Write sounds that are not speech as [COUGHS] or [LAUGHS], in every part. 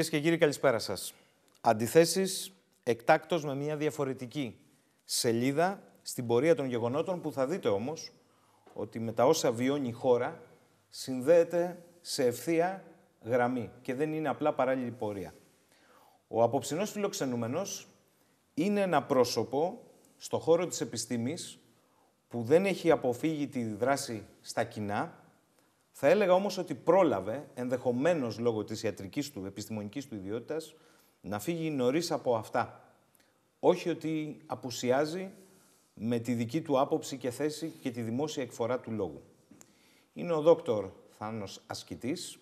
Κυρίες και κύριοι, καλησπέρα σας. Αντιθέσεις εκτάκτος με μια διαφορετική σελίδα στην πορεία των γεγονότων που θα δείτε όμως ότι με τα όσα βιώνει η χώρα συνδέεται σε ευθεία γραμμή και δεν είναι απλά παράλληλη πορεία. Ο απόψινός φιλοξενούμενος είναι ένα πρόσωπο στο χώρο της επιστήμης που δεν έχει αποφύγει τη δράση στα κοινά, θα έλεγα όμως ότι πρόλαβε, ενδεχομένως λόγω της ιατρικής του, επιστημονικής του ιδιότητας, να φύγει νωρίς από αυτά. Όχι ότι απουσιάζει με τη δική του άποψη και θέση και τη δημόσια εκφορά του λόγου. Είναι ο δόκτωρ Θάνος Ασκητής,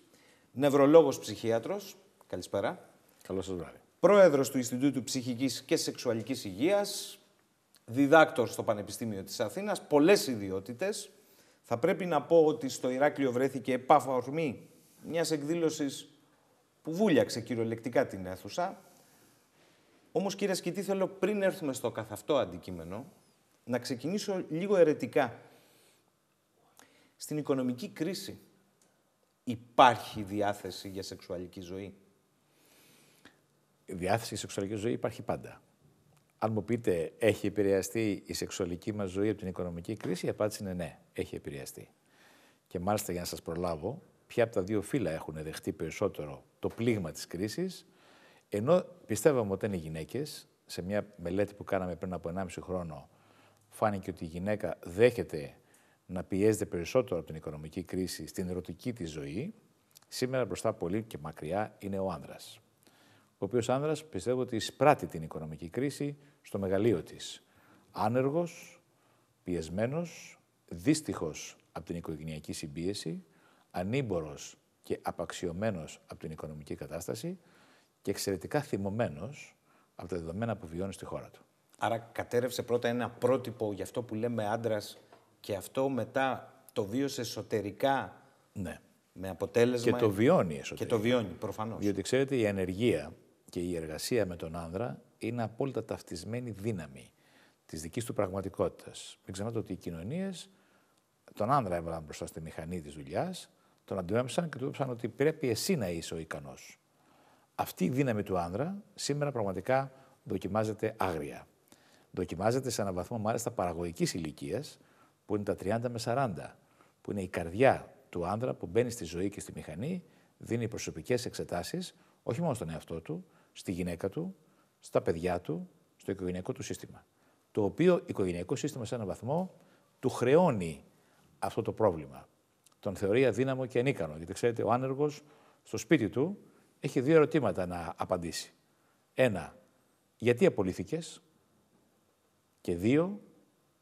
νευρολόγος ψυχίατρος. Καλησπέρα. Καλώς σας βράδυ. Πρόεδρος του Ινστιτούτου Ψυχικής και Σεξουαλικής Υγείας, διδάκτορ στο Πανεπιστήμιο της Αθήνας, πολλές ιδιότητες, θα πρέπει να πω ότι στο Ηράκλειο βρέθηκε επαφορμή ορμή μιας εκδήλωσης που βούλιαξε κυριολεκτικά την αίθουσα. Όμως κύριε Σκητή θέλω πριν έρθουμε στο καθαυτό αντικείμενο να ξεκινήσω λίγο ερετικά. Στην οικονομική κρίση υπάρχει διάθεση για σεξουαλική ζωή. Διάθεση για σεξουαλική ζωή υπάρχει πάντα. Αν μου πείτε, έχει επηρεαστεί η σεξουαλική μας ζωή από την οικονομική κρίση, η απάντηση είναι ναι, έχει επηρεαστεί. Και μάλιστα για να σας προλάβω, ποια από τα δύο φύλλα έχουν δεχτεί περισσότερο το πλήγμα της κρίσης, ενώ πιστεύαμε ότι είναι οι γυναίκες. Σε μια μελέτη που κάναμε πριν από 1,5 χρόνο, φάνηκε ότι η γυναίκα δέχεται να πιέζεται περισσότερο από την οικονομική κρίση στην ερωτική της ζωή. Σήμερα μπροστά πολύ και μακριά είναι ο άνδρας ο οποίος άνδρας πιστεύω ότι εισπράττει την οικονομική κρίση στο μεγαλείο της. Άνεργος, πιεσμένος, δύστυχο από την οικογενειακή συμπίεση, ανήμπορος και απαξιωμένος από την οικονομική κατάσταση και εξαιρετικά θυμωμένος από τα δεδομένα που βιώνει στη χώρα του. Άρα κατέρευσε πρώτα ένα πρότυπο για αυτό που λέμε άντρας και αυτό μετά το βίωσε εσωτερικά. Ναι. Με αποτέλεσμα. Και το βιώνει εσωτερικά. Και το βιώνει, προφανώς. Διότι ξέρετε, η ανεργία και η εργασία με τον άνδρα είναι απόλυτα ταυτισμένη δύναμη της δικής του πραγματικότητας. Μην ξεχνάτε ότι οι κοινωνίες τον άνδρα έβαλαν μπροστά στη μηχανή της δουλειάς, τον αντιμέτωπισαν και του είπαν ότι πρέπει εσύ να είσαι ο ικανός. Αυτή η δύναμη του άνδρα σήμερα πραγματικά δοκιμάζεται άγρια. Δοκιμάζεται σε έναν βαθμό μάλιστα παραγωγικής ηλικίας, που είναι τα 30 με 40, που είναι η καρδιά του άνδρα που μπαίνει στη ζωή και στη μηχανή, δίνει προσωπικές εξετάσεις, όχι μόνο στον εαυτό του, στη γυναίκα του, στα παιδιά του, στο οικογενειακό του σύστημα. Το οποίο οικογενειακό σύστημα σε έναν βαθμό του χρεώνει αυτό το πρόβλημα. Τον θεωρεί αδύναμο και ανίκανο. Γιατί ξέρετε, ο άνεργος στο σπίτι του έχει δύο ερωτήματα να απαντήσει. Ένα, γιατί απολύθηκες. Και δύο,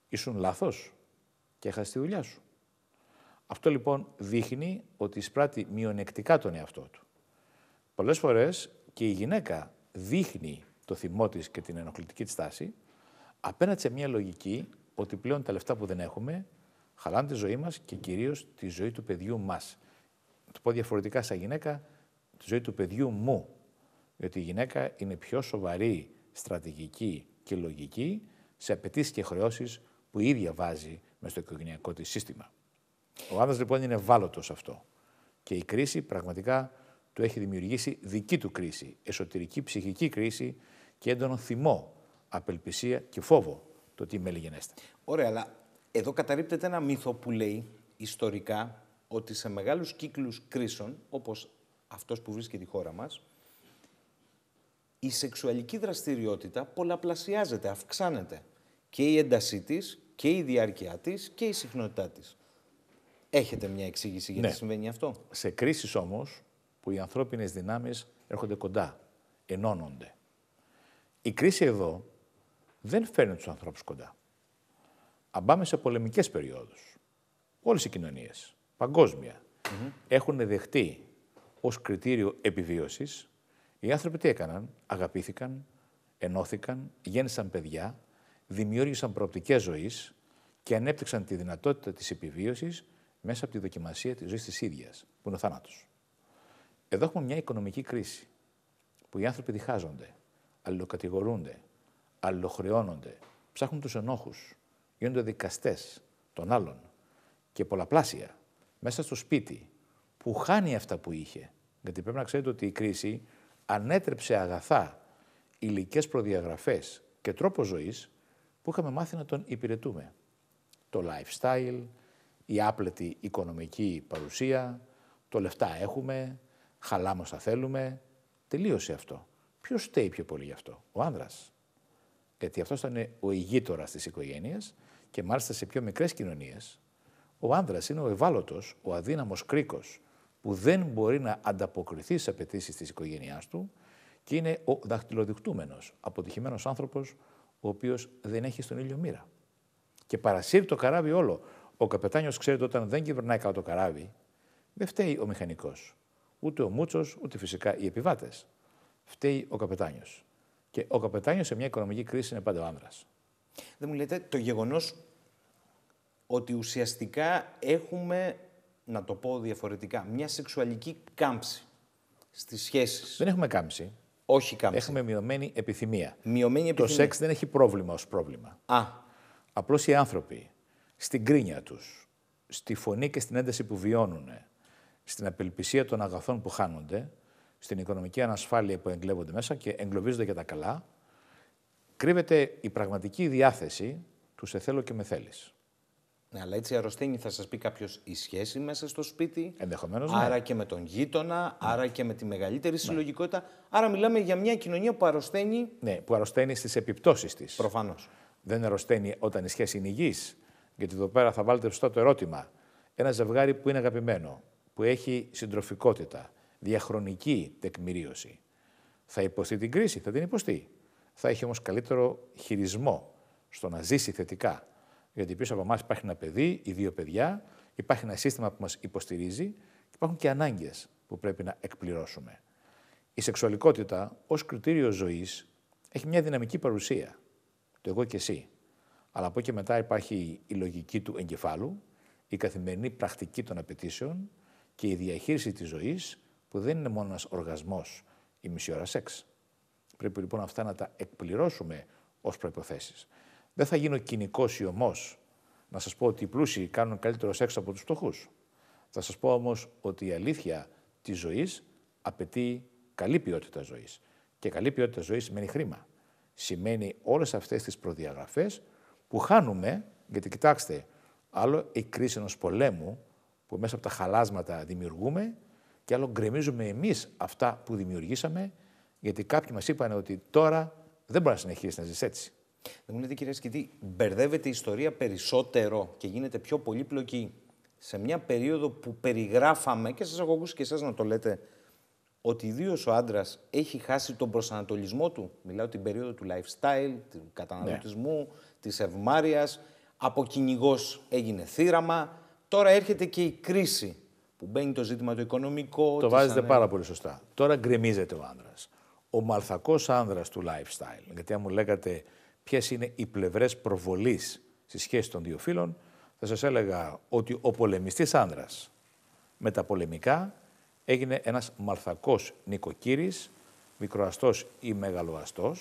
ήσουν λάθος και έχασες τη δουλειά σου. Αυτό λοιπόν δείχνει ότι εισπράττει μειονεκτικά τον εαυτό του. Πολλές φορές και η γυναίκα δείχνει το θυμό της και την ενοχλητική της στάση, απέναντι σε μια λογική ότι πλέον τα λεφτά που δεν έχουμε χαλάνε τη ζωή μας και κυρίως τη ζωή του παιδιού μας. Το πω διαφορετικά σαν γυναίκα, τη ζωή του παιδιού μου. Διότι η γυναίκα είναι πιο σοβαρή, στρατηγική και λογική σε απαιτήσεις και χρεώσεις που η ίδια βάζει μες στο οικογενειακό της σύστημα. Ο άνδρας λοιπόν είναι ευάλωτος αυτό. Και η κρίση πραγματικά του έχει δημιουργήσει δική του κρίση, εσωτερική ψυχική κρίση και έντονο θυμό, απελπισία και φόβο το τι μελιγενέστε. Ωραία, αλλά εδώ καταρρύπτεται ένα μύθο που λέει ιστορικά ότι σε μεγάλους κύκλους κρίσεων, όπως αυτός που βρίσκεται η χώρα μας, η σεξουαλική δραστηριότητα πολλαπλασιάζεται, αυξάνεται. Και η έντασή της και η διάρκεια της και η συχνότητά της. Έχετε μια εξήγηση γιατί ναι. συμβαίνει αυτό. Σε κρίσεις όμως, που οι ανθρώπινες δυνάμεις έρχονται κοντά, ενώνονται. Η κρίση εδώ δεν φέρνει τους ανθρώπους κοντά. Αν πάμε σε πολεμικές περιόδους, όλες οι κοινωνίες, έχουν δεχτεί ως κριτήριο επιβίωσης, οι άνθρωποι τι έκαναν, αγαπήθηκαν, ενώθηκαν, γέννησαν παιδιά, δημιούργησαν προοπτικές ζωής και ανέπτυξαν τη δυνατότητα της επιβίωσης μέσα από τη δοκιμασία της ζωής της ίδιας, που είναι ο θάνατος. Εδώ έχουμε μια οικονομική κρίση που οι άνθρωποι διχάζονται, αλληλοκατηγορούνται, αλληλοχρεώνονται, ψάχνουν τους ενόχους, γίνονται δικαστές των άλλων και πολλαπλάσια μέσα στο σπίτι που χάνει αυτά που είχε. Γιατί πρέπει να ξέρετε ότι η κρίση ανέτρεψε αγαθά, υλικές προδιαγραφές και τρόπο ζωής που είχαμε μάθει να τον υπηρετούμε. Το lifestyle, η άπλετη οικονομική παρουσία, το λεφτά έχουμε, χαλάμος θα θέλουμε. Τελείωσε αυτό. Ποιος στέει πιο πολύ γι' αυτό, ο άνδρας. Γιατί αυτός ήταν ο ηγήτορα της οικογένειας και μάλιστα σε πιο μικρές κοινωνίες. Ο άνδρας είναι ο ευάλωτος, ο αδύναμος κρίκος που δεν μπορεί να ανταποκριθεί στις απαιτήσεις της οικογένειάς του και είναι ο δαχτυλοδεικτούμενο, αποτυχημένος άνθρωπος, ο οποίος δεν έχει στον ήλιο μοίρα. Και παρασύρει το καράβι όλο. Ο καπετάνιος ξέρει όταν δεν κυβερνάει καλά το καράβι, δεν φταίει ο μηχανικός ούτε ο Μούτσος, ούτε φυσικά οι επιβάτες. Φταίει ο καπετάνιος. Και ο καπετάνιος σε μια οικονομική κρίση είναι πάντα ο άνδρας. Δεν μου λέτε το γεγονός ότι ουσιαστικά έχουμε, να το πω διαφορετικά, μια σεξουαλική κάμψη στις σχέσεις. Δεν έχουμε κάμψη. Όχι κάμψη. Έχουμε μειωμένη επιθυμία. Μειωμένη επιθυμία. Το σεξ δεν έχει πρόβλημα ως πρόβλημα. Α. Απλώς οι άνθρωποι στην κρίνια τους, στη φωνή και στην ένταση που βιώνουν, στην απελπισία των αγαθών που χάνονται, στην οικονομική ανασφάλεια που εγκλέβονται μέσα και εγκλωβίζονται για τα καλά, κρύβεται η πραγματική διάθεση του σε θέλω και με θέλεις. Ναι, αλλά έτσι αρρωσταίνει, θα σας πει κάποιος, η σχέση μέσα στο σπίτι. Ενδεχομένως. Ναι. Άρα και με τον γείτονα, ναι. άρα και με τη μεγαλύτερη ναι. συλλογικότητα. Άρα μιλάμε για μια κοινωνία που αρρωσταίνει. Ναι, που αρρωσταίνει στις επιπτώσεις της. Προφανώς. Δεν αρρωσταίνει όταν η σχέση είναι υγιής. Γιατί εδώ πέρα θα βάλετε σωστά το ερώτημα. Ένα ζευγάρι που είναι αγαπημένο, που έχει συντροφικότητα, διαχρονική τεκμηρίωση. Θα υποστεί την κρίση, θα την υποστεί. Θα έχει όμως καλύτερο χειρισμό στο να ζήσει θετικά. Γιατί πίσω από εμάς υπάρχει ένα παιδί ή δύο παιδιά, υπάρχει ένα σύστημα που μας υποστηρίζει και υπάρχουν και ανάγκες που πρέπει να εκπληρώσουμε. Η σεξουαλικότητα ως κριτήριο ζωής έχει μια δυναμική παρουσία. Το εγώ και εσύ. Αλλά από εκεί και μετά υπάρχει η λογική του εγκεφάλου, η καθημερινή πρακτική των απαιτήσεων, και η διαχείριση της ζωής που δεν είναι μόνο ένας οργασμός η μισή ώρα σεξ. Πρέπει λοιπόν αυτά να τα εκπληρώσουμε ως προϋποθέσεις. Δεν θα γίνω κοινικός ή ομός να σας πω ότι οι πλούσιοι κάνουν καλύτερο σεξ από τους φτωχούς. Θα σας πω όμως ότι η αλήθεια της ζωής απαιτεί καλή ποιότητα ζωής. Και καλή ποιότητα ζωής σημαίνει χρήμα. Σημαίνει όλες αυτές τις προδιαγραφές που χάνουμε, γιατί κοιτάξτε, άλλο η κρίση ενός πολέμου που μέσα από τα χαλάσματα δημιουργούμε και άλλο γκρεμίζουμε εμείς αυτά που δημιουργήσαμε γιατί κάποιοι μας είπαν ότι τώρα δεν μπορεί να συνεχίσει να ζεις έτσι. Δεν μου λέτε κυρία Σκητή, μπερδεύεται η ιστορία περισσότερο και γίνεται πιο πολύπλοκη σε μια περίοδο που περιγράφαμε και σας έχω ακούσει και εσάς να το λέτε ότι ιδίως ο άντρας έχει χάσει τον προσανατολισμό του. Μιλάω την περίοδο του lifestyle, του καταναλωτισμού, ναι. της ευμάρεια. Από κυνηγό έγινε θύραμα, Τώρα έρχεται και η κρίση που μπαίνει το ζήτημα το οικονομικό. Το βάζετε πάρα πολύ σωστά. Τώρα γκρεμίζεται ο άνδρας. Ο μαλθακός άνδρας του lifestyle. Γιατί αν μου λέγατε ποιες είναι οι πλευρές προβολής στη σχέση των δύο φίλων, θα σας έλεγα ότι ο πολεμιστής άνδρας με τα πολεμικά έγινε ένας μαλθακός νοικοκύρης, μικροαστός ή μεγαλοαστός,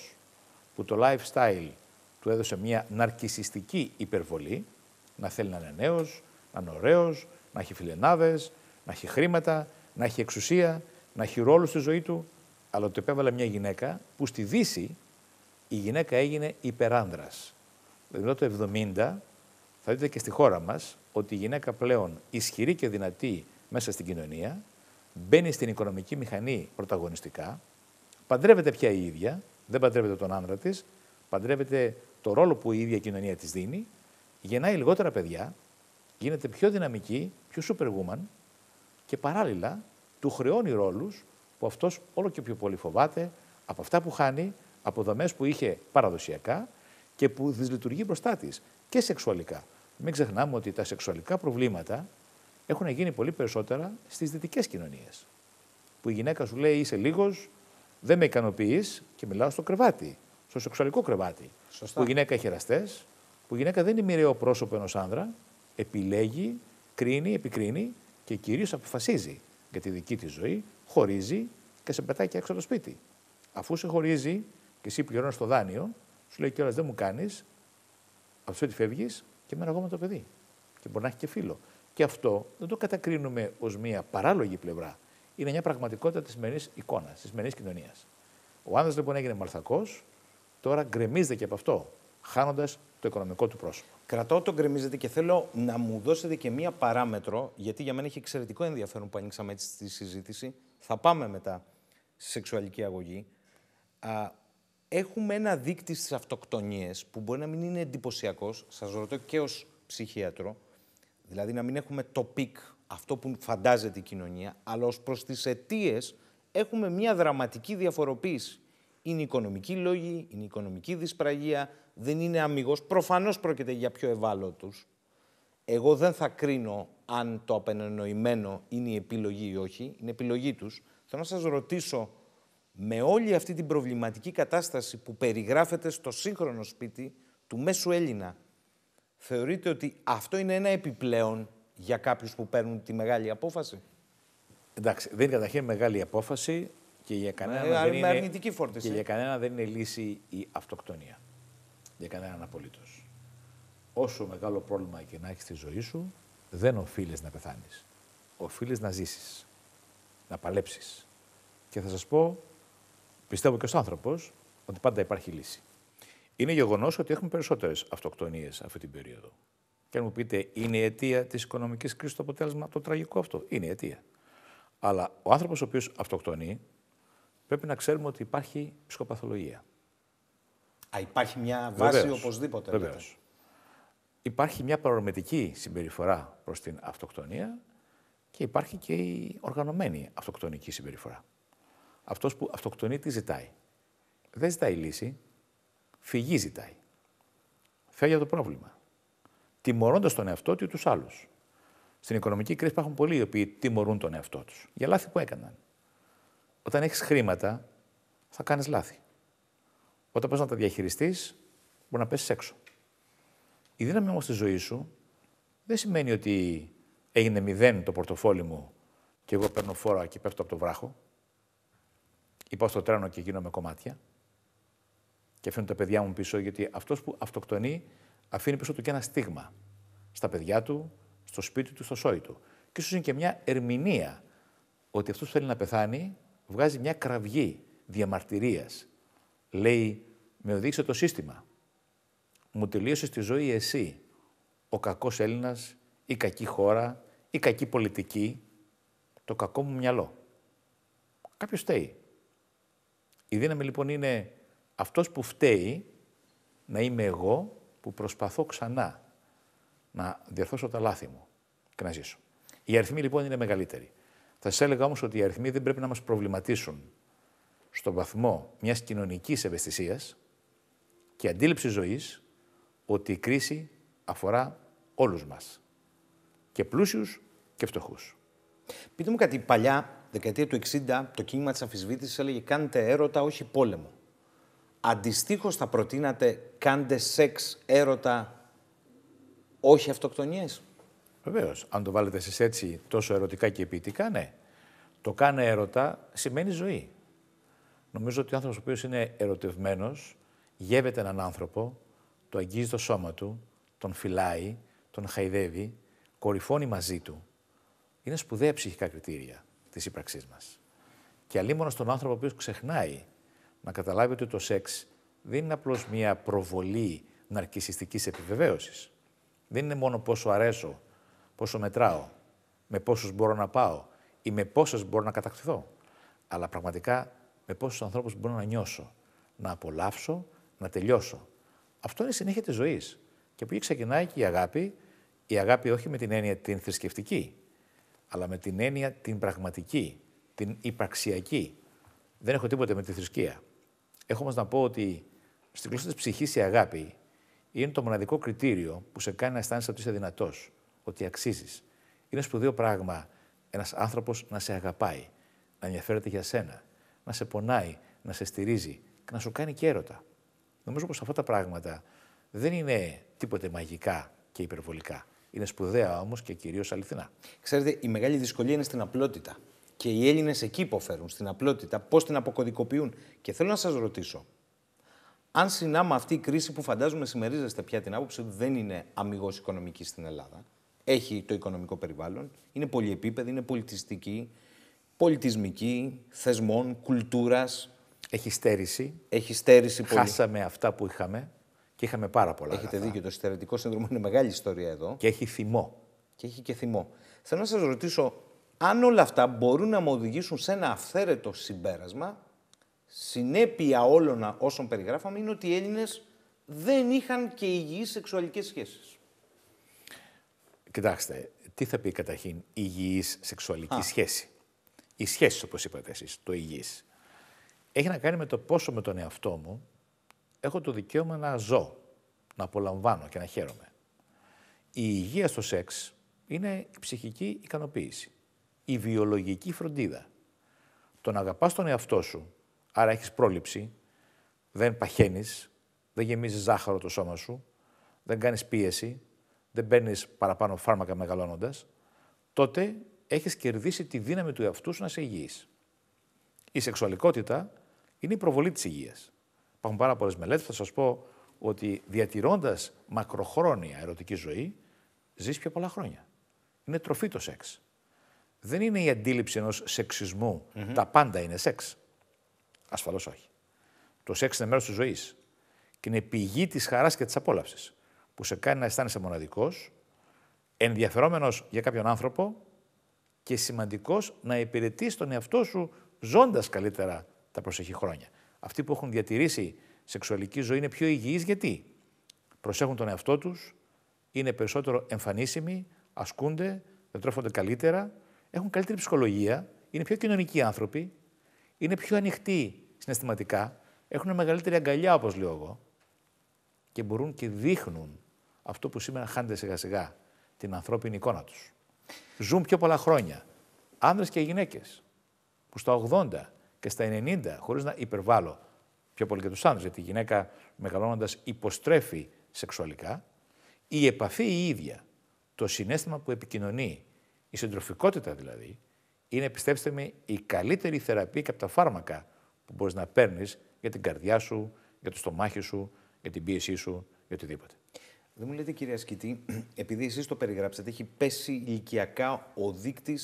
που το lifestyle του έδωσε μια ναρκισιστική υπερβολή, να θέλει να είναι νέος, να είναι ωραίος, να έχει φιλενάδες, να έχει χρήματα, να έχει εξουσία, να έχει ρόλο στη ζωή του. Αλλά το επέβαλε μια γυναίκα που στη Δύση η γυναίκα έγινε υπεράνδρας. Δηλαδή το 70, θα δείτε και στη χώρα μας ότι η γυναίκα πλέον ισχυρή και δυνατή μέσα στην κοινωνία, μπαίνει στην οικονομική μηχανή πρωταγωνιστικά, παντρεύεται πια η ίδια, δεν παντρεύεται τον άνδρα της, παντρεύεται το ρόλο που η ίδια κοινωνία της δίνει, γεννάει λιγότερα παιδιά, γίνεται πιο δυναμική, πιο superwoman και παράλληλα του χρεώνει ρόλους που αυτός όλο και πιο πολύ φοβάται από αυτά που χάνει, από δομές που είχε παραδοσιακά και που δυσλειτουργεί μπροστά της και σεξουαλικά. Μην ξεχνάμε ότι τα σεξουαλικά προβλήματα έχουν γίνει πολύ περισσότερα στις δυτικές κοινωνίες. Που η γυναίκα σου λέει είσαι λίγος, δεν με ικανοποιείς και μιλάω στο κρεβάτι, στο σεξουαλικό κρεβάτι. Σωστά. Που η γυναίκα έχει εραστές, που η γυναίκα δεν είναι μοιραίο πρόσωπο ενός άνδρα, επιλέγει, κρίνει, επικρίνει και κυρίως αποφασίζει για τη δική της ζωή, χωρίζει και σε πετάει και έξω από το σπίτι. Αφού σε χωρίζει και εσύ πληρώνεις το δάνειο, σου λέει κιόλας δεν μου κάνεις, από το σπίτι φεύγεις και μένω εγώ με το παιδί. Και μπορεί να έχει και φίλο. Και αυτό δεν το κατακρίνουμε ως μια παράλογη πλευρά. Είναι μια πραγματικότητα της σημερινής εικόνας, της σημερινής κοινωνίας. Ο άνδρας λοιπόν έγινε μαρθακός, τώρα γκρεμίζεται και από αυτό χάνοντας το οικονομικό του πρόσωπο. Κρατάω τον γκρεμίζετε και θέλω να μου δώσετε και μία παράμετρο, γιατί για μένα έχει εξαιρετικό ενδιαφέρον που ανοίξαμε έτσι τη συζήτηση. Θα πάμε μετά στη σεξουαλική αγωγή. Α, έχουμε ένα δείκτη στις αυτοκτονίες που μπορεί να μην είναι εντυπωσιακός, σας ρωτώ και ως ψυχίατρο, δηλαδή να μην έχουμε το πικ, αυτό που φαντάζεται η κοινωνία, αλλά ως προς τις αιτίες έχουμε μια δραματική διαφοροποίηση. Είναι οικονομική λόγη, είναι οικονομική δυσπραγία, δεν είναι αμυγός. Προφανώς πρόκειται για πιο ευάλωτους. Εγώ δεν θα κρίνω αν το απενεννοημένο είναι η επιλογή ή όχι. Είναι επιλογή τους. Θέλω να σας ρωτήσω, με όλη αυτή την προβληματική κατάσταση που περιγράφεται στο σύγχρονο σπίτι του μέσου Έλληνα, θεωρείτε ότι αυτό είναι ένα επιπλέον για κάποιους που παίρνουν τη μεγάλη απόφαση. Εντάξει, δεν είναι καταρχήν μεγάλη απόφαση και για κανένα, ε, δεν, είναι, και για κανένα δεν είναι λύση η αυτοκτονία για κανέναν απολύτως. Όσο μεγάλο πρόβλημα και να έχεις στη ζωή σου, δεν οφείλεις να πεθάνεις. Οφείλεις να ζήσεις, να παλέψεις. Και θα σας πω, πιστεύω και ω άνθρωπος, ότι πάντα υπάρχει λύση. Είναι γεγονός ότι έχουμε περισσότερες αυτοκτονίες αυτή την περίοδο. Και αν μου πείτε, είναι η αιτία της οικονομικής κρίσης το αποτέλεσμα, το τραγικό αυτό. Είναι η αιτία. Αλλά ο άνθρωπος ο οποίος αυτοκτονεί, πρέπει να ξέρουμε ότι υπάρχει ψυχοπαθολογία υπάρχει μια βάση Βεβαίως. οπωσδήποτε. Υπάρχει μια παρορμητική συμπεριφορά προς την αυτοκτονία και υπάρχει και η οργανωμένη αυτοκτονική συμπεριφορά. Αυτός που αυτοκτονεί τι ζητάει. Δεν ζητάει λύση, φυγή ζητάει. Φεύγει από το πρόβλημα. Τιμωρώντας τον εαυτό του ή τους άλλους. Στην οικονομική κρίση υπάρχουν πολλοί οι οποίοι τιμωρούν τον εαυτό τους για λάθη που έκαναν. Όταν έχεις χρήματα, θα κάνεις λάθη. Όταν πας να τα διαχειριστείς, μπορεί να πέσεις έξω. Η δύναμη όμως της ζωής σου δεν σημαίνει ότι έγινε μηδέν το πορτοφόλι μου και εγώ παίρνω φόρα και πέφτω από το βράχο. Ή πάω στο τρένο και γίνομαι κομμάτια. Και αφήνω τα παιδιά μου πίσω, γιατί αυτός που αυτοκτονεί αφήνει πίσω του και ένα στίγμα. Στα παιδιά του, στο σπίτι του, στο σόι του. Και ίσως είναι και μια ερμηνεία ότι αυτός που θέλει να πεθάνει βγάζει μια κραυγή διαμαρτυρίας. Λέει, με οδήγησε το σύστημα. Μου τελείωσες τη ζωή εσύ, ο κακός Έλληνας, η κακή χώρα, η κακή πολιτική, το κακό μου μυαλό. Κάποιος φταίει. Η δύναμη λοιπόν είναι αυτός που φταίει να είμαι εγώ που προσπαθώ ξανά να διορθώσω τα λάθη μου και να ζήσω. Οι αριθμοί λοιπόν είναι μεγαλύτεροι. Θα σας έλεγα όμως ότι οι αριθμοί δεν πρέπει να μας προβληματίσουν στον βαθμό μιας κοινωνικής ευαισθησίας και αντίληψης ζωής ότι η κρίση αφορά όλους μας. Και πλούσιους και φτωχούς. Πείτε μου κάτι, παλιά, δεκαετία του 60, το κίνημα της αμφισβήτησης έλεγε «κάντε έρωτα, όχι πόλεμο». Αντιστοίχως θα προτείνατε «κάντε σεξ, έρωτα, όχι αυτοκτονίες». Βεβαίως. Αν το βάλετε εσείς έτσι τόσο ερωτικά και επίτηκα, ναι. Το κάνε έρωτα σημαίνει ζωή. Νομίζω ότι ο άνθρωπος ο οποίος είναι ερωτευμένος, γεύεται έναν άνθρωπο, το αγγίζει το σώμα του, τον φυλάει, τον χαϊδεύει, κορυφώνει μαζί του. Είναι σπουδαία ψυχικά κριτήρια της ύπαρξής μας. Και αλλήμον στον άνθρωπο ο οποίος ξεχνάει να καταλάβει ότι το σεξ δεν είναι απλώς μία προβολή ναρκιστική επιβεβαίωσης. Δεν είναι μόνο πόσο αρέσω, πόσο μετράω, με πόσους μπορώ να πάω ή με πόσες μπορώ να κατακτηθώ. Αλλά πραγματικά με πόσους ανθρώπους μπορώ να νιώσω, να απολαύσω, να τελειώσω. Αυτό είναι η συνέχεια της ζωής. Και από εκεί ξεκινάει και η αγάπη. Η αγάπη όχι με την έννοια την θρησκευτική, αλλά με την έννοια την πραγματική, την υπαρξιακή. Δεν έχω τίποτε με τη θρησκεία. Έχω όμως να πω ότι στην κλώσσα της ψυχής η αγάπη είναι το μοναδικό κριτήριο που σε κάνει να αισθάνεσαι ότι είσαι δυνατός, ότι αξίζεις. Είναι σπουδαίο πράγμα ένας άνθρωπος να σε αγαπάει, να ενδιαφέρεται για σένα, να σε πονάει, να σε στηρίζει και να σου κάνει και έρωτα. Νομίζω πως αυτά τα πράγματα δεν είναι τίποτε μαγικά και υπερβολικά. Είναι σπουδαία όμως και κυρίως αληθινά. Ξέρετε, η μεγάλη δυσκολία είναι στην απλότητα. Και οι Έλληνες εκεί υποφέρουν, στην απλότητα, πώς την αποκωδικοποιούν. Και θέλω να σας ρωτήσω, αν συνάμα αυτή η κρίση που φαντάζομαι συμμερίζεστε πια την άποψη ότι δεν είναι αμυγός οικονομική στην Ελλάδα, έχει το οικονομικό περιβάλλον, είναι πολυεπίπεδη, είναι πολιτιστική, πολιτισμική, θεσμών, κουλτούρας. Έχει στέρηση. Έχει στέρηση πολύ. Χάσαμε αυτά που είχαμε και είχαμε πάρα πολλά. Έχετε δει δίκιο, το στερετικό σύνδρομο είναι μεγάλη ιστορία εδώ. Και έχει θυμό. Και έχει και θυμό. Θέλω να σας ρωτήσω αν όλα αυτά μπορούν να μου οδηγήσουν σε ένα αυθαίρετο συμπέρασμα. Συνέπεια όλων όσων περιγράφαμε είναι ότι οι Έλληνες δεν είχαν και υγιείς σεξουαλικές σχέσεις. Κοιτάξτε, τι θα πει καταρχήν υγιής σεξουαλική Α. σχέση οι σχέσεις όπως είπατε εσείς, το υγιής, έχει να κάνει με το πόσο με τον εαυτό μου έχω το δικαίωμα να ζω, να απολαμβάνω και να χαίρομαι. Η υγεία στο σεξ είναι η ψυχική ικανοποίηση, η βιολογική φροντίδα. Το να αγαπάς τον εαυτό σου, άρα έχεις πρόληψη, δεν παχαίνεις, δεν γεμίζεις ζάχαρο το σώμα σου, δεν κάνεις πίεση, δεν παίρνεις παραπάνω φάρμακα μεγαλώνοντας, τότε έχεις κερδίσει τη δύναμη του εαυτού σου να σε υγιής. Η σεξουαλικότητα είναι η προβολή της υγείας. Υπάρχουν πάρα πολλές μελέτες θα σας πω ότι διατηρώντας μακροχρόνια ερωτική ζωή, ζεις πιο πολλά χρόνια. Είναι τροφή το σεξ. Δεν είναι η αντίληψη ενός σεξισμού. Τα πάντα είναι σεξ. Ασφαλώς όχι. Το σεξ είναι μέρος της ζωής. Και είναι πηγή της χαράς και της απόλαυσης. Που σε κάνει να αισθάνεσαι μοναδικός, ενδιαφερόμενος για κάποιον άνθρωπο και σημαντικός να υπηρετείς τον εαυτό σου ζώντας καλύτερα τα προσεχή χρόνια. Αυτοί που έχουν διατηρήσει σεξουαλική ζωή είναι πιο υγιείς γιατί προσέχουν τον εαυτό τους, είναι περισσότερο εμφανίσιμοι, ασκούνται, δεν τρέφονται καλύτερα, έχουν καλύτερη ψυχολογία, είναι πιο κοινωνικοί άνθρωποι, είναι πιο ανοιχτοί συναισθηματικά, έχουν μεγαλύτερη αγκαλιά όπως λέω εγώ και μπορούν και δείχνουν αυτό που σήμερα χάνεται σιγά σιγά, την ανθρώπινη εικόνα τους. Ζουν πιο πολλά χρόνια. Άνδρες και γυναίκες που στα 80 και στα 90, χωρίς να υπερβάλλω πιο πολύ και τους άνδρες, γιατί η γυναίκα μεγαλώνοντας υποστρέφει σεξουαλικά, η επαφή η ίδια, το συνέστημα που επικοινωνεί, η συντροφικότητα δηλαδή, είναι, πιστέψτε με, η καλύτερη θεραπεία και από τα φάρμακα που μπορείς να παίρνεις για την καρδιά σου, για το στομάχι σου, για την πίεσή σου, για οτιδήποτε. Δεν μου λέτε, κύρια σκητή, [CLEARS THROAT] επειδή εσείς το περιγράψατε, έχει πέσει ηλικιακά ο δείκτης,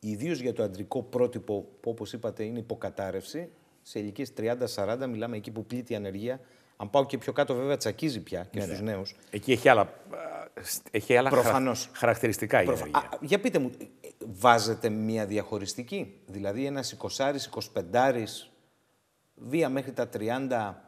ιδίως για το αντρικό πρότυπο που, όπως είπατε, είναι υποκατάρρευση. Σε ηλικίες 30-40, μιλάμε εκεί που πλήττει η ανεργία. Αν πάω και πιο κάτω, βέβαια τσακίζει πια και ναι, στους ναι. νέους. Εκεί έχει άλλα, έχει άλλα χαρακτηριστικά η ανεργία. για πείτε μου, βάζετε μια διαχωριστική, δηλαδή ένα 20-25 βία μέχρι τα 30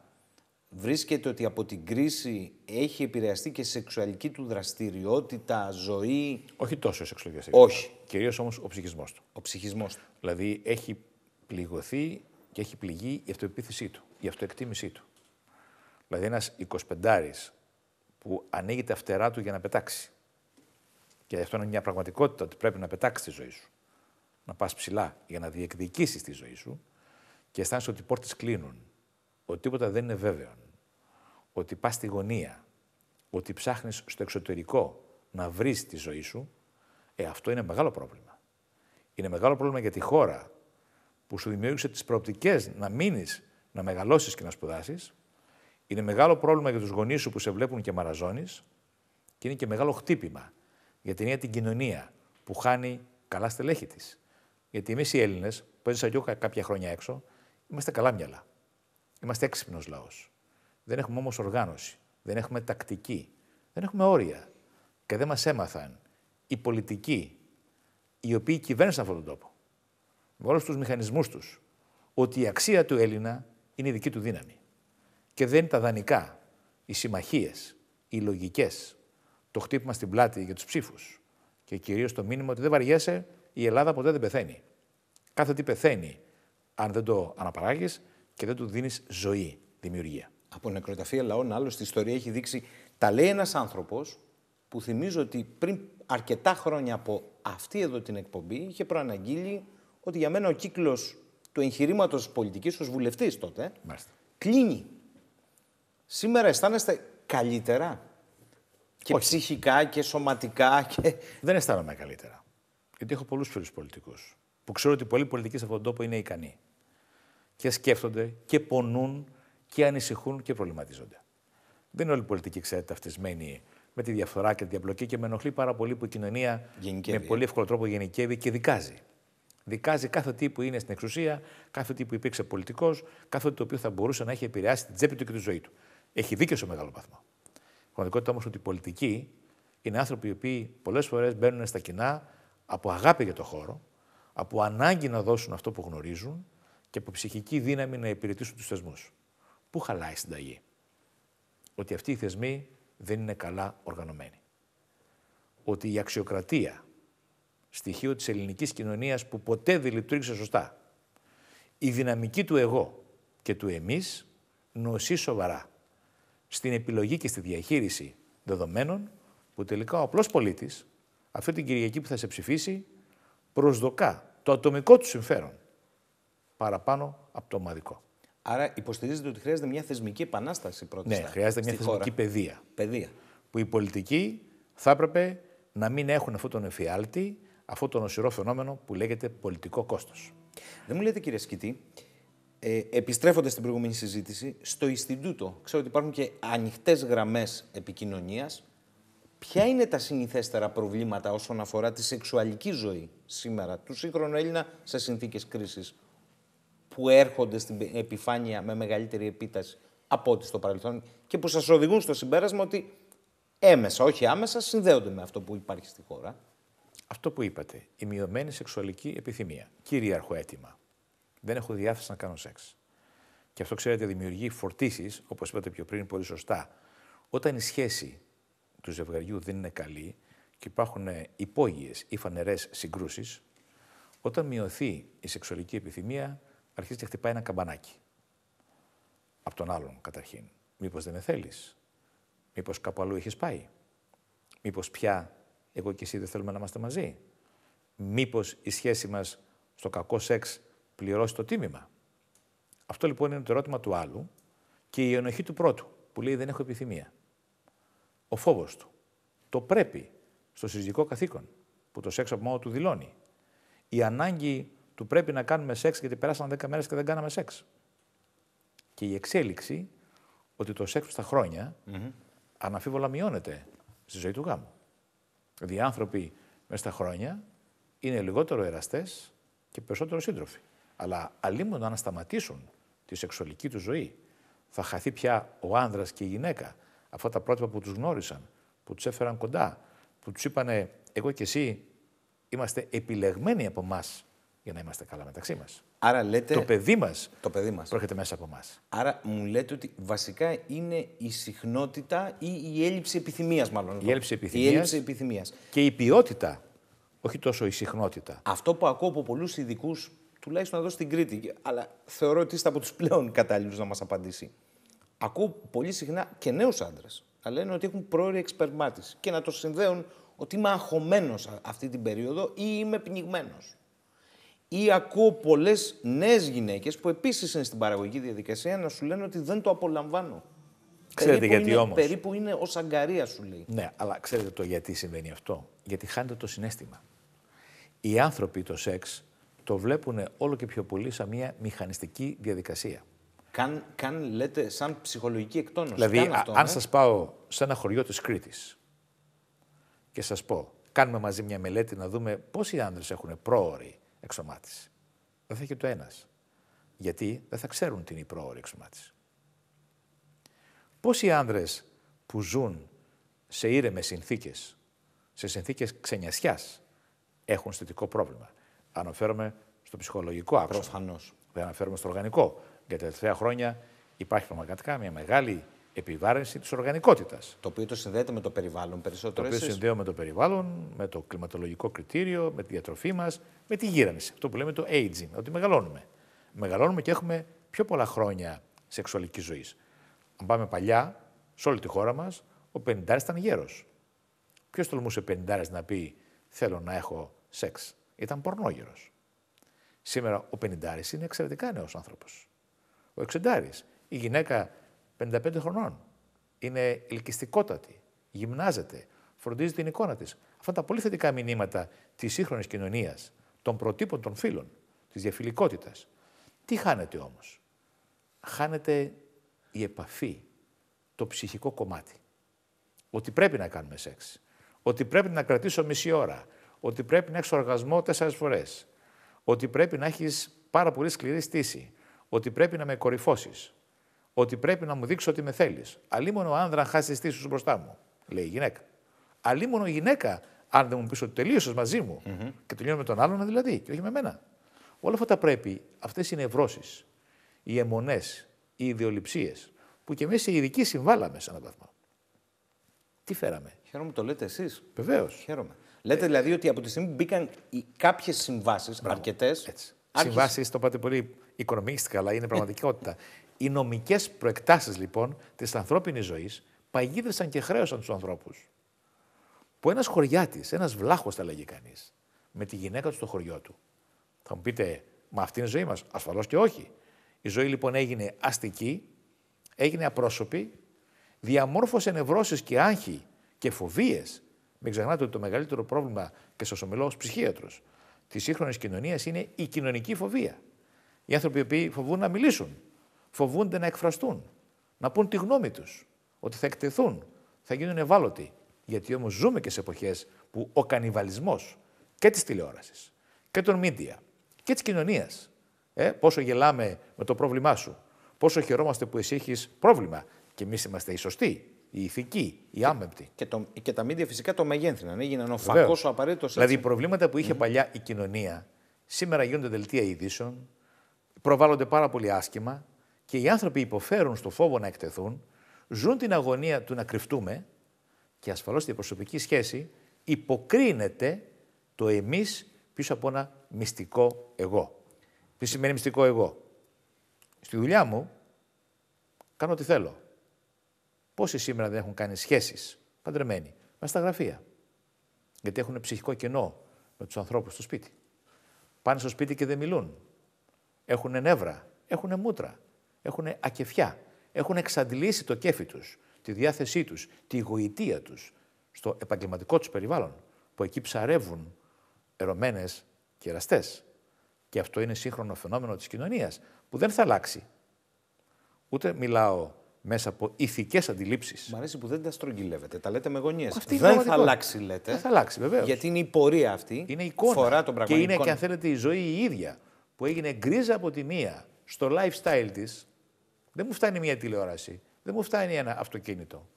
βρίσκεται ότι από την κρίση έχει επηρεαστεί και σεξουαλική του δραστηριότητα, ζωή. Όχι τόσο η σεξουαλική δραστηριότητα. Όχι. Κυρίως όμως ο ψυχισμός του. Ο ψυχισμός του. Δηλαδή έχει πληγωθεί και έχει πληγεί η αυτοεπίθεσή του, η αυτοεκτίμησή του. Δηλαδή ένας 25 που ανοίγει τα φτερά του για να πετάξει. Και αυτό είναι μια πραγματικότητα ότι πρέπει να πετάξεις τη ζωή σου. Να πας ψηλά για να διεκδικήσεις τη ζωή σου και αισθάνεσαι ότι οι πόρτες κλείνουν ότι τίποτα δεν είναι βέβαιο, ότι πας στη γωνία, ότι ψάχνεις στο εξωτερικό να βρεις τη ζωή σου, ε, αυτό είναι μεγάλο πρόβλημα. Είναι μεγάλο πρόβλημα για τη χώρα που σου δημιούργησε τις προοπτικές να μείνεις, να μεγαλώσεις και να σπουδάσεις. Είναι μεγάλο πρόβλημα για τους γονείς σου που σε βλέπουν και μαραζώνεις και είναι και μεγάλο χτύπημα για την ίδια την κοινωνία που χάνει καλά στελέχη της. Γιατί εμείς οι Έλληνες, που έζησα και κάποια χρόνια έξω, είμαστε καλά μυαλά. Είμαστε έξυπνος λαός. Δεν έχουμε όμως οργάνωση. Δεν έχουμε τακτική. Δεν έχουμε όρια. Και δεν μας έμαθαν οι πολιτικοί οι οποίοι κυβέρνησαν αυτόν τον τόπο με όλους τους μηχανισμούς τους ότι η αξία του Έλληνα είναι η δική του δύναμη. Και δεν είναι τα δανεικά, οι συμμαχίες, οι λογικές, το χτύπημα στην πλάτη για τους ψήφους. Και κυρίως το μήνυμα ότι δεν βαριέσαι, η Ελλάδα ποτέ δεν πεθαίνει. Κάθε τι πεθαίνει, αν δεν το αναπαράγεις, και δεν του δίνεις ζωή, δημιουργία. Από νεκροταφεία λαών, άλλωστε, η ιστορία έχει δείξει. Τα λέει ένας άνθρωπος που θυμίζω ότι πριν αρκετά χρόνια από αυτή εδώ την εκπομπή είχε προαναγγείλει ότι για μένα ο κύκλος του εγχειρήματος πολιτικής ως βουλευτής τότε Μάλιστα. κλείνει. Σήμερα αισθάνεστε καλύτερα. Και ψυχικά και σωματικά. Και... Δεν αισθάνομαι καλύτερα. Γιατί έχω πολλούς φίλους πολιτικούς που ξέρω ότι πολλοί πολιτικοί σε αυτόν τον τόπο είναι ικανοί και σκέφτονται και πονούν και ανησυχούν και προβληματίζονται. Δεν είναι όλοι οι πολιτικοί, ξέρετε, ταυτισμένη με τη διαφθορά και τη διαπλοκή και με ενοχλεί πάρα πολύ που η κοινωνία με πολύ ε. εύκολο τρόπο γενικεύει και δικάζει. Δικάζει κάθε τι που είναι στην εξουσία, κάθε τι που υπήρξε πολιτικός, κάθε τι το οποίο θα μπορούσε να έχει επηρεάσει την τσέπη του και τη ζωή του. Έχει δίκιο σε μεγάλο βαθμό. Η πραγματικότητα όμως ότι οι πολιτικοί είναι άνθρωποι οι οποίοι πολλές φορές μπαίνουν στα κοινά από αγάπη για το χώρο, από ανάγκη να δώσουν αυτό που γνωρίζουν και από ψυχική δύναμη να υπηρετήσουν τους θεσμούς. Πού χαλάει η συνταγή, Ότι αυτοί οι θεσμοί δεν είναι καλά οργανωμένοι. Ότι η αξιοκρατία, στοιχείο της ελληνικής κοινωνίας που ποτέ δεν λειτουργήσε σωστά, η δυναμική του εγώ και του εμείς νοσεί σοβαρά στην επιλογή και στη διαχείριση δεδομένων που τελικά ο απλός πολίτης, αυτή την Κυριακή που θα σε ψηφίσει προσδοκά το ατομικό του συμφέρον παραπάνω από το ομαδικό. Άρα υποστηρίζετε ότι χρειάζεται μια θεσμική επανάσταση πρώτα. Ναι, χρειάζεται μια θεσμική χώρα. παιδεία. Που οι πολιτικοί θα έπρεπε να μην έχουν αυτόν τον εφιάλτη, αυτό το οσιρό φαινόμενο που λέγεται πολιτικό κόστος. Δεν μου λέτε, κύριε Σκητή, ε, επιστρέφοντας στην προηγούμενη συζήτηση, στο Ινστιτούτο, ξέρω ότι υπάρχουν και ανοιχτές γραμμές επικοινωνίας. Ποια είναι τα συνηθέστερα προβλήματα όσον αφορά τη σεξουαλική ζωή σήμερα του σύγχρονου Έλληνα σε συνθήκες κρίσης που έρχονται στην επιφάνεια με μεγαλύτερη επίταση από ό,τι στο παρελθόν και που σας οδηγούν στο συμπέρασμα ότι έμεσα, όχι άμεσα, συνδέονται με αυτό που υπάρχει στη χώρα. Αυτό που είπατε, η μειωμένη σεξουαλική επιθυμία, κυρίαρχο αίτημα. Δεν έχω διάθεση να κάνω σεξ. Και αυτό, ξέρετε, δημιουργεί φορτήσει, όπως είπατε πιο πριν πολύ σωστά. Όταν η σχέση του ζευγαριού δεν είναι καλή και υπάρχουν ε, υπόγειες ή φανερές συγκρούσεις, όταν μειωθεί η σεξουαλική επιθυμία, αρχίζει και χτυπάει ένα καμπανάκι. Από τον άλλον καταρχήν. Μήπως δεν με θέλεις. Μήπως κάπου αλλού έχει πάει. Μήπως πια εγώ και εσύ δεν θέλουμε να είμαστε μαζί. Μήπως η σχέση μας στο κακό σεξ πληρώσει το τίμημα. Αυτό λοιπόν είναι το ερώτημα του άλλου και η ενοχή του πρώτου που λέει δεν έχω επιθυμία. Ο φόβος του. Το πρέπει στο συζυγικό καθήκον που το σεξ από μόνο του δηλώνει. Η ανάγκη του πρέπει να κάνουμε σεξ γιατί περάσαν 10 μέρες και δεν κάναμε σεξ. Και η εξέλιξη ότι το σεξ στα χρόνια mm-hmm. αναφίβολα μειώνεται στη ζωή του γάμου. Δηλαδή οι άνθρωποι μέσα στα χρόνια είναι λιγότερο εραστές και περισσότερο σύντροφοι. Αλλά αλλήμον να σταματήσουν τη σεξουαλική τους ζωή, θα χαθεί πια ο άνδρας και η γυναίκα. Αυτά τα πρότυπα που τους γνώρισαν, που τους έφεραν κοντά, που τους είπανε εγώ και εσύ είμαστε επιλεγμένοι από εμάς για να είμαστε καλά μεταξύ μας. Άρα λέτε. Το παιδί μας το παιδί μας. προέρχεται μέσα από εμάς. Άρα μου λέτε ότι βασικά είναι η συχνότητα ή η έλλειψη επιθυμίας, μάλλον. Η έλλειψη επιθυμία. Η έλλειψη επιθυμίας. Και η ποιότητα. Όχι τόσο η συχνότητα. Αυτό που ακούω από πολλούς ειδικούς, τουλάχιστον εδώ στην Κρήτη, αλλά θεωρώ ότι είστε από τους πλέον κατάλληλους να μας απαντήσει. Ακούω πολύ συχνά και νέους άντρες να λένε ότι έχουν πρόορη εξπερμάτιση και να το συνδέουν ότι είμαι αγχωμένος αυτή την περίοδο ή είμαι πνιγμένος. Ή ακούω πολλές νέες γυναίκες που επίσης είναι στην παραγωγική διαδικασία να σου λένε ότι δεν το απολαμβάνω. Ξέρετε περίπου γιατί όμως. Περίπου είναι ως αγκαρία σου λέει. Ναι, αλλά ξέρετε το γιατί συμβαίνει αυτό. Γιατί χάνεται το συνέστημα. Οι άνθρωποι το σεξ το βλέπουν όλο και πιο πολύ σαν μια μηχανιστική διαδικασία. Καν, καν λέτε σαν ψυχολογική εκτόνωση. Δηλαδή, αυτό, αν ναι. σας πάω σε ένα χωριό της Κρήτης και σας πω, κάνουμε μαζί μια μελέτη να δούμε πόσοι άντρε έχουν πρόορη εξωμάτιση. Δεν θα έχει το ένας. Γιατί δεν θα ξέρουν την υπρόορη εξωμάτιση. Πόσοι άνδρες που ζουν σε ήρεμες συνθήκες, σε συνθήκες ξενιασιάς, έχουν αισθητικό πρόβλημα. Αναφέρομαι στο ψυχολογικό άξονα. Προφανώς. Δεν αναφέρομαι στο οργανικό. Για τα τελευταία χρόνια υπάρχει πραγματικά μια μεγάλη επιβάρυνση της οργανικότητας. Το οποίο το συνδέεται με το περιβάλλον περισσότερο. Το οποίο εσείς. με το περιβάλλον, με το κλιματολογικό κριτήριο, με τη διατροφή μας, με τη γύρανση. Αυτό που λέμε το aging, ότι μεγαλώνουμε. Μεγαλώνουμε και έχουμε πιο πολλά χρόνια σεξουαλικής ζωής. Αν πάμε παλιά, σε όλη τη χώρα μας, ο 50 ήταν γέρος. Ποιος τολμούσε 50 να πει Θέλω να έχω σεξ. Ήταν πορνόγερος. Σήμερα ο 50 είναι εξαιρετικά νέος άνθρωπος. Ο 60 η γυναίκα 55 χρονών. Είναι ελκυστικότατη. Γυμνάζεται. Φροντίζει την εικόνα της. Αυτά τα πολύ θετικά μηνύματα της σύγχρονης κοινωνίας, των προτύπων των φίλων, της διαφιλικότητας. Τι χάνεται όμως. Χάνεται η επαφή, το ψυχικό κομμάτι. Ότι πρέπει να κάνουμε σεξ. Ότι πρέπει να κρατήσω μισή ώρα. Ότι πρέπει να έχει οργασμό τέσσερις φορές. Ότι πρέπει να έχεις πάρα πολύ σκληρή στήση. Ότι πρέπει να με κορυφώσεις ότι πρέπει να μου δείξω ότι με θέλεις. Αλλήμονο άνδρα, χάσει τι σου μπροστά μου, λέει η γυναίκα. η γυναίκα, αν δεν μου πεις ότι τελείωσες μαζί μου και τελειώνω με τον άλλον δηλαδή, και όχι με μένα. Όλα αυτά τα πρέπει, αυτές οι νευρώσει, οι αιμονές, οι ιδεολειψίες, που και εμείς οι ειδικοί συμβάλαμε σε έναν βαθμό. Τι φέραμε. Χαίρομαι το λέτε εσείς. Βεβαίως. Χαίρομαι. Λέτε ε, δηλαδή ότι από τη στιγμή που μπήκαν κάποιες συμβάσεις, αρκετέ. Συμβάσεις, το πάτε πολύ οικονομίστηκα, αλλά είναι πραγματικότητα. [LAUGHS] Οι νομικές προεκτάσεις λοιπόν της ανθρώπινης ζωής παγίδευσαν και χρέωσαν τους ανθρώπους. Που ένας χωριάτης, ένας βλάχος θα λέγει κανείς, με τη γυναίκα του στο χωριό του. Θα μου πείτε, μα αυτή είναι η ζωή μας. Ασφαλώς και όχι. Η ζωή λοιπόν έγινε αστική, έγινε απρόσωπη, διαμόρφωσε νευρώσεις και άγχη και φοβίες. Μην ξεχνάτε ότι το μεγαλύτερο πρόβλημα και σας ομιλώ ως ψυχίατρος της σύγχρονης κοινωνίας είναι η κοινωνική φοβία. Οι άνθρωποι οι οποίοι φοβούν να μιλήσουν, φοβούνται να εκφραστούν, να πούν τη γνώμη τους, ότι θα εκτεθούν, θα γίνουν ευάλωτοι. Γιατί όμως ζούμε και σε εποχές που ο κανιβαλισμός και της τηλεόρασης και των μίντια και της κοινωνίας, ε, πόσο γελάμε με το πρόβλημά σου, πόσο χαιρόμαστε που εσύ έχεις πρόβλημα και εμείς είμαστε οι σωστοί, οι ηθικοί, οι άμεπτοι. Και, και τα μίντια φυσικά το μεγέθυναν, ε, έγιναν ο φακός ο απαραίτητος. Δηλαδή, οι προβλήματα που είχε παλιά η κοινωνία, σήμερα γίνονται δελτία ειδήσεων, προβάλλονται πάρα πολύ άσχημα, και οι άνθρωποι υποφέρουν στο φόβο να εκτεθούν, ζουν την αγωνία του να κρυφτούμε και ασφαλώς η προσωπική σχέση υποκρίνεται το εμείς πίσω από ένα μυστικό εγώ. Τι σημαίνει μυστικό εγώ. Στη δουλειά μου κάνω ό,τι θέλω. Πόσοι σήμερα δεν έχουν κάνει σχέσεις παντρεμένοι, μα στα γραφεία. Γιατί έχουν ψυχικό κενό με τους ανθρώπους στο σπίτι. Πάνε στο σπίτι και δεν μιλούν. Έχουν νεύρα, έχουν μούτρα, έχουν ακεφιά. Έχουν εξαντλήσει το κέφι τους, τη διάθεσή τους, τη γοητεία τους στο επαγγελματικό τους περιβάλλον, που εκεί ψαρεύουν ερωμένες κεραστές. Και αυτό είναι σύγχρονο φαινόμενο της κοινωνίας που δεν θα αλλάξει. Ούτε μιλάω μέσα από ηθικές αντιλήψεις. Μ' αρέσει που δεν τα στρογγυλεύετε. Τα λέτε με γωνίες. Δεν θα αλλάξει, λέτε. Δεν θα αλλάξει, βεβαίως. Γιατί είναι η πορεία αυτή. Είναι η εικόνα. και είναι εικόνα. και αν θέλετε η ζωή η ίδια. Που έγινε γκρίζα από τη μία, στο lifestyle της, δεν μου φτάνει μια τηλεόραση, δεν μου φτάνει ένα αυτοκίνητο.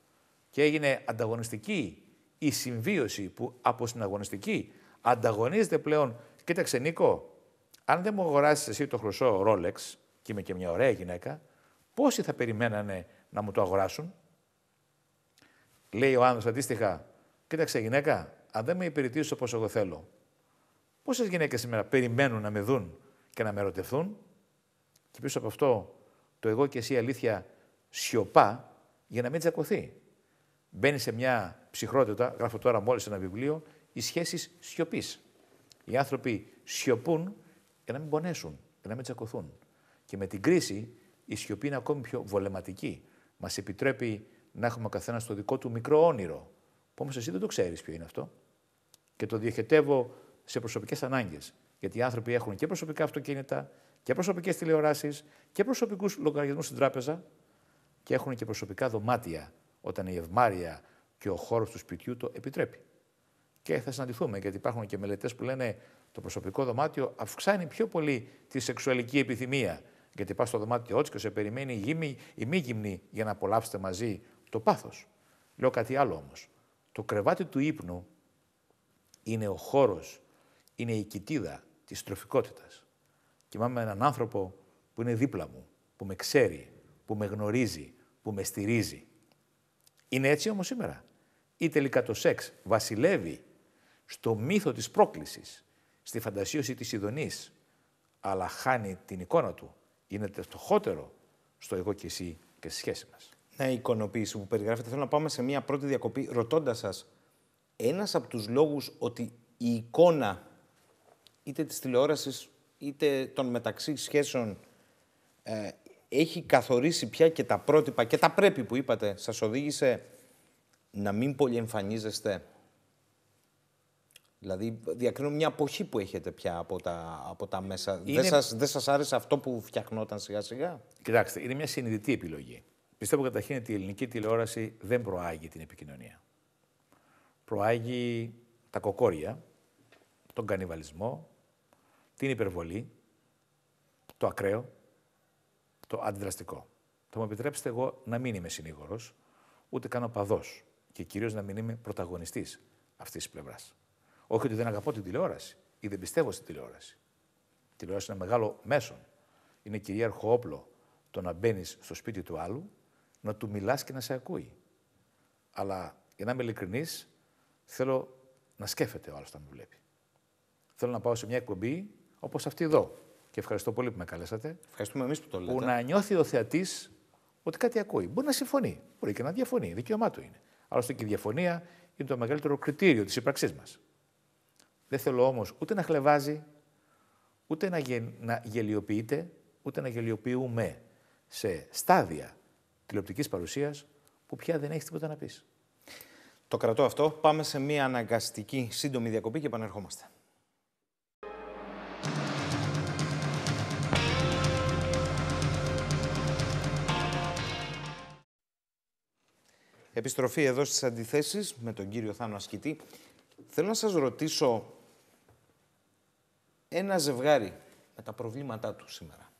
Και έγινε ανταγωνιστική η συμβίωση που από συναγωνιστική ανταγωνίζεται πλέον. Κοίταξε Νίκο, αν δεν μου αγοράσεις εσύ το χρυσό Rolex, και είμαι και μια ωραία γυναίκα, πόσοι θα περιμένανε να μου το αγοράσουν. Λέει ο άνδρας αντίστοιχα, κοίταξε γυναίκα, αν δεν με υπηρετήσεις όπως εγώ θέλω, πόσες γυναίκες σήμερα περιμένουν να με δουν και να με ερωτευθούν, και πίσω από αυτό το εγώ και εσύ αλήθεια σιωπά για να μην τσακωθεί. Μπαίνει σε μια ψυχρότητα, γράφω τώρα μόλις ένα βιβλίο, οι σχέσεις σιωπής. Οι άνθρωποι σιωπούν για να μην πονέσουν, για να μην τσακωθούν. Και με την κρίση η σιωπή είναι ακόμη πιο βολεματική. Μας επιτρέπει να έχουμε καθένας το δικό του μικρό όνειρο, που όμως εσύ δεν το ξέρεις ποιο είναι αυτό. Και το διοχετεύω σε προσωπικές ανάγκες, γιατί οι άνθρωποι έχουν και προσωπικά αυτοκίνητα και προσωπικές τηλεοράσεις και προσωπικούς λογαριασμούς στην τράπεζα και έχουν και προσωπικά δωμάτια όταν η ευμάρεια και ο χώρος του σπιτιού το επιτρέπει. Και θα συναντηθούμε, γιατί υπάρχουν και μελετές που λένε το προσωπικό δωμάτιο αυξάνει πιο πολύ τη σεξουαλική επιθυμία. Γιατί πας στο δωμάτιό ό,τι και σε περιμένει η, γύμη, η μη γυμνή για να απολαύσετε μαζί το πάθος. Λέω κάτι άλλο όμως. Το κρεβάτι του ύπνου είναι ο χώρος, είναι η κοιτίδα της τροφικότητας. Κοιμάμαι έναν άνθρωπο που είναι δίπλα μου, που με ξέρει, που με γνωρίζει, που με στηρίζει. Είναι έτσι όμως σήμερα. Ή τελικά το σεξ βασιλεύει στο μύθο της πρόκλησης, στη φαντασίωση της ειδονής, αλλά χάνει την εικόνα του, γίνεται φτωχότερο στο εγώ και εσύ και στη σχέση μας. Να εικονοποιήσω που περιγράφεται. Θέλω να πάμε σε μια πρώτη διακοπή ρωτώντας σας ένας από τους λόγους ότι η εικόνα είτε της τηλεόρασης είτε των μεταξύ σχέσεων ε, έχει καθορίσει πια και τα πρότυπα και τα πρέπει που είπατε, σας οδήγησε να μην πολυεμφανίζεστε. Δηλαδή, διακρίνω μια αποχή που έχετε πια από τα, από τα μέσα. Δεν, σας, δεν σας άρεσε αυτό που φτιαχνόταν σιγά-σιγά. Κοιτάξτε, είναι μια συνειδητή επιλογή. Πιστεύω καταρχήν ότι η ελληνική τηλεόραση δεν προάγει την επικοινωνία. Προάγει τα κοκόρια, τον κανιβαλισμό, την υπερβολή, το ακραίο, το αντιδραστικό. Θα μου επιτρέψετε εγώ να μην είμαι συνήγορος, ούτε καν οπαδό και κυρίως να μην είμαι πρωταγωνιστής αυτής της πλευράς. Όχι ότι δεν αγαπώ την τηλεόραση ή δεν πιστεύω στην τηλεόραση. Η τηλεόραση είναι ένα μεγάλο μέσον. μεσο κυρίαρχο όπλο το να μπαίνεις στο σπίτι του άλλου, να του μιλάς και να σε ακούει. Αλλά για να είμαι ειλικρινής, θέλω να σκέφτεται ο άλλος όταν με βλέπει. Θέλω να πάω σε μια εκπομπή όπως αυτή εδώ. Και ευχαριστώ πολύ που με καλέσατε. Ευχαριστούμε εμείς που το λέτε. Που να νιώθει ο θεατής ότι κάτι ακούει. Μπορεί να συμφωνεί, μπορεί και να διαφωνεί. Δικαίωμά του είναι. Άλλωστε και η διαφωνία είναι το μεγαλύτερο κριτήριο της ύπαρξής μας. Δεν θέλω όμως ούτε να χλεβάζει, ούτε να, να γελιοποιείται, ούτε να γελιοποιούμε σε στάδια τηλεοπτικής παρουσίας που πια δεν έχεις τίποτα να πεις. Το κρατώ αυτό. Πάμε σε μια αναγκαστική σύντομη διακοπή και επανερχόμαστε. Επιστροφή εδώ στις αντιθέσεις με τον κύριο Θάνο Ασκητή. Θέλω να σας ρωτήσω ένα ζευγάρι με τα προβλήματά του σήμερα.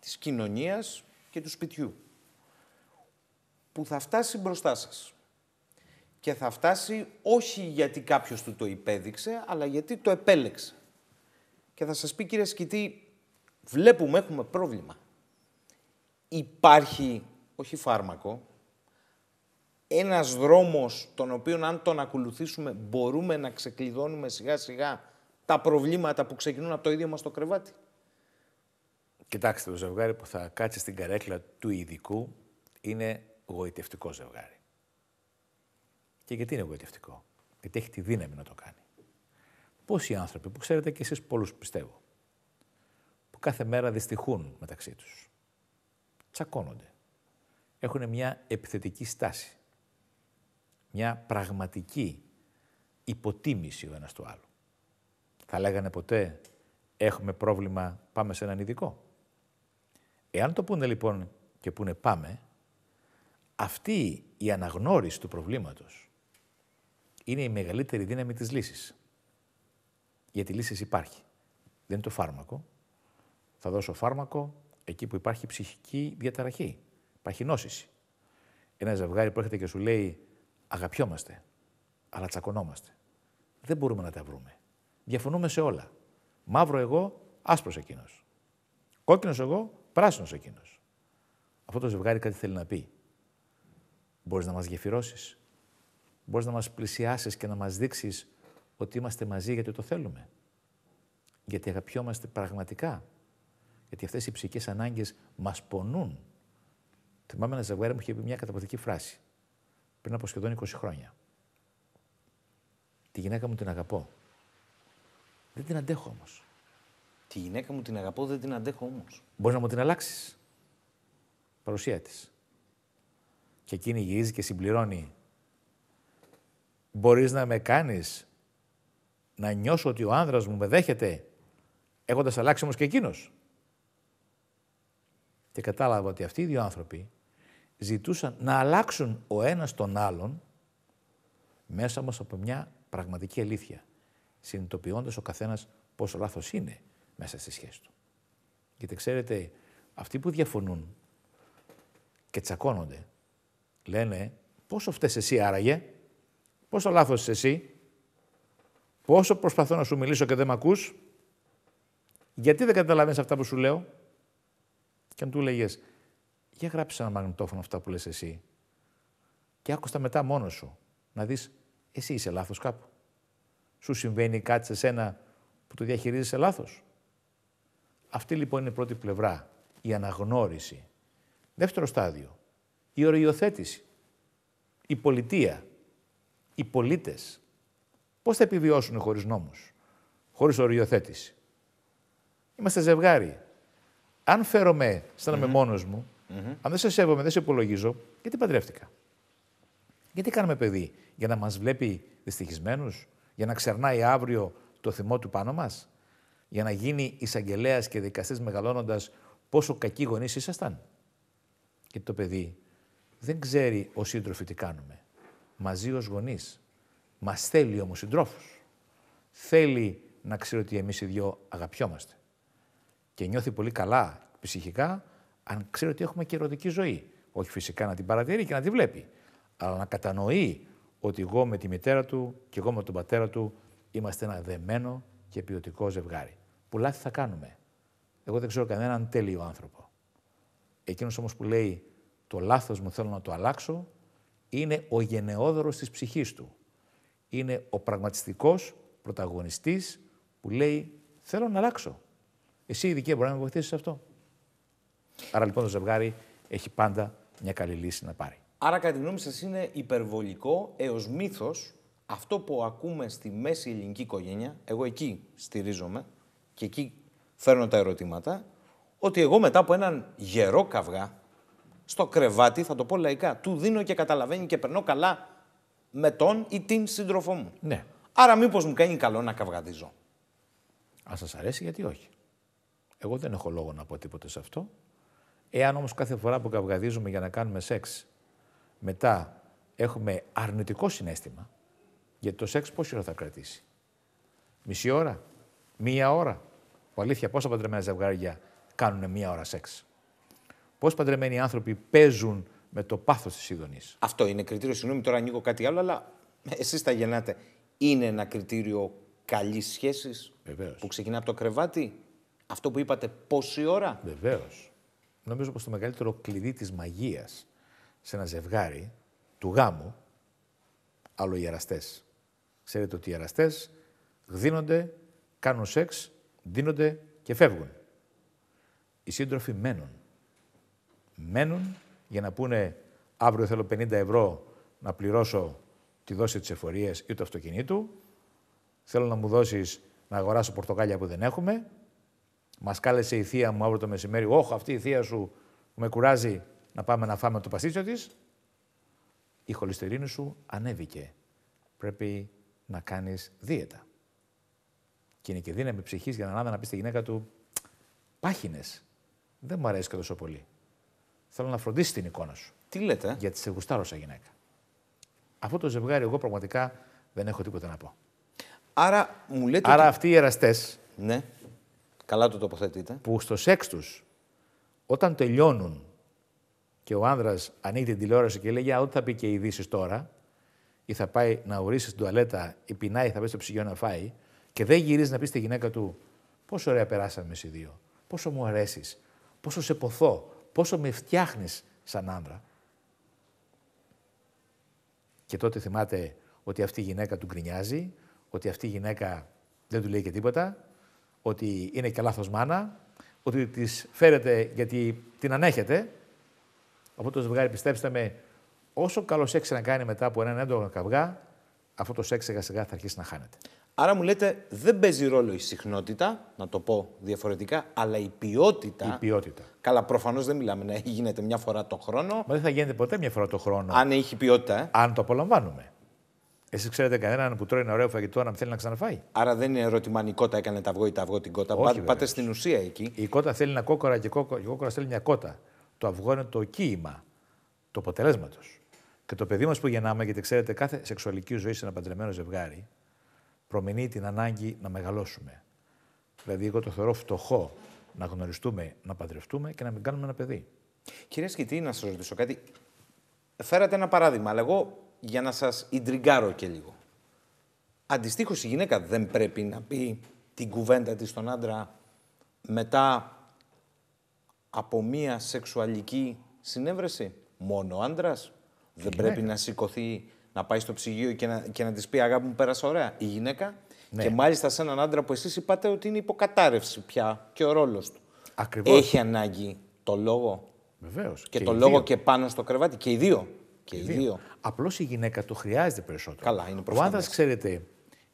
Της κοινωνίας και του σπιτιού. Που θα φτάσει μπροστά σας. Και θα φτάσει όχι γιατί κάποιος του το υπέδειξε, αλλά γιατί το επέλεξε. Και θα σας πει κύριε Ασκητή, βλέπουμε έχουμε πρόβλημα. Υπάρχει, όχι φάρμακο, ένας δρόμος τον οποίο αν τον ακολουθήσουμε μπορούμε να ξεκλειδώνουμε σιγά σιγά τα προβλήματα που ξεκινούν από το ίδιο μας το κρεβάτι. Κοιτάξτε, το ζευγάρι που θα κάτσει στην καρέκλα του ειδικού είναι γοητευτικό ζευγάρι. Και γιατί είναι γοητευτικό. Γιατί έχει τη δύναμη να το κάνει. Πόσοι άνθρωποι που ξέρετε και εσείς πολλούς πιστεύω, που κάθε μέρα δυστυχούν μεταξύ τους, τσακώνονται, έχουν μια επιθετική στάση, μια πραγματική υποτίμηση ο ένας του άλλου. Θα λέγανε ποτέ έχουμε πρόβλημα, πάμε σε έναν ειδικό. Εάν το πούνε λοιπόν και πούνε πάμε, αυτή η αναγνώριση του προβλήματος είναι η μεγαλύτερη δύναμη της λύσης. Γιατί λύσης υπάρχει. Δεν είναι το φάρμακο. Θα δώσω φάρμακο εκεί που υπάρχει ψυχική διαταραχή. Υπάρχει νόσηση. Ένα ζευγάρι που έρχεται και σου λέει Αγαπιόμαστε, αλλά τσακωνόμαστε. Δεν μπορούμε να τα βρούμε. Διαφωνούμε σε όλα. Μαύρο εγώ, άσπρος εκείνος. Κόκκινος εγώ, πράσινος εκείνος. Αυτό το ζευγάρι κάτι θέλει να πει. Μπορείς να μας γεφυρώσεις. Μπορείς να μας πλησιάσεις και να μας δείξεις ότι είμαστε μαζί γιατί το θέλουμε. Γιατί αγαπιόμαστε πραγματικά. Γιατί αυτές οι ψυχικές ανάγκες μας πονούν. Θυμάμαι ένα ζευγάρι μου είχε πει μια καταπληκτική φράση πριν από σχεδόν 20 χρόνια. Τη γυναίκα μου την αγαπώ. Δεν την αντέχω όμως. Τη γυναίκα μου την αγαπώ, δεν την αντέχω όμως. Μπορείς να μου την αλλάξεις. Παρουσία της. Και εκείνη γυρίζει και συμπληρώνει. Μπορείς να με κάνεις να νιώσω ότι ο άνδρας μου με δέχεται έχοντας αλλάξει όμως και εκείνος. Και κατάλαβα ότι αυτοί οι δύο άνθρωποι ζητούσαν να αλλάξουν ο ένας τον άλλον μέσα μας από μια πραγματική αλήθεια, συνειδητοποιώντας ο καθένας πόσο λάθος είναι μέσα στη σχέση του. Γιατί ξέρετε, αυτοί που διαφωνούν και τσακώνονται, λένε πόσο φταίς εσύ άραγε, πόσο λάθος είσαι εσύ, πόσο προσπαθώ να σου μιλήσω και δεν με ακούς, γιατί δεν καταλαβαίνεις αυτά που σου λέω. Και αν του λέγες, για γράψε ένα μαγνητόφωνο αυτά που λες εσύ και άκουστα μετά μόνος σου να δεις εσύ είσαι λάθος κάπου. Σου συμβαίνει κάτι σε σένα που το διαχειρίζεσαι λάθος. Αυτή λοιπόν είναι η πρώτη πλευρά, η αναγνώριση. Δεύτερο στάδιο, η οριοθέτηση. Η πολιτεία, οι πολίτες. Πώς θα επιβιώσουν χωρίς νόμους χωρίς οριοθέτηση. Είμαστε ζευγάρι. Αν φέρομαι σαν να είμαι μόνος μου, αν δεν σε σέβομαι, δεν σε υπολογίζω, γιατί παντρεύτηκα. Γιατί κάνουμε παιδί, για να μας βλέπει δυστυχισμένους, για να ξερνάει αύριο το θυμό του πάνω μας, για να γίνει εισαγγελέας και δικαστής μεγαλώνοντας πόσο κακοί γονείς ήσασταν. Γιατί το παιδί δεν ξέρει ο σύντροφοι τι κάνουμε. Μαζί ως γονείς. Μας θέλει όμως συντρόφους. Θέλει να ξέρει ότι εμείς οι δυο αγαπιόμαστε. Και νιώθει πολύ καλά ψυχικά αν ξέρει ότι έχουμε και ερωτική ζωή. Όχι φυσικά να την παρατηρεί και να τη βλέπει, αλλά να κατανοεί ότι εγώ με τη μητέρα του και εγώ με τον πατέρα του είμαστε ένα δεμένο και ποιοτικό ζευγάρι. Που λάθη θα κάνουμε. Εγώ δεν ξέρω κανέναν τέλειο άνθρωπο. Εκείνος όμως που λέει το λάθος μου θέλω να το αλλάξω είναι ο γενναιόδωρος της ψυχής του. Είναι ο πραγματιστικός πρωταγωνιστής που λέει θέλω να αλλάξω. Εσύ ειδική μπορεί να με βοηθήσεις σε αυτό. Άρα λοιπόν το ζευγάρι έχει πάντα μια καλή λύση να πάρει. Άρα, κατά τη γνώμη σας, είναι υπερβολικό έως μύθος αυτό που ακούμε στη μέση ελληνική οικογένεια. Εγώ εκεί στηρίζομαι και εκεί φέρνω τα ερωτήματα. Ότι εγώ μετά από έναν γερό καυγά στο κρεβάτι, θα το πω λαϊκά, του δίνω και καταλαβαίνει και περνώ καλά με τον ή την σύντροφό μου. Ναι. Άρα, μήπως μου κάνει καλό να καυγαδίζω. Αν σας αρέσει, γιατί όχι. Εγώ δεν έχω λόγο να πω σε αυτό. Εάν όμως κάθε φορά που καυγαδίζουμε για να κάνουμε σεξ, μετά έχουμε αρνητικό συνέστημα, γιατί το σεξ πόση ώρα θα κρατήσει. Μισή ώρα, μία ώρα. Ο αλήθεια, πόσα παντρεμένα ζευγάρια κάνουν μία ώρα σεξ. Πώς παντρεμένοι άνθρωποι παίζουν με το πάθος της ειδονής. Αυτό είναι κριτήριο. Συγγνώμη, τώρα ανοίγω κάτι άλλο, αλλά εσείς τα γεννάτε. Είναι ένα κριτήριο καλής σχέσης που ξεκινά από το κρεβάτι. Αυτό που είπατε πόση ώρα. βεβαίως νομίζω πως το μεγαλύτερο κλειδί της μαγείας σε ένα ζευγάρι του γάμου, άλλο οι αραστές. Ξέρετε ότι οι αραστές γδίνονται, κάνουν σεξ, δίνονται και φεύγουν. Οι σύντροφοι μένουν. Μένουν για να πούνε αύριο θέλω 50 ευρώ να πληρώσω τη δόση της εφορίας ή του αυτοκινήτου, θέλω να μου δώσεις να αγοράσω πορτοκάλια που δεν έχουμε, Μας κάλεσε η θεία μου αύριο το μεσημέρι. Όχι, αυτή η θεία σου με κουράζει να πάμε να φάμε το παστίτσιο της. Η χολυστερίνη σου ανέβηκε. Πρέπει να κάνεις δίαιτα. Και είναι και δύναμη ψυχής για να να πει στη γυναίκα του: Πάχινες. Δεν μου αρέσει και τόσο πολύ. Θέλω να φροντίσεις την εικόνα σου. Τι λέτε. Ε? Γιατί σε γουστάρωσα γυναίκα. Αυτό το ζευγάρι, εγώ πραγματικά δεν έχω τίποτα να πω. Άρα μου λέτε. Άρα ότι... αυτοί οι εραστές ναι. Καλά το τοποθετείτε. Που στο σεξ τους, όταν τελειώνουν και ο άνδρας ανοίγει την τηλεόραση και λέει: Για ό,τι θα πει και ειδήσει τώρα, ή θα πάει να ορίσει στην τουαλέτα, ή πεινάει, θα πει στο ψυγείο να φάει, και δεν γυρίζει να πει στη γυναίκα του: Πόσο ωραία περάσαμε εσύ δύο, πόσο μου αρέσεις, πόσο σε ποθώ, πόσο με φτιάχνεις σαν άνδρα. Και τότε θυμάται ότι αυτή η γυναίκα του γκρινιάζει, ότι αυτή η γυναίκα δεν του λέει και τίποτα ότι είναι και λάθος μάνα, ότι της φέρετε γιατί την ανέχετε. Αυτό το ζευγάρι, πιστέψτε με, όσο καλός σεξ να κάνει μετά από έναν έντονο καυγά, αυτό το σεξ σιγά σιγά θα αρχίσει να χάνεται. Άρα μου λέτε, δεν παίζει ρόλο η συχνότητα, να το πω διαφορετικά, αλλά η ποιότητα. Η ποιότητα. Καλά, προφανώς δεν μιλάμε να γίνεται μια φορά το χρόνο. Μα δεν θα γίνεται ποτέ μια φορά το χρόνο. Αν έχει ποιότητα, ε. Αν το απολαμβάνουμε. Εσείς ξέρετε κανέναν που τρώει ένα ωραίο φαγητό να θέλει να ξαναφάει. Άρα δεν είναι ερώτημα αν η κότα έκανε τα αυγό ή τα αυγό την κότα. Όχι, Πά, πάτε στην ουσία εκεί. Η κότα οχι πατε στην ένα κόκορα και η κόκορα θέλει μια κότα. Το αυγό είναι το κύημα του αποτελέσματος. Και το παιδί μας που γεννάμε, γιατί ξέρετε, κάθε σεξουαλική ζωή σε ένα παντρεμένο ζευγάρι προμηνεί την ανάγκη να μεγαλώσουμε. Δηλαδή, εγώ το θεωρώ φτωχό να γνωριστούμε, να παντρευτούμε και να μην κάνουμε ένα παιδί. Κυρία Σκητή, να σας ρωτήσω κάτι. Φέρατε ένα παράδειγμα, αλλά εγώ για να σας ιντριγκάρω και λίγο. Αντιστοίχως η γυναίκα δεν πρέπει να πει την κουβέντα της στον άντρα μετά από μία σεξουαλική συνέβρεση. Μόνο ο άντρας. δεν πρέπει να σηκωθεί, να πάει στο ψυγείο και να, και να της πει «Αγάπη μου, πέρασε ωραία». Η γυναίκα ναι. και μάλιστα σε έναν άντρα που εσείς είπατε ότι είναι υποκατάρρευση πια και ο ρόλος του. Ακριβώς. Έχει ανάγκη το λόγο Βεβαίως. και, το λόγο και πάνω στο κρεβάτι και οι δύο. Και οι Απλώς η γυναίκα το χρειάζεται περισσότερο. Καλά, είναι Ο άντρα, ξέρετε,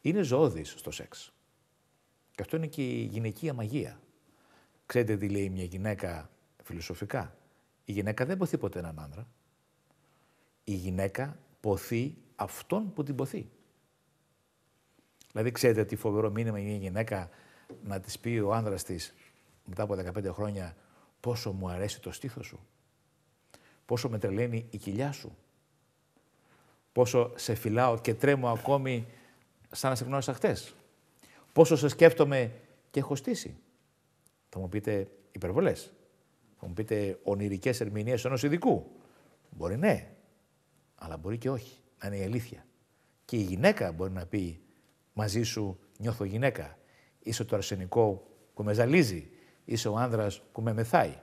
είναι ζώδης στο σεξ. Και αυτό είναι και η γυναικεία μαγεία. Ξέρετε τι λέει μια γυναίκα φιλοσοφικά. Η γυναίκα δεν ποθεί ποτέ έναν άντρα. Η γυναίκα ποθεί αυτόν που την ποθεί. Δηλαδή, ξέρετε τι φοβερό μήνυμα μια γυναίκα να της πει ο άντρα της μετά από 15 χρόνια πόσο μου αρέσει το στήθος σου. Πόσο με τρελαίνει η κοιλιά σου. Πόσο σε φυλάω και τρέμω ακόμη σαν να σε γνώρισα χτες. Πόσο σε σκέφτομαι και έχω στήσει. Θα μου πείτε υπερβολές. Θα μου πείτε ονειρικές ερμηνείες ενός ειδικού. Μπορεί ναι, αλλά μπορεί και όχι. Να είναι η αλήθεια. Και η γυναίκα μπορεί να πει μαζί σου νιώθω γυναίκα. Είσαι το αρσενικό που με ζαλίζει. Είσαι ο άνδρας που με μεθάει.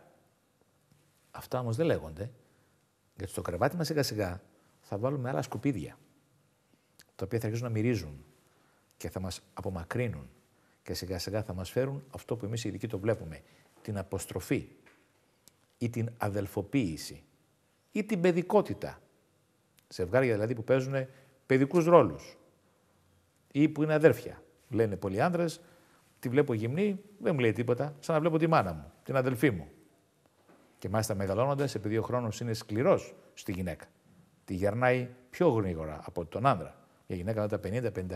Αυτά όμως δεν λέγονται. Γιατί στο κρεβάτι μας σιγά σιγά θα βάλουμε άλλα σκουπίδια, τα οποία θα αρχίσουν να μυρίζουν και θα μας απομακρύνουν και σιγά σιγά θα μας φέρουν αυτό που εμείς οι ειδικοί το βλέπουμε, την αποστροφή ή την αδελφοποίηση ή την παιδικότητα. Ζευγάρια δηλαδή που παίζουν παιδικούς ρόλους ή που είναι αδέρφια. Λένε πολλοί άνδρες, τη βλέπω γυμνή, δεν μου λέει τίποτα, σαν να βλέπω τη μάνα μου, την αδελφή μου. Και μάλιστα μεγαλώνοντας, επειδή ο χρόνος είναι σκληρός στη γυναίκα τη γερνάει πιο γρήγορα από τον άνδρα. Η γυναίκα μετά τα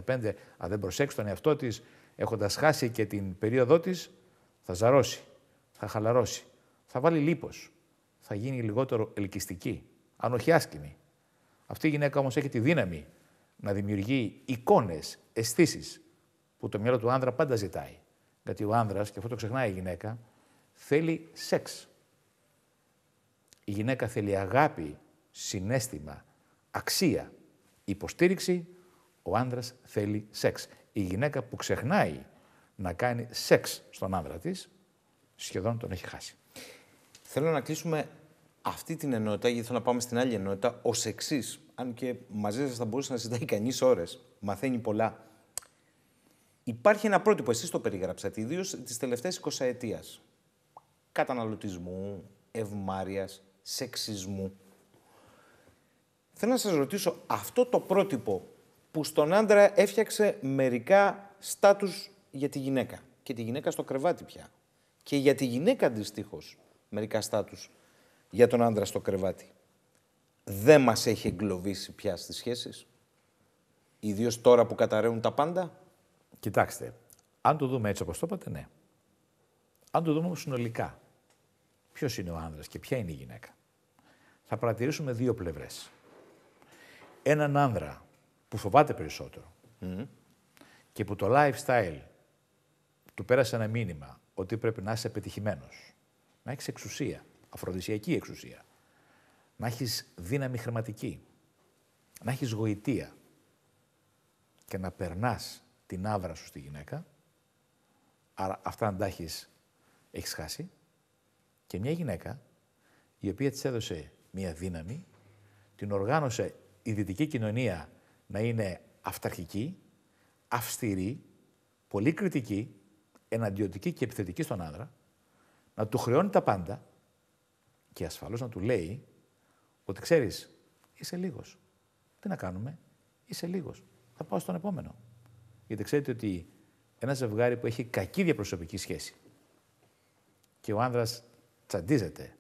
50-55, αν δεν προσέξει τον εαυτό της, έχοντας χάσει και την περίοδό της, θα ζαρώσει, θα χαλαρώσει, θα βάλει λίπος, θα γίνει λιγότερο ελκυστική, αν όχι άσκημη. Αυτή η γυναίκα όμως έχει τη δύναμη να δημιουργεί εικόνες, αισθήσεις που το μυαλό του άντρα πάντα ζητάει. Γιατί ο άνδρας, και αυτό το ξεχνάει η γυναίκα, θέλει σεξ. Η γυναίκα θέλει αγάπη, συνέστημα, αξία, υποστήριξη, ο άνδρας θέλει σεξ. Η γυναίκα που ξεχνάει να κάνει σεξ στον άνδρα της, σχεδόν τον έχει χάσει. Θέλω να κλείσουμε αυτή την ενότητα, γιατί θέλω να πάμε στην άλλη ενότητα, ως εξής. Αν και μαζί σας θα μπορούσε να συζητάει κανείς ώρες, μαθαίνει πολλά. Υπάρχει ένα πρότυπο, εσείς το περιγράψατε, ιδίως τη τελευταία 20 ετία. Καταναλωτισμού, ευμάρειας, σεξισμού. Θέλω να σας ρωτήσω, αυτό το πρότυπο που στον άντρα έφτιαξε μερικά στάτους για τη γυναίκα και τη γυναίκα στο κρεβάτι πια και για τη γυναίκα αντιστοίχως μερικά στάτους για τον άντρα στο κρεβάτι δεν μας έχει εγκλωβίσει πια στις σχέσεις, ιδίως τώρα που καταραίουν τα πάντα. Κοιτάξτε, αν το δούμε έτσι όπως το είπατε, ναι. Αν το δούμε συνολικά, ποιος είναι ο άνδρας και ποια είναι η γυναίκα, θα παρατηρήσουμε δύο πλευρές έναν άνδρα που φοβάται περισσότερο και που το lifestyle του πέρασε ένα μήνυμα ότι πρέπει να είσαι πετυχημένος, να έχεις εξουσία, αφροδισιακή εξουσία, να έχεις δύναμη χρηματική, να έχεις γοητεία και να περνάς την άβρα σου στη γυναίκα. Άρα αυτά αν τα έχεις, έχεις χάσει. Και μια γυναίκα η οποία της έδωσε μια δύναμη, την οργάνωσε η δυτική κοινωνία να είναι αυταρχική, αυστηρή, πολύ κριτική, εναντιωτική και επιθετική στον άνδρα, να του χρεώνει τα πάντα και ασφαλώς να του λέει ότι ξέρεις, είσαι λίγος. Τι να κάνουμε, είσαι λίγος. Θα πάω στον επόμενο. Γιατί ξέρετε ότι ένα ζευγάρι που έχει κακή διαπροσωπική σχέση και ο άνδρας τσαντίζεται,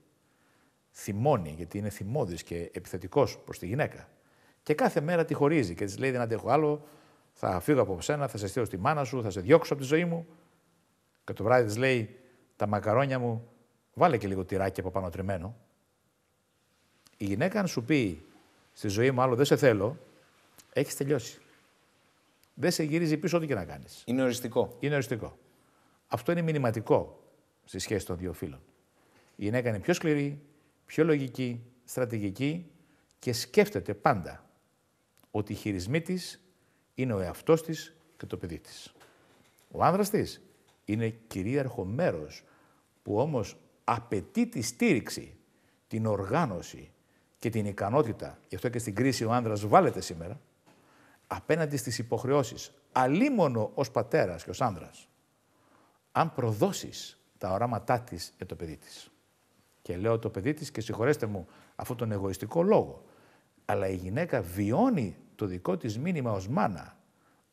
θυμώνει, γιατί είναι θυμώδης και επιθετικός προς τη γυναίκα, και κάθε μέρα τη χωρίζει και της λέει: Δεν αντέχω άλλο. Θα φύγω από σένα, θα σε στείλω στη μάνα σου, θα σε διώξω από τη ζωή μου. Και το βράδυ της λέει: Τα μακαρόνια μου, βάλε και λίγο τυράκι από πάνω τριμμένο. Η γυναίκα, αν σου πει στη ζωή μου άλλο δεν σε θέλω, έχεις τελειώσει. Δεν σε γυρίζει πίσω ό,τι και να κάνεις. Είναι οριστικό. Είναι οριστικό. Αυτό είναι μηνυματικό στη σχέση των δύο φίλων. Η γυναίκα είναι πιο σκληρή, πιο λογική, στρατηγική και σκέφτεται πάντα ότι οι χειρισμοί της είναι ο εαυτός της και το παιδί της. Ο άνδρας της είναι κυρίαρχο μέρος που όμως απαιτεί τη στήριξη, την οργάνωση και την ικανότητα, γι' αυτό και στην κρίση ο άνδρας βάλεται σήμερα, απέναντι στις υποχρεώσεις, αλίμονο ως πατέρας και ως άνδρας, αν προδώσεις τα οράματά της για το παιδί της. Και λέω το παιδί της και συγχωρέστε μου αυτόν τον εγωιστικό λόγο, αλλά η γυναίκα βιώνει το δικό της μήνυμα ως μάνα,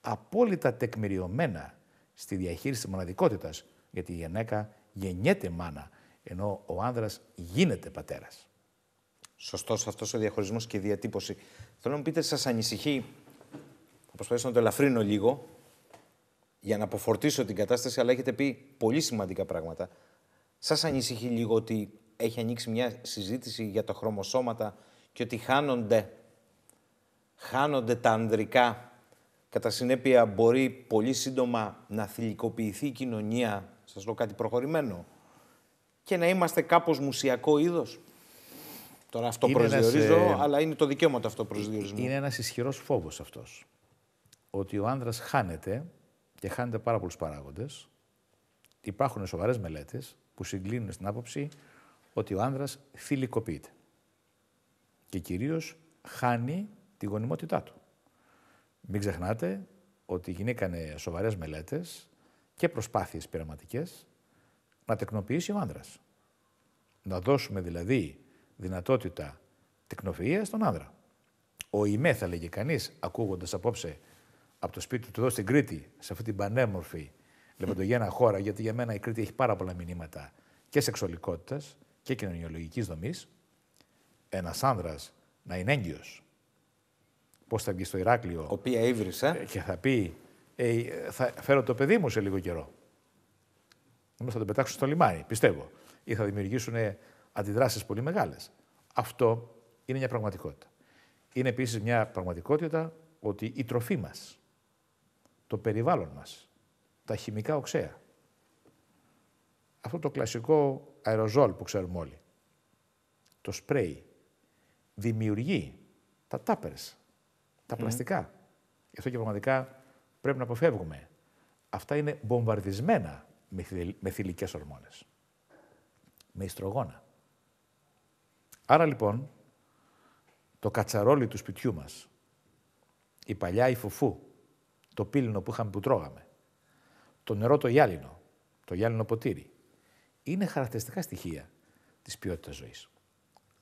απόλυτα τεκμηριωμένα στη διαχείριση της μοναδικότητας, γιατί η γυναίκα γεννιέται μάνα, ενώ ο άνδρας γίνεται πατέρας. Σωστός αυτός ο διαχωρισμός και η διατύπωση. Θέλω να μου πείτε, σας ανησυχεί, θα προσπαθήσω να το ελαφρύνω λίγο, για να αποφορτήσω την κατάσταση, αλλά έχετε πει πολύ σημαντικά πράγματα. Σας ανησυχεί λίγο ότι έχει ανοίξει μια συζήτηση για τα χρωμοσώματα και ότι χάνονται χάνονται τα ανδρικά. Κατά συνέπεια μπορεί πολύ σύντομα να θηλυκοποιηθεί η κοινωνία, σας λέω κάτι προχωρημένο, και να είμαστε κάπως μουσιακό είδος. Τώρα αυτό προσδιορίζω, ε, αλλά είναι το δικαίωμα του αυτό προσδιορισμού. Είναι ένας ισχυρός φόβος αυτός. Ότι ο άνδρας χάνεται και χάνεται πάρα πολλούς παράγοντες Υπάρχουν σοβαρές μελέτες που συγκλίνουν στην άποψη ότι ο άνδρας θηλυκοποιείται. Και κυρίως χάνει τη γονιμότητά του. Μην ξεχνάτε ότι γίνηκαν σοβαρές μελέτες και προσπάθειες πειραματικές να τεκνοποιήσει ο άνδρας. Να δώσουμε δηλαδή δυνατότητα τεκνοφυα στον άνδρα. Ο ΙΜΕ θα λέγει κανείς, ακούγοντας απόψε από το σπίτι του εδώ στην Κρήτη, σε αυτή την πανέμορφη λεπτογένα χώρα, γιατί για μένα η Κρήτη έχει πάρα πολλά μηνύματα και σεξουαλικότητας και κοινωνιολογικής δομής. Ένας άνδρας να είναι έγκυος πώς θα βγει στο Ηράκλειο. Οποία ε, Και θα πει, «Ε, θα φέρω το παιδί μου σε λίγο καιρό. Όμω θα τον πετάξουν στο λιμάνι, πιστεύω. Ή θα δημιουργήσουν ε, αντιδράσεις πολύ μεγάλες. Αυτό είναι μια πραγματικότητα. Είναι επίσης μια πραγματικότητα ότι η τροφή μας, το περιβάλλον μας, τα χημικά οξέα, αυτό το κλασικό αεροζόλ που ξέρουμε όλοι, το σπρέι, δημιουργεί τα τάπερς τα πλαστικά. Γι' αυτό και πραγματικά πρέπει να αποφεύγουμε. Αυτά είναι βομβαρδισμένα με θηλυκές ορμόνες. Με ιστρογόνα. Άρα λοιπόν, το κατσαρόλι του σπιτιού μας, η παλιά η φουφού, το πύλινο που είχαμε που τρώγαμε, το νερό το γυάλινο, το γυάλινο ποτήρι, είναι χαρακτηριστικά στοιχεία της ποιότητας ζωής.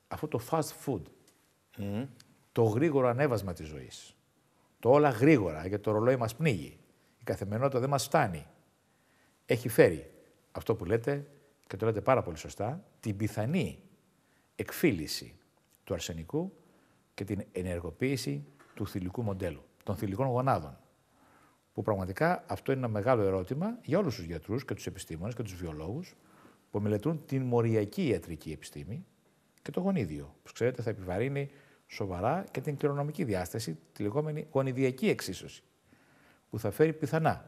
Αυτό το fast food, το γρήγορο ανέβασμα της ζωής. Το όλα γρήγορα, γιατί το ρολόι μας πνίγει. Η καθημερινότητα δεν μας φτάνει. Έχει φέρει αυτό που λέτε, και το λέτε πάρα πολύ σωστά, την πιθανή εκφύληση του αρσενικού και την ενεργοποίηση του θηλυκού μοντέλου, των θηλυκών γονάδων. Που πραγματικά αυτό είναι ένα μεγάλο ερώτημα για όλους τους γιατρούς και τους επιστήμονες και τους βιολόγους που μελετούν την μοριακή ιατρική επιστήμη και το γονίδιο, που ξέρετε θα επιβαρύνει σοβαρά και την κληρονομική διάσταση, τη λεγόμενη γονιδιακή εξίσωση, που θα φέρει πιθανά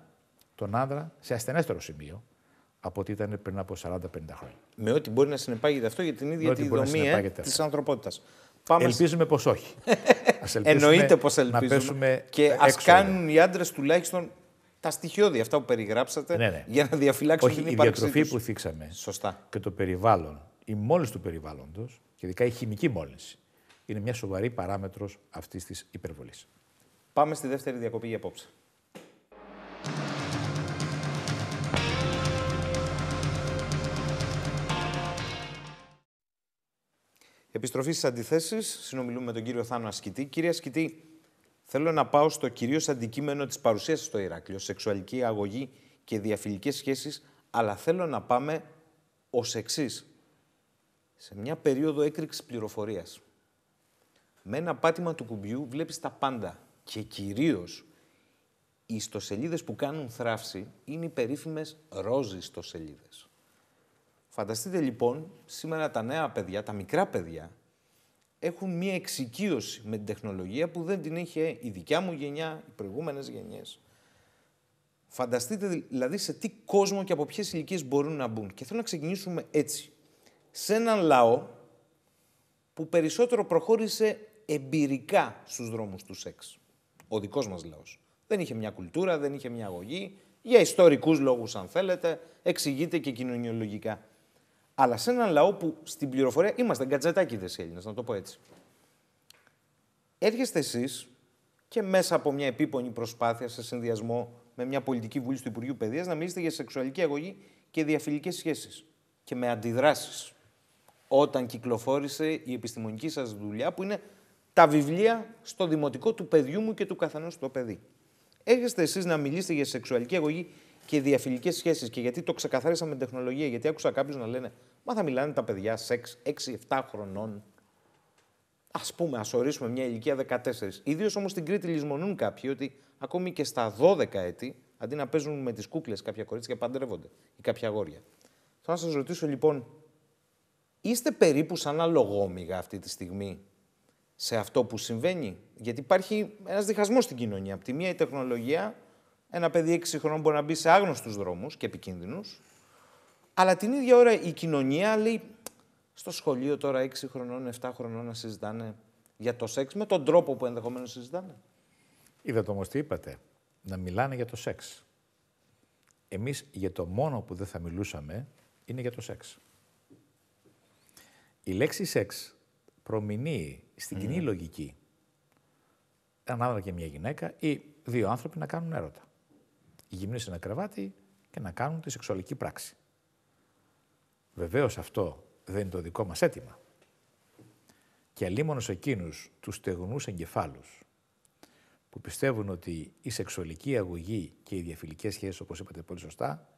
τον άνδρα σε ασθενέστερο σημείο από ό,τι ήταν πριν από 40-50 χρόνια. Με ό,τι μπορεί να συνεπάγεται αυτό για την ίδια τη δομή ε, τη ανθρωπότητας. Πάμε... Ελπίζουμε πως όχι. [LAUGHS] ας Εννοείται πως ελπίζουμε. και α κάνουν οι άντρες τουλάχιστον τα στοιχειώδη αυτά που περιγράψατε ναι, ναι. για να διαφυλάξουν την ύπαρξη. Η διατροφή που θίξαμε Σωστά. και το περιβάλλον, η μόλυνση του περιβάλλοντος, και ειδικά η χημική μόλυνση, είναι μια σοβαρή παράμετρος αυτής της υπερβολής. Πάμε στη δεύτερη διακοπή για απόψε. Επιστροφή στις αντιθέσεις. Συνομιλούμε με τον κύριο Θάνο Ασκητή. Κύριε Ασκητή, θέλω να πάω στο κυρίως αντικείμενο της παρουσίασης στο Ηράκλειο, σεξουαλική αγωγή και διαφιλικές σχέσεις, αλλά θέλω να πάμε ως εξής. Σε μια περίοδο έκρηξης πληροφορίας, με ένα πάτημα του κουμπιού βλέπεις τα πάντα και κυρίως οι ιστοσελίδες που κάνουν θράψη είναι οι περίφημες ρόζι ιστοσελίδες. Φανταστείτε λοιπόν, σήμερα τα νέα παιδιά, τα μικρά παιδιά, έχουν μία εξοικείωση με την τεχνολογία που δεν την είχε η δικιά μου γενιά, οι προηγούμενες γενιές. Φανταστείτε δηλαδή σε τι κόσμο και από ποιες ηλικίες μπορούν να μπουν. Και θέλω να ξεκινήσουμε έτσι. Σε έναν λαό που περισσότερο προχώρησε εμπειρικά στους δρόμους του σεξ. Ο δικός μας λαός. Δεν είχε μια κουλτούρα, δεν είχε μια αγωγή. Για ιστορικούς λόγους αν θέλετε, εξηγείται και κοινωνιολογικά. Αλλά σε έναν λαό που στην πληροφορία είμαστε γκατζετάκιδες οι Έλληνες, να το πω έτσι. Έρχεστε εσείς και μέσα από μια επίπονη προσπάθεια σε συνδυασμό με μια πολιτική βουλή του Υπουργείου Παιδείας να μιλήσετε για σεξουαλική αγωγή και διαφιλικές σχέσεις και με αντιδράσεις όταν κυκλοφόρησε η επιστημονική σας δουλειά που είναι τα βιβλία στο δημοτικό του παιδιού μου και του καθενός του παιδί. Έχετε εσείς να μιλήσετε για σεξουαλική αγωγή και διαφιλικές σχέσεις και γιατί το ξεκαθάρισαμε με την τεχνολογία. Γιατί άκουσα κάποιους να λένε Μα θα μιλάνε τα παιδιά σεξ 6-7 χρονών. Ας πούμε, ας ορίσουμε μια ηλικία 14. Ιδίως όμως στην Κρήτη λησμονούν κάποιοι ότι ακόμη και στα 12 έτη, αντί να παίζουν με τις κούκλες κάποια κορίτσια, παντρεύονται ή κάποια αγόρια. Θα σας ρωτήσω λοιπόν, είστε περίπου σαν αλογόμηγα αυτή τη στιγμή σε αυτό που συμβαίνει. Γιατί υπάρχει ένας διχασμός στην κοινωνία. Από τη μία η τεχνολογία, ένα παιδί 6 χρόνων μπορεί να μπει σε άγνωστους δρόμους και επικίνδυνους, αλλά την ίδια ώρα η κοινωνία λέει στο σχολείο τώρα 6 χρονών, 7 χρονών να συζητάνε για το σεξ με τον τρόπο που ενδεχομένως συζητάνε. Είδατε όμως τι είπατε. Να μιλάνε για το σεξ. Εμείς για το μόνο που δεν θα μιλούσαμε είναι για το σεξ. Η λέξη σεξ προμηνύει στην κοινή λογική, ένα άνδρα και μια γυναίκα ή δύο άνθρωποι να κάνουν έρωτα. Γυμνοί σε ένα κρεβάτι και να κάνουν τη σεξουαλική πράξη. Βεβαίως αυτό δεν είναι το δικό μας αίτημα. Και σε εκείνους τους στεγνούς εγκεφάλους που πιστεύουν ότι η σεξουαλική αγωγή και οι διαφιλικές σχέσεις, όπως είπατε πολύ σωστά,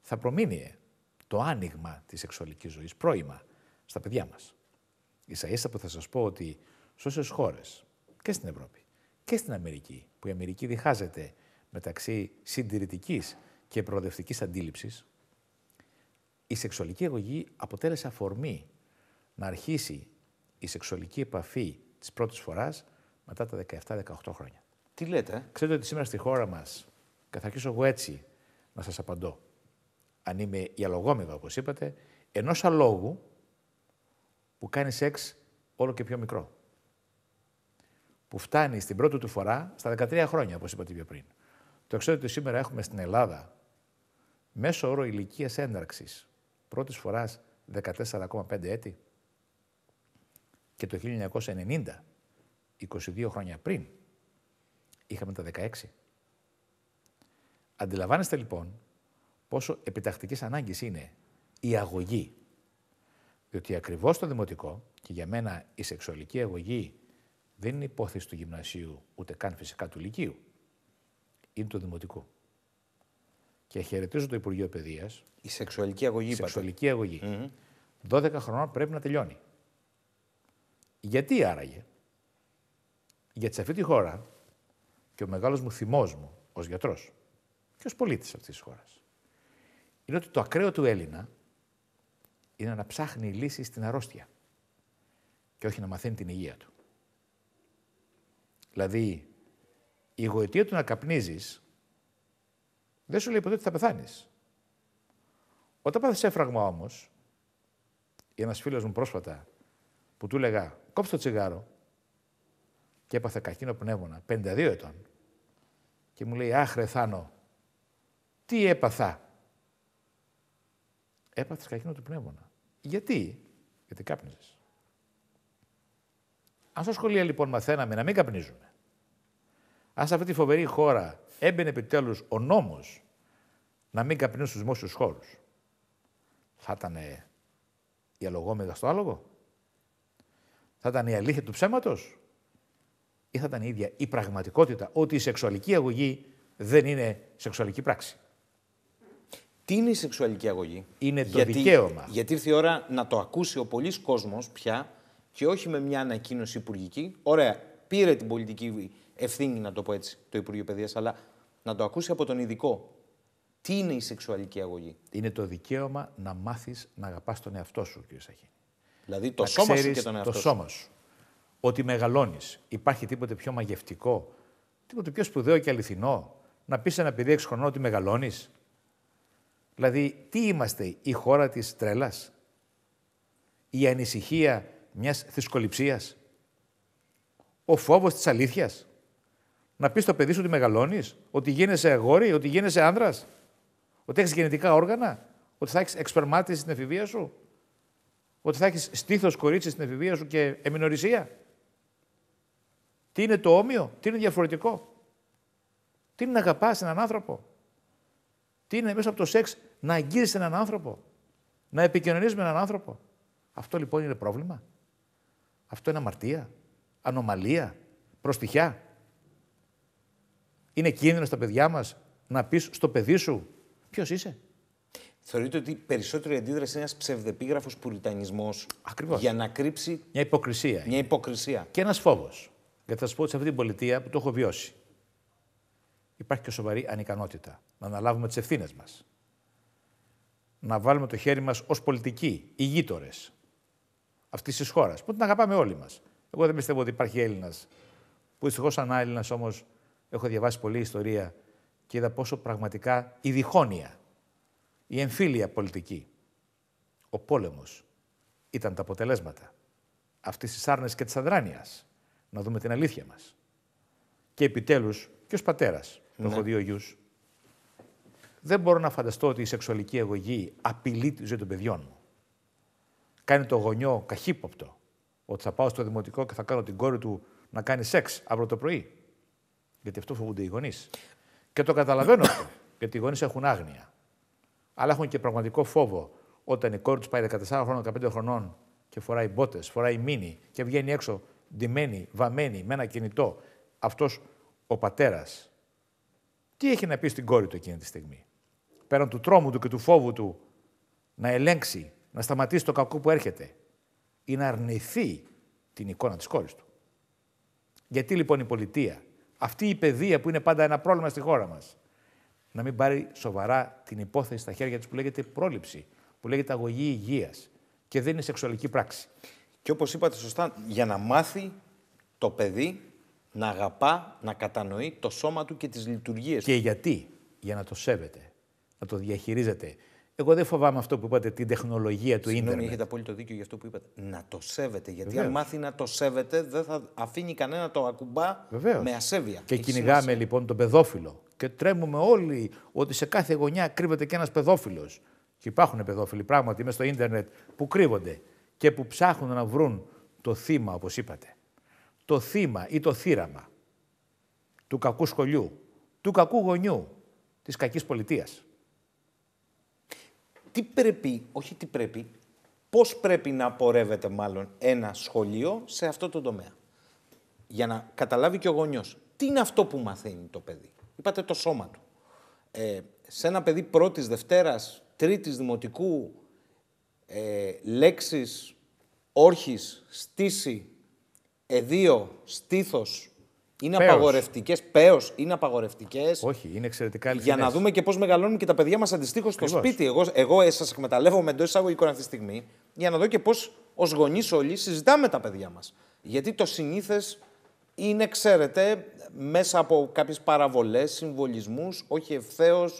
θα προμείνει το άνοιγμα της σεξουαλικής ζωής πρώιμα στα παιδιά μας. Ίσα ίσα που θα σας πω ότι σε όσες χώρες και στην Ευρώπη και στην Αμερική, που η Αμερική διχάζεται μεταξύ συντηρητικής και προοδευτικής αντίληψης, η σεξουαλική αγωγή αποτέλεσε αφορμή να αρχίσει η σεξουαλική επαφή της πρώτης φοράς μετά τα 17-18 χρόνια. Τι λέτε. Ε? Ξέρετε ότι σήμερα στη χώρα μας, και θα αρχίσω εγώ έτσι να σας απαντώ, αν είμαι η όπως είπατε, ενός αλόγου που κάνει σεξ όλο και πιο μικρό. Που φτάνει στην πρώτη του φορά στα 13 χρόνια, όπως είπατε πιο πριν. Το ξέρω ότι σήμερα έχουμε στην Ελλάδα μέσο όρο ηλικίας έναρξη πρώτης φοράς 14,5 έτη και το 1990, 22 χρόνια πριν, είχαμε τα 16. Αντιλαμβάνεστε λοιπόν πόσο επιτακτικής ανάγκης είναι η αγωγή διότι ακριβώς το δημοτικό, και για μένα η σεξουαλική αγωγή δεν είναι υπόθεση του γυμνασίου, ούτε καν φυσικά του Λυκείου. Είναι του δημοτικού. Και χαιρετίζω το Υπουργείο Παιδείας. Η σεξουαλική αγωγή, Η σεξουαλικη είπατε. αγωγή. 12 χρονών πρέπει να τελειώνει. Γιατί άραγε, Γιατί σε αυτή τη χώρα και ο μεγάλος μου θυμός μου ως γιατρός και ως πολίτης αυτής της χώρας είναι ότι το ακραίο του Έλληνα είναι να ψάχνει λύση στην αρρώστια και όχι να μαθαίνει την υγεία του. Δηλαδή, η γοητεία του να καπνίζεις δεν σου λέει ποτέ ότι θα πεθάνεις. Όταν πάθες έφραγμα όμως, ένας φίλος μου πρόσφατα που του έλεγα κόψε το τσιγάρο και έπαθε καρκίνο πνεύμονα, 52 ετών και μου λέει άχρε Θάνο, τι έπαθα. Έπαθες κακίνο του πνεύμονα. Γιατί, γιατί κάπνιζες. Αν στα σχολεία λοιπόν μαθαίναμε να μην καπνίζουμε, αν σε αυτή τη φοβερή χώρα έμπαινε επιτέλους ο νόμος να μην καπνίζουν στους δημόσιους χώρους, θα ήταν η αλογόμεγα στο άλογο, θα ήταν η αλήθεια του ψέματος ή θα ήταν η ίδια η πραγματικότητα ότι η σεξουαλική αγωγή δεν είναι σεξουαλική πράξη. Τι είναι η σεξουαλική αγωγή. Είναι το δικαίωμα. Γιατί ήρθε η ώρα να το ακούσει ο πολλής κόσμος πια και όχι με μια ανακοίνωση υπουργική. Ωραία, πήρε την πολιτική ευθύνη, να το πω έτσι, το Υπουργείο Παιδείας, αλλά να το ακούσει από τον ειδικό. Τι είναι η σεξουαλική αγωγή. Είναι το δικαίωμα να μάθεις να αγαπάς τον εαυτό σου, κύριε Σαχίνη. Δηλαδή το σώμα σου και τον εαυτό το σου. Ότι μεγαλώνεις. Υπάρχει τίποτε πιο μαγευτικό, τίποτε πιο σπουδαίο και αληθινό. Να πεις ένα παιδί έξι χρονών ότι μεγαλώνεις. Δηλαδή, τι είμαστε, η χώρα της τρελάς, η ανησυχία μιας θυσκοληψίας; ο φόβος της αλήθειας. Να πεις στο παιδί σου ότι μεγαλώνεις, ότι γίνεσαι αγόρι, ότι γίνεσαι άνδρας, ότι έχεις γενετικά όργανα, ότι θα έχεις εξπερμάτιση στην εφηβεία σου, ότι θα έχεις στήθος κορίτσι στην εφηβεία σου και εμινορισία. Τι είναι το όμοιο, τι είναι διαφορετικό. Τι είναι να αγαπάς έναν άνθρωπο. Τι είναι μέσα από το σεξ να αγγίζει έναν άνθρωπο, να επικοινωνείς με έναν άνθρωπο. Αυτό λοιπόν είναι πρόβλημα. Αυτό είναι αμαρτία, ανομαλία, προστιχιά. Είναι κίνδυνο στα παιδιά μας να πεις στο παιδί σου ποιος είσαι. Θεωρείτε ότι περισσότερη αντίδραση είναι ένας ψευδεπίγραφος πουριτανισμός για να κρύψει. Μια υποκρισία. Μια υποκρισία. Και ένας φόβος. Γιατί θα σα πω ότι σε αυτή την πολιτεία που το έχω βιώσει, υπάρχει και σοβαρή ανικανότητα να αναλάβουμε τις ευθύνες μας. Να βάλουμε το χέρι μας ως πολιτικοί, γείτορες αυτής της χώρας, που την αγαπάμε όλοι μας. Εγώ δεν πιστεύω ότι υπάρχει Έλληνας, που δυστυχώς σαν Έλληνα όμως έχω διαβάσει πολλή ιστορία και είδα πόσο πραγματικά η διχόνοια, η εμφύλια πολιτική, ο πόλεμος ήταν τα αποτελέσματα αυτής της άρνε και της αδράνειας. Να δούμε την αλήθεια μας. Και επιτέλους και ως πατέρας ναι. έχω δύο γιους. Δεν μπορώ να φανταστώ ότι η σεξουαλική αγωγή απειλεί τη ζωή των παιδιών μου. Κάνει το γονιό καχύποπτο. Ότι θα πάω στο δημοτικό και θα κάνω την κόρη του να κάνει σεξ αύριο το πρωί. Γιατί αυτό φοβούνται οι γονείς. Και το καταλαβαίνω αυτό. [COUGHS] Γιατί οι γονείς έχουν άγνοια. Αλλά έχουν και πραγματικό φόβο όταν η κόρη τους πάει 14 χρόνια, 15 χρονών και φοράει μπότες, φοράει μήνυ και βγαίνει έξω ντυμένη, βαμμένη, με ένα κινητό. Αυτός ο πατέρας τι έχει να πει στην κόρη του εκείνη τη στιγμή. Πέραν του τρόμου του και του φόβου του να ελέγξει, να σταματήσει το κακό που έρχεται ή να αρνηθεί την εικόνα της κόρης του. Γιατί λοιπόν η πολιτεία, αυτή η παιδεία που είναι πάντα ένα πρόβλημα στη χώρα μας, να μην πάρει σοβαρά την υπόθεση στα χέρια της που λέγεται πρόληψη, που λέγεται αγωγή υγείας και δεν είναι σεξουαλική πράξη. Και όπως είπατε σωστά, για να μάθει το παιδί να αγαπά, να κατανοεί το σώμα του και τις λειτουργίες του. Και γιατί, για να το σέβεται, να το διαχειρίζεται. Εγώ δεν φοβάμαι αυτό που είπατε, την τεχνολογία του ίντερνετ. Συγγνώμη, έχετε απόλυτο δίκιο για αυτό που είπατε. Να το σέβεται. Γιατί αν μάθει να το σέβεται, δεν θα αφήνει κανένα το ακουμπά με ασέβεια. Και Έχει κυνηγάμε λοιπόν τον παιδόφιλο. Και τρέμουμε όλοι ότι σε κάθε γωνιά κρύβεται και ένας παιδόφιλος. Και υπάρχουν παιδόφιλοι πράγματι μέσα στο ίντερνετ που κρύβονται και που ψάχνουν να βρουν το θύμα, όπως είπατε το θύμα ή το θύραμα του κακού σχολιού, του κακού γονιού, της κακής πολιτείας. Τι πρέπει, όχι τι πρέπει, πώς πρέπει να απορρεύεται μάλλον ένα σχολείο σε αυτό το τομέα. Για να καταλάβει και ο γονιός. Τι είναι αυτό που μαθαίνει το παιδί. Είπατε το σώμα του. Ε, σε ένα παιδί πρώτης, δευτέρας, τρίτης δημοτικού, ε, λέξεις, όρχης, στήση, εδίο, στήθος είναι απαγορευτικέ. Παίο είναι απαγορευτικές. Όχι, είναι εξαιρετικά Για να δούμε και πώς μεγαλώνουν και τα παιδιά μας αντιστοίχως στο σπίτι. Εγώ, εγώ ε, σας εκμεταλλεύομαι εντός εισαγωγικών αυτή τη στιγμή για να δω και πώς ως γονείς όλοι συζητάμε τα παιδιά μας. Γιατί το συνήθες είναι, ξέρετε, μέσα από κάποιες παραβολές, συμβολισμούς, όχι ευθέως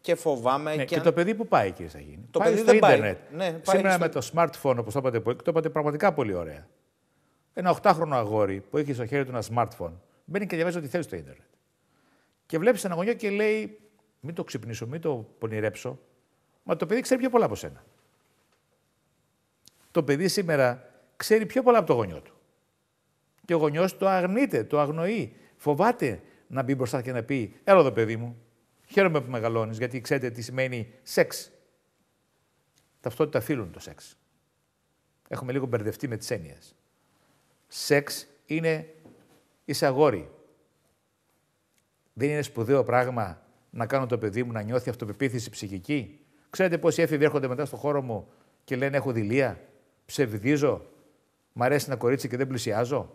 και φοβάμαι. Ναι, και, το παιδί που πάει, κύριε Σαγίνη. Το παιδί δεν ίντερνετ. Ναι, πάει. Ναι, Σήμερα με το smartphone, όπως το είπατε, το πραγματικά πολύ ωραία ένα 8χρονο αγόρι που έχει στο χέρι του ένα smartphone, μπαίνει και διαβάζει ό,τι θέλει στο Ιντερνετ. Και βλέπει ένα γονιό και λέει: Μην το ξυπνήσω, μην το πονηρέψω. Μα το παιδί ξέρει πιο πολλά από σένα. Το παιδί σήμερα ξέρει πιο πολλά από το γονιό του. Και ο γονιός το αγνείται, το αγνοεί. Φοβάται να μπει μπροστά και να πει: Έλα εδώ, παιδί μου. Χαίρομαι που μεγαλώνεις, γιατί ξέρετε τι σημαίνει σεξ. Ταυτότητα φίλων το σεξ. Έχουμε λίγο μπερδευτεί με τις έννοιες σεξ είναι είσαι αγόρι. Δεν είναι σπουδαίο πράγμα να κάνω το παιδί μου να νιώθει αυτοπεποίθηση ψυχική. Ξέρετε πόσοι έφηβοι έρχονται μετά στο χώρο μου και λένε έχω δειλία, ψευδίζω, μ' αρέσει να κορίτσι και δεν πλησιάζω.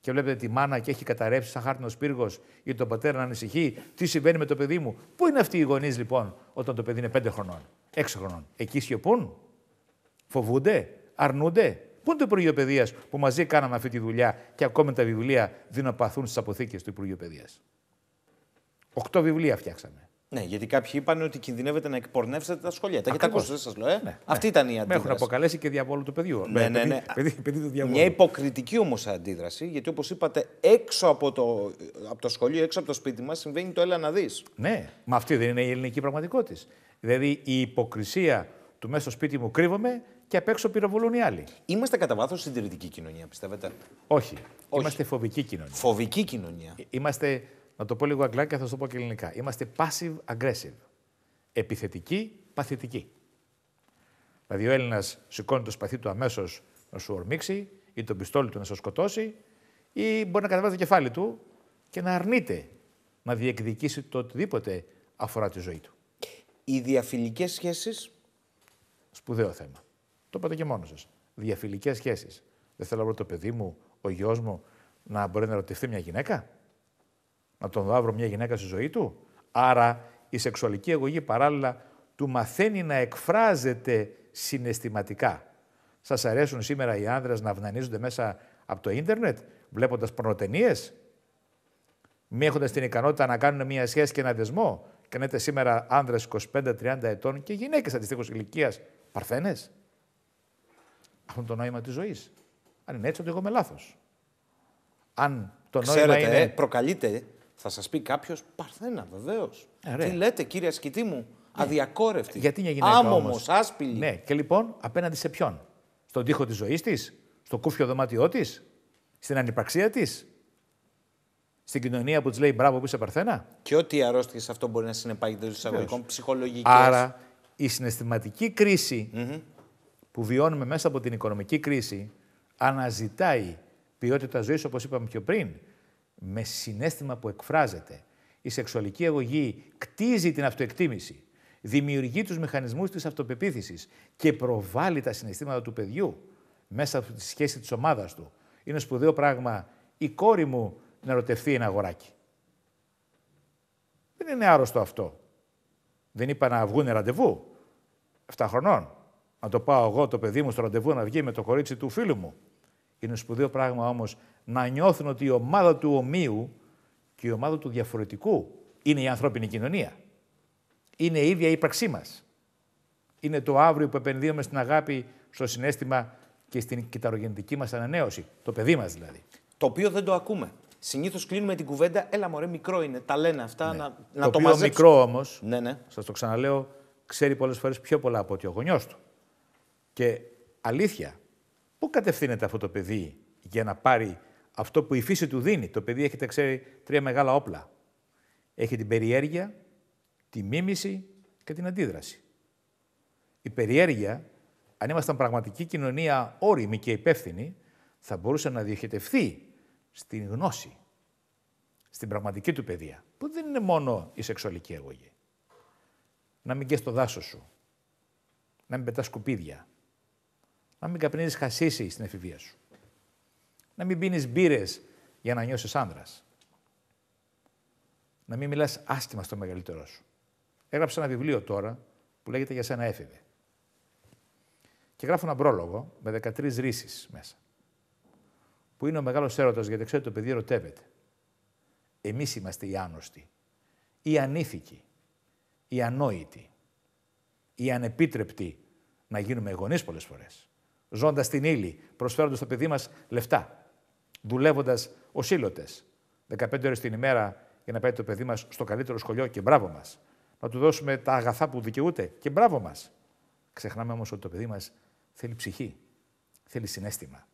Και βλέπετε τη μάνα και έχει καταρρεύσει σαν χάρτινος πύργος ή τον πατέρα να ανησυχεί. Τι συμβαίνει με το παιδί μου. Πού είναι αυτοί οι γονείς λοιπόν όταν το παιδί είναι πέντε χρονών, έξι χρονών. Εκεί σιωπούν, φοβούνται, αρνούνται, Πού είναι το Υπουργείο Παιδείας που μαζί κάναμε αυτή τη δουλειά και ακόμη τα βιβλία παθούν στις αποθήκες του Υπουργείου Παιδείας. Οκτώ βιβλία φτιάξαμε. Ναι, γιατί κάποιοι είπαν ότι κινδυνεύετε να εκπορνεύσετε τα σχολεία. Τα έχετε ακούσει, δεν σας λέω. Ε? Ναι, ναι. Αυτή ήταν η αντίδραση. Με έχουν αποκαλέσει και διαβόλου του παιδιού. Ναι, ναι, ναι. Παιδί, παιδί, παιδί Μια υποκριτική όμως αντίδραση, γιατί όπως είπατε, έξω από το, από το σχολείο, έξω από το σπίτι μας, συμβαίνει το έλα να δεις. Ναι, μα αυτή δεν είναι η ελληνική πραγματικότητα. Δηλαδή η υποκρισία του μέσα στο σπίτι μου κρύβομαι και απ' έξω πυροβολούν οι άλλοι. Είμαστε κατά βάθος συντηρητική κοινωνία, πιστεύετε. Όχι. Όχι. Είμαστε φοβική κοινωνία. Φοβική κοινωνία. Ε, είμαστε, να το πω λίγο αγγλικά και θα το πω και ελληνικά. Είμαστε passive aggressive. Επιθετική, παθητική. Δηλαδή, ο Έλληνας σηκώνει το σπαθί του αμέσως να σου ορμήξει ή τον πιστόλι του να σε σκοτώσει ή μπορεί να κατεβάσει το κεφάλι του και να αρνείται να διεκδικήσει το οτιδήποτε αφορά τη ζωή του. Οι διαφιλικές σχέσεις... Σπουδαίο θέμα. Το είπατε και μόνος σας. Διαφιλικές σχέσεις. Δεν θέλω το παιδί μου, ο γιος μου, να μπορεί να ερωτηθεί μια γυναίκα. Να τον δω μια γυναίκα στη ζωή του. Άρα η σεξουαλική αγωγή παράλληλα του μαθαίνει να εκφράζεται συναισθηματικά. Σας αρέσουν σήμερα οι άνδρες να βνανίζονται μέσα από το ίντερνετ, βλέποντας προνοτενίες, μη έχοντας την ικανότητα να κάνουν μια σχέση και ένα δεσμό. Κάνετε σήμερα άνδρες 25-30 ετών και γυναίκες αντιστοίχως ηλικίας. παρθένες. Αυτό είναι το νόημα της ζωής. Αν είναι έτσι, ότι εγώ είμαι λάθος. Αν το Ξέρετε, είναι. Ε, προκαλείται, θα σας πει κάποιος, Παρθένα, βεβαίως. Ε, Τι λέτε, κύριε ασκητή μου, ε, αδιακόρευτη. Γιατί είναι γυναίκα. Άμομο, άσπηλη. Ναι, και λοιπόν, απέναντι σε ποιον. Στον τοίχο της ζωής της, στο κούφιο δωμάτιό της, στην ανυπαρξία της, στην κοινωνία που της λέει μπράβο που είσαι Παρθένα. Και ό,τι αρρώστιες αυτό μπορεί να συνεπάγεται εντός εισαγωγικών ψυχολογικές. Άρα η συναισθηματική που βιώνουμε μέσα από την οικονομική κρίση αναζητάει ποιότητα ζωής, όπως είπαμε πιο πριν, με συνέστημα που εκφράζεται. Η σεξουαλική αγωγή κτίζει την αυτοεκτίμηση, δημιουργεί τους μηχανισμούς της αυτοπεποίθησης και προβάλλει τα συναισθήματα του παιδιού μέσα από τη σχέση της ομάδας του. Είναι σπουδαίο πράγμα η κόρη μου να ερωτευθεί ένα αγοράκι. Δεν είναι άρρωστο αυτό. Δεν είπα να βγουν ραντεβού 7 χρονών να το πάω εγώ το παιδί μου στο ραντεβού να βγει με το κορίτσι του φίλου μου. Είναι σπουδαίο πράγμα όμως να νιώθουν ότι η ομάδα του ομοίου και η ομάδα του διαφορετικού είναι η ανθρώπινη κοινωνία. Είναι η ίδια η ύπαρξή μας. Είναι το αύριο που επενδύουμε στην αγάπη, στο συνέστημα και στην κυταρογεννητική μας ανανέωση. Το παιδί μας δηλαδή. Το οποίο δεν το ακούμε. Συνήθως κλείνουμε την κουβέντα, έλα μωρέ, μικρό είναι, τα λένε αυτά, ναι. να, το να μικρό όμως, ναι, ναι. σας το ξαναλέω, ξέρει πολλές φορές πιο πολλά από ότι ο γονιός του. Και αλήθεια, πού κατευθύνεται αυτό το παιδί για να πάρει αυτό που η φύση του δίνει. Το παιδί έχει, τα ξέρει, τρία μεγάλα όπλα. Έχει την περιέργεια, τη μίμηση και την αντίδραση. Η περιέργεια, αν ήμασταν πραγματική κοινωνία όριμη και υπεύθυνη, θα μπορούσε να διοχετευθεί στην γνώση, στην πραγματική του παιδεία, που δεν είναι μόνο η σεξουαλική αγωγή. Να μην καις στο δάσος σου, να μην πετάς σκουπίδια, να μην καπνίζεις χασίσει στην εφηβεία σου. Να μην πίνεις μπύρες για να νιώσεις άνδρας. Να μην μιλάς άσχημα στο μεγαλύτερό σου. Έγραψα ένα βιβλίο τώρα που λέγεται Για σένα έφηβε. Και γράφω ένα πρόλογο με 13 ρίσει μέσα. Που είναι ο μεγάλος έρωτας γιατί ξέρετε το παιδί ερωτεύεται. Εμείς είμαστε οι άνωστοι. οι ανήθικοι, οι ανόητοι, οι ανεπίτρεπτοι να γίνουμε γονείς πολλές φορές ζώντας στην ύλη, προσφέροντας το παιδί μας λεφτά, δουλεύοντας ως ύλωτε. 15 ώρες την ημέρα για να πάει το παιδί μας στο καλύτερο σχολείο και μπράβο μας. Να του δώσουμε τα αγαθά που δικαιούται και μπράβο μας. Ξεχνάμε όμως ότι το παιδί μας θέλει ψυχή, θέλει συνέστημα,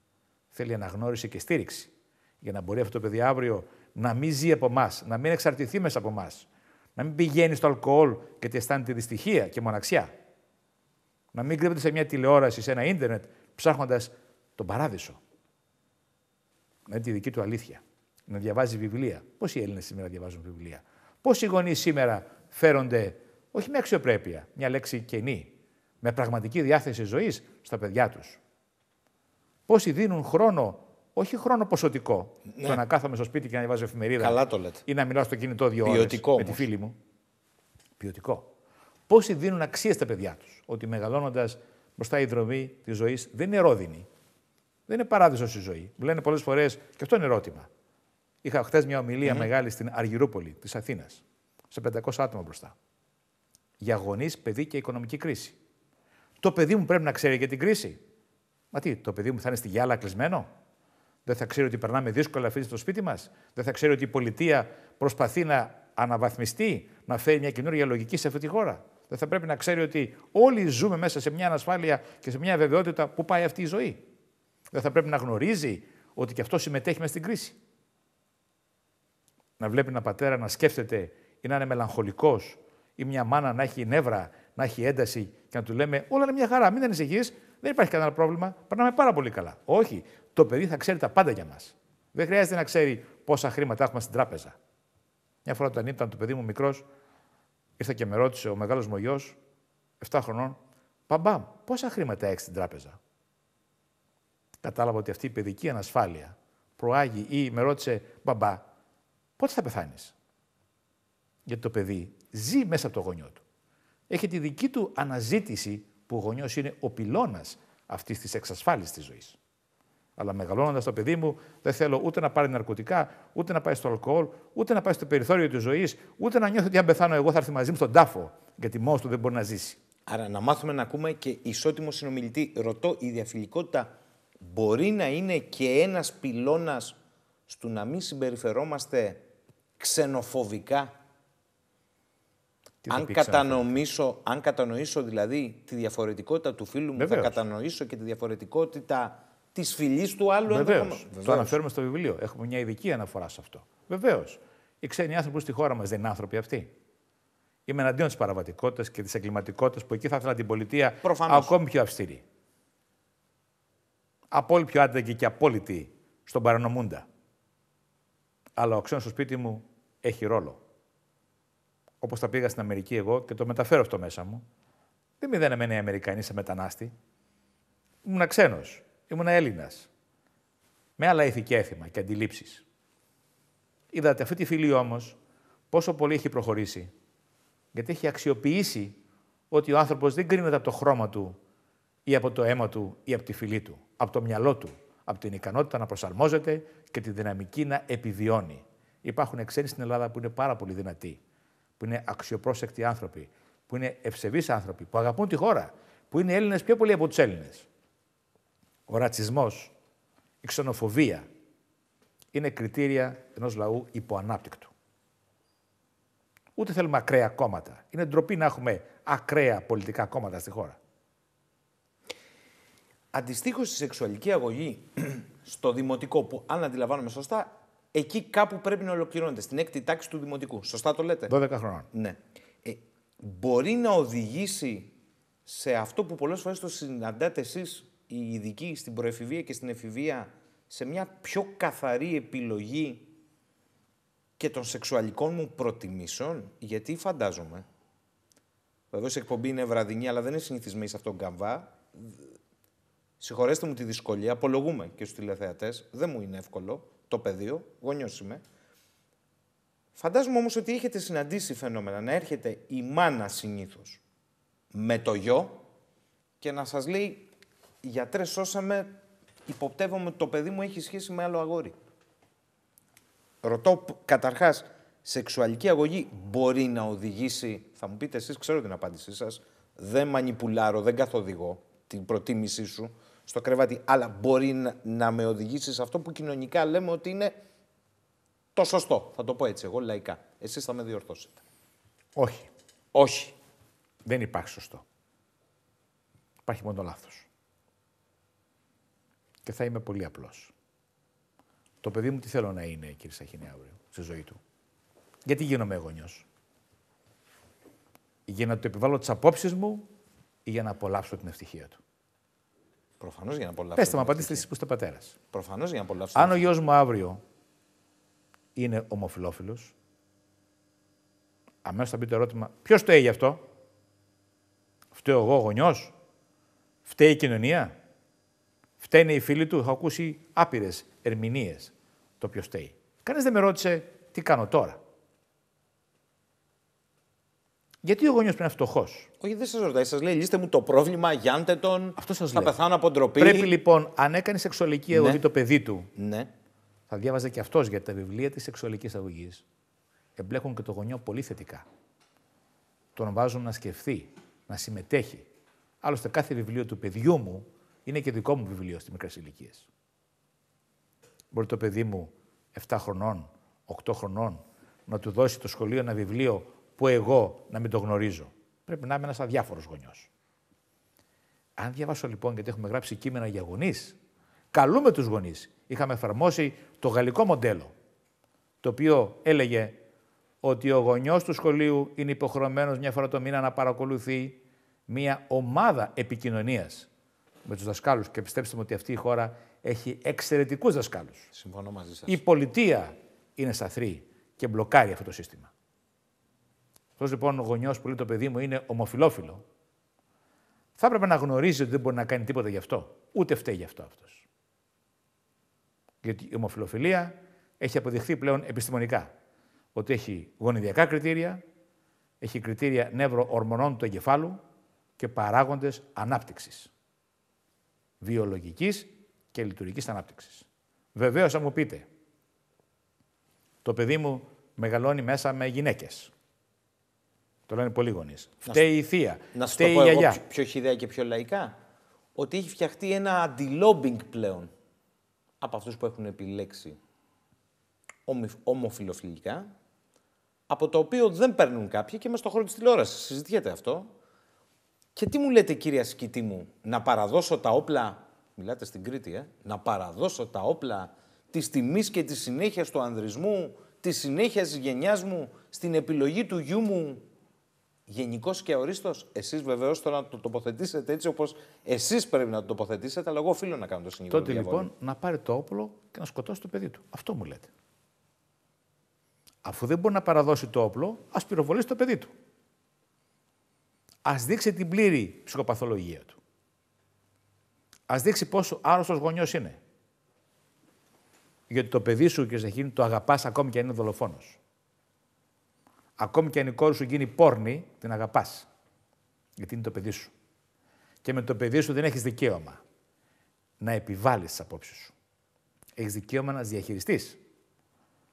θέλει αναγνώριση και στήριξη. Για να μπορεί αυτό το παιδί αύριο να μην ζει από εμά, να μην εξαρτηθεί μέσα από εμά, να μην πηγαίνει στο αλκοόλ και τη αισθάνεται δυστυχία και μοναξιά. Να μην κρύβεται σε μια τηλεόραση, σε ένα ίντερνετ Ψάχνοντας τον παράδεισο. να είναι τη δική του αλήθεια. Να διαβάζει βιβλία. Πώς οι Έλληνες σήμερα διαβάζουν βιβλία. Πώς οι γονείς σήμερα φέρονται όχι με αξιοπρέπεια, μια λέξη κενή, με πραγματική διάθεση ζωής στα παιδιά τους. Πόσοι δίνουν χρόνο, όχι χρόνο ποσοτικό, ναι. το να κάθομαι στο σπίτι και να διαβάζω εφημερίδα Καλά το λέτε. ή να μιλάω στο κινητό δύο ώρες με τη φίλη μου. Ποιοτικό. Πόσοι δίνουν αξία στα παιδιά τους, ότι μεγαλώνοντας μπροστά η δρομή της ζωής δεν είναι ρόδινη. Δεν είναι παράδεισο η ζωή. Μου λένε πολλές φορές, και αυτό είναι ερώτημα. Είχα χθες μια ομιλια ναι. μεγάλη στην Αργυρούπολη της Αθήνας, σε 500 άτομα μπροστά. Για γονείς, παιδί και οικονομική κρίση. Το παιδί μου πρέπει να ξέρει για την κρίση. Μα τι, το παιδί μου θα είναι στη γυάλα κλεισμένο. Δεν θα ξέρει ότι περνάμε δύσκολα αυτή στο σπίτι μας. Δεν θα ξέρει ότι η πολιτεία προσπαθεί να αναβαθμιστεί, να φέρει μια καινούργια λογική σε αυτή τη χώρα δεν θα πρέπει να ξέρει ότι όλοι ζούμε μέσα σε μια ανασφάλεια και σε μια βεβαιότητα που πάει αυτή η ζωή. Δεν θα πρέπει να γνωρίζει ότι και αυτό συμμετέχει μέσα στην κρίση. Να βλέπει ένα πατέρα να σκέφτεται ή να είναι μελαγχολικός ή μια μάνα να έχει νεύρα, να έχει ένταση και να του λέμε Όλα είναι μια χαρά, μην ανησυχεί, δεν υπάρχει κανένα πρόβλημα, περνάμε πάρα πολύ καλά. Όχι, το παιδί θα ξέρει τα πάντα για μας. Δεν χρειάζεται να ξέρει πόσα χρήματα έχουμε στην τράπεζα. Μια φορά όταν ήταν το παιδί μου μικρός, Ήρθε και με ρώτησε ο μεγάλος μου γιο, 7 χρονών, Παμπά, πόσα χρήματα έχεις στην τράπεζα. Κατάλαβα ότι αυτή η παιδική ανασφάλεια προάγει ή με ρώτησε, Μπαμπά, πότε θα πεθάνεις. Γιατί το παιδί ζει μέσα από το γονιό του. Έχει τη δική του αναζήτηση που ο γονιός είναι ο πυλώνας αυτής της εξασφάλισης της ζωής. Αλλά μεγαλώνοντας το παιδί μου, δεν θέλω ούτε να πάρει ναρκωτικά, ούτε να πάει στο αλκοόλ, ούτε να πάει στο περιθώριο της ζωής, ούτε να νιώθω ότι αν πεθάνω εγώ θα έρθει μαζί μου στον τάφο. Γιατί μόνος του δεν μπορεί να ζήσει. Άρα να μάθουμε να ακούμε και ισότιμο συνομιλητή. Ρωτώ, η διαφιλικότητα μπορεί να είναι και ένας πυλώνας στο να μην συμπεριφερόμαστε ξενοφοβικά. αν, κατανοήσω, αν κατανοήσω δηλαδή τη διαφορετικότητα του φίλου μου, θα κατανοήσω και τη διαφορετικότητα της φυλής του άλλου ενδεχομένω. Το αναφέρουμε στο βιβλίο. Έχουμε μια ειδική αναφορά σε αυτό. Βεβαίως. Οι ξένοι άνθρωποι στη χώρα μας δεν είναι άνθρωποι αυτοί. Είμαι εναντίον της παραβατικότητας και της εγκληματικότητας που εκεί θα ήθελα την πολιτεία ακόμη πιο αυστηρή. Απόλυτη πιο άντεγκη και απόλυτη στον παρανομούντα. Αλλά ο ξένος στο σπίτι μου έχει ρόλο. Όπως τα πήγα στην Αμερική εγώ και το μεταφέρω αυτό μέσα μου. Δεν με μένει οι Αμερικανοί σε μετανάστη. Ήμουν ξένο ήμουν Έλληνας. Με άλλα ηθική έθιμα και αντιλήψεις. Είδατε, αυτή τη φίλη όμως πόσο πολύ έχει προχωρήσει. Γιατί έχει αξιοποιήσει ότι ο άνθρωπος δεν κρίνεται από το χρώμα του ή από το αίμα του ή από τη φυλή του, από το μυαλό του, από την ικανότητα να προσαρμόζεται και τη δυναμική να επιβιώνει. Υπάρχουν ξένοι στην Ελλάδα που είναι πάρα πολύ δυνατοί, που είναι αξιοπρόσεκτοι άνθρωποι, που είναι ευσεβείς άνθρωποι, που αγαπούν τη χώρα, που είναι Έλληνες πιο πολύ από τους Έλληνες. Ο ρατσισμός, η ξενοφοβία είναι κριτήρια ενός λαού υποανάπτυκτου. Ούτε θέλουμε ακραία κόμματα. Είναι ντροπή να έχουμε ακραία πολιτικά κόμματα στη χώρα. Αντιστοίχως, η σεξουαλική αγωγή [CLEARS THROAT] στο δημοτικό, που αν αντιλαμβάνομαι σωστά, εκεί κάπου πρέπει να ολοκληρώνεται, στην έκτη τάξη του δημοτικού. Σωστά το λέτε. 12 χρόνια. Ναι. Ε, μπορεί να οδηγήσει σε αυτό που πολλές φορές το συναντάτε εσείς η ειδικοί στην προεφηβεία και στην εφηβεία σε μια πιο καθαρή επιλογή και των σεξουαλικών μου προτιμήσεων, γιατί φαντάζομαι. Βεβαίω η εκπομπή είναι βραδινή, αλλά δεν είναι συνηθισμένη σε αυτόν τον καμβά. Συγχωρέστε μου τη δυσκολία, απολογούμε και στους τηλεθεατές. Δεν μου είναι εύκολο το πεδίο, γονιός είμαι. Φαντάζομαι όμως ότι έχετε συναντήσει φαινόμενα να έρχεται η μάνα συνήθως με το γιο και να σας λέει γιατρέ σώσαμε, υποπτεύομαι ότι το παιδί μου έχει σχέση με άλλο αγόρι. Ρωτώ καταρχάς, σεξουαλική αγωγή μπορεί να οδηγήσει. Θα μου πείτε εσείς, ξέρω την απάντησή σας. Δεν μανιπουλάρω, δεν καθοδηγώ την προτίμησή σου στο κρεβάτι, αλλά μπορεί να, με οδηγήσει σε αυτό που κοινωνικά λέμε ότι είναι το σωστό. Θα το πω έτσι εγώ λαϊκά. Εσείς θα με διορθώσετε. Όχι. Όχι. Δεν υπάρχει σωστό. Υπάρχει μόνο το και θα είμαι πολύ απλός. Το παιδί μου τι θέλω να είναι, κύριε Σαχίνη, αύριο, στη ζωή του. Γιατί γίνομαι γονιός. Για να του επιβάλλω τις απόψεις μου ή για να απολαύσω την ευτυχία του. Προφανώς για να απολαύσω. Πετε μου, απαντήστε εσείς που είστε πατέρας. Προφανώς για να απολαύσω. Αν ο γιος μου αύριο είναι ομοφυλόφιλος, αμέσως θα μπει το ερώτημα, ποιος το έγινε αυτό. Φταίω εγώ γονιός, φταίει η κοινωνία, Φταίνε οι φίλοι του, έχω ακούσει άπειρες ερμηνείες το ποιος φταίει. Κανείς δεν με ρώτησε τι κάνω τώρα. Γιατί ο γονιός πρέπει να είναι φτωχός. Όχι, δεν σας ρωτάει. Σας λέει, λύστε μου το πρόβλημα, γιάντε τον. Αυτό σας Θα πεθάνω από ντροπή. Πρέπει λοιπόν, αν έκανες σεξουαλική αγωγή ναι. το παιδί του. Ναι. Θα διάβαζε και αυτός γιατί τα βιβλία της σεξουαλικής αγωγής εμπλέκουν και το γονιό πολύ θετικά. Τον βάζουν να σκεφτεί, να συμμετέχει. Άλλωστε, κάθε βιβλίο του παιδιού μου είναι και δικό μου βιβλίο στις μικρές ηλικίες. Μπορεί το παιδί μου 7 χρονών, 8 χρονών, να του δώσει το σχολείο ένα βιβλίο που εγώ να μην το γνωρίζω. Πρέπει να είμαι ένας αδιάφορος γονιός. Αν διαβάσω λοιπόν, γιατί έχουμε γράψει κείμενα για γονείς, καλούμε τους γονείς. Είχαμε εφαρμόσει το γαλλικό μοντέλο, το οποίο έλεγε ότι ο γονιός του σχολείου είναι υποχρεωμένος μια φορά το μήνα να παρακολουθεί μια ομάδα επικοινωνίας με τους δασκάλους. Και πιστέψτε μου ότι αυτή η χώρα έχει εξαιρετικούς δασκάλους. Συμφωνώ μαζί σας. Η πολιτεία είναι σταθρή και μπλοκάρει αυτό το σύστημα. Αυτός λοιπόν ο γονιός που λέει το παιδί μου είναι ομοφιλόφιλο, θα έπρεπε να γνωρίζει ότι δεν μπορεί να κάνει τίποτα γι' αυτό. Ούτε φταίει γι' αυτό αυτός. Γιατί η ομοφιλοφιλία έχει αποδειχθεί πλέον επιστημονικά ότι έχει γονιδιακά κριτήρια, έχει κριτήρια ορμονών του εγκεφάλου και παράγοντες ανάπτυξης βιολογικής και λειτουργικής ανάπτυξης. Βεβαίως, αν μου πείτε, το παιδί μου μεγαλώνει μέσα με γυναίκες. Το λένε πολλοί γονείς. Φταίει η θεία. Να σου το πω Εγώ πιο χιδέα και πιο λαϊκά. Ότι έχει φτιαχτεί ένα αντιλόμπινγκ πλέον από αυτούς που έχουν επιλέξει ομοφιλοφιλικά, από το οποίο δεν παίρνουν κάποιοι και μέσα στον χώρο της τηλεόρασης συζητιέται αυτό. Και τι μου λέτε κύριε ασκητή μου, να παραδώσω τα όπλα, μιλάτε στην Κρήτη, ε, να παραδώσω τα όπλα της τιμής και της συνέχειας του ανδρισμού, της συνέχειας της γενιάς μου, στην επιλογή του γιού μου, γενικός και ορίστος, εσείς βεβαίως τώρα να το τοποθετήσετε έτσι όπως εσείς πρέπει να το τοποθετήσετε, αλλά εγώ οφείλω να κάνω το συγκεκριμένο. Τότε λοιπόν να πάρει το όπλο και να σκοτώσει το παιδί του. Αυτό μου λέτε. Αφού δεν μπορεί να παραδώσει το όπλο, ας πυροβολήσει το παιδί του ας δείξει την πλήρη ψυχοπαθολογία του. Ας δείξει πόσο άρρωστος γονιός είναι. Γιατί το παιδί σου και σε το αγαπάς ακόμη και αν είναι δολοφόνος. Ακόμη και αν η κόρη σου γίνει πόρνη, την αγαπάς. Γιατί είναι το παιδί σου. Και με το παιδί σου δεν έχεις δικαίωμα να επιβάλλεις τις απόψεις σου. Έχεις δικαίωμα να διαχειριστείς.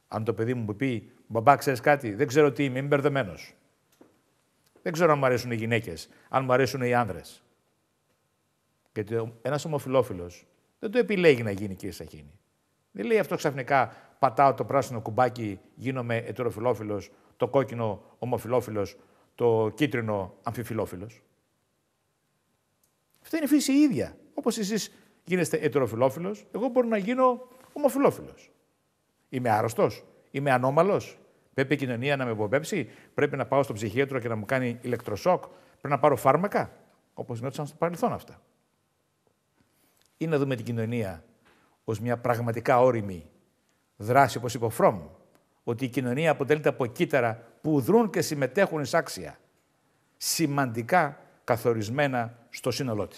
Αν το παιδί μου πει, μπαμπά, ξέρεις κάτι, δεν ξέρω τι είμαι, είμαι μπερδεμένος. Δεν ξέρω αν μου αρέσουν οι γυναίκες, αν μου αρέσουν οι άνδρες. Γιατί ένας ομοφυλόφιλος δεν το επιλέγει να γίνει κύριε Σαχίνη. Δεν λέει αυτό ξαφνικά πατάω το πράσινο κουμπάκι, γίνομαι ετεροφιλόφιλος, το κόκκινο ομοφυλόφιλος, το κίτρινο αμφιφιλόφιλος. Αυτή είναι η φύση η ίδια. Όπως εσείς γίνεστε ετεροφιλόφιλος, εγώ μπορώ να γίνω ομοφυλόφιλος. Είμαι άρρωστος, είμαι ανώμαλος, Πρέπει η κοινωνία να με βομπέψει, πρέπει να πάω στο ψυχίατρο και να μου κάνει ηλεκτροσόκ, πρέπει να πάρω φάρμακα, όπως γινόταν στο παρελθόν αυτά. Ή να δούμε την κοινωνία ως μια πραγματικά όρημη δράση, όπως είπε ο Φρόμ, ότι η κοινωνία αποτελείται από κύτταρα που δρούν και συμμετέχουν εις άξια, σημαντικά καθορισμένα στο σύνολό της.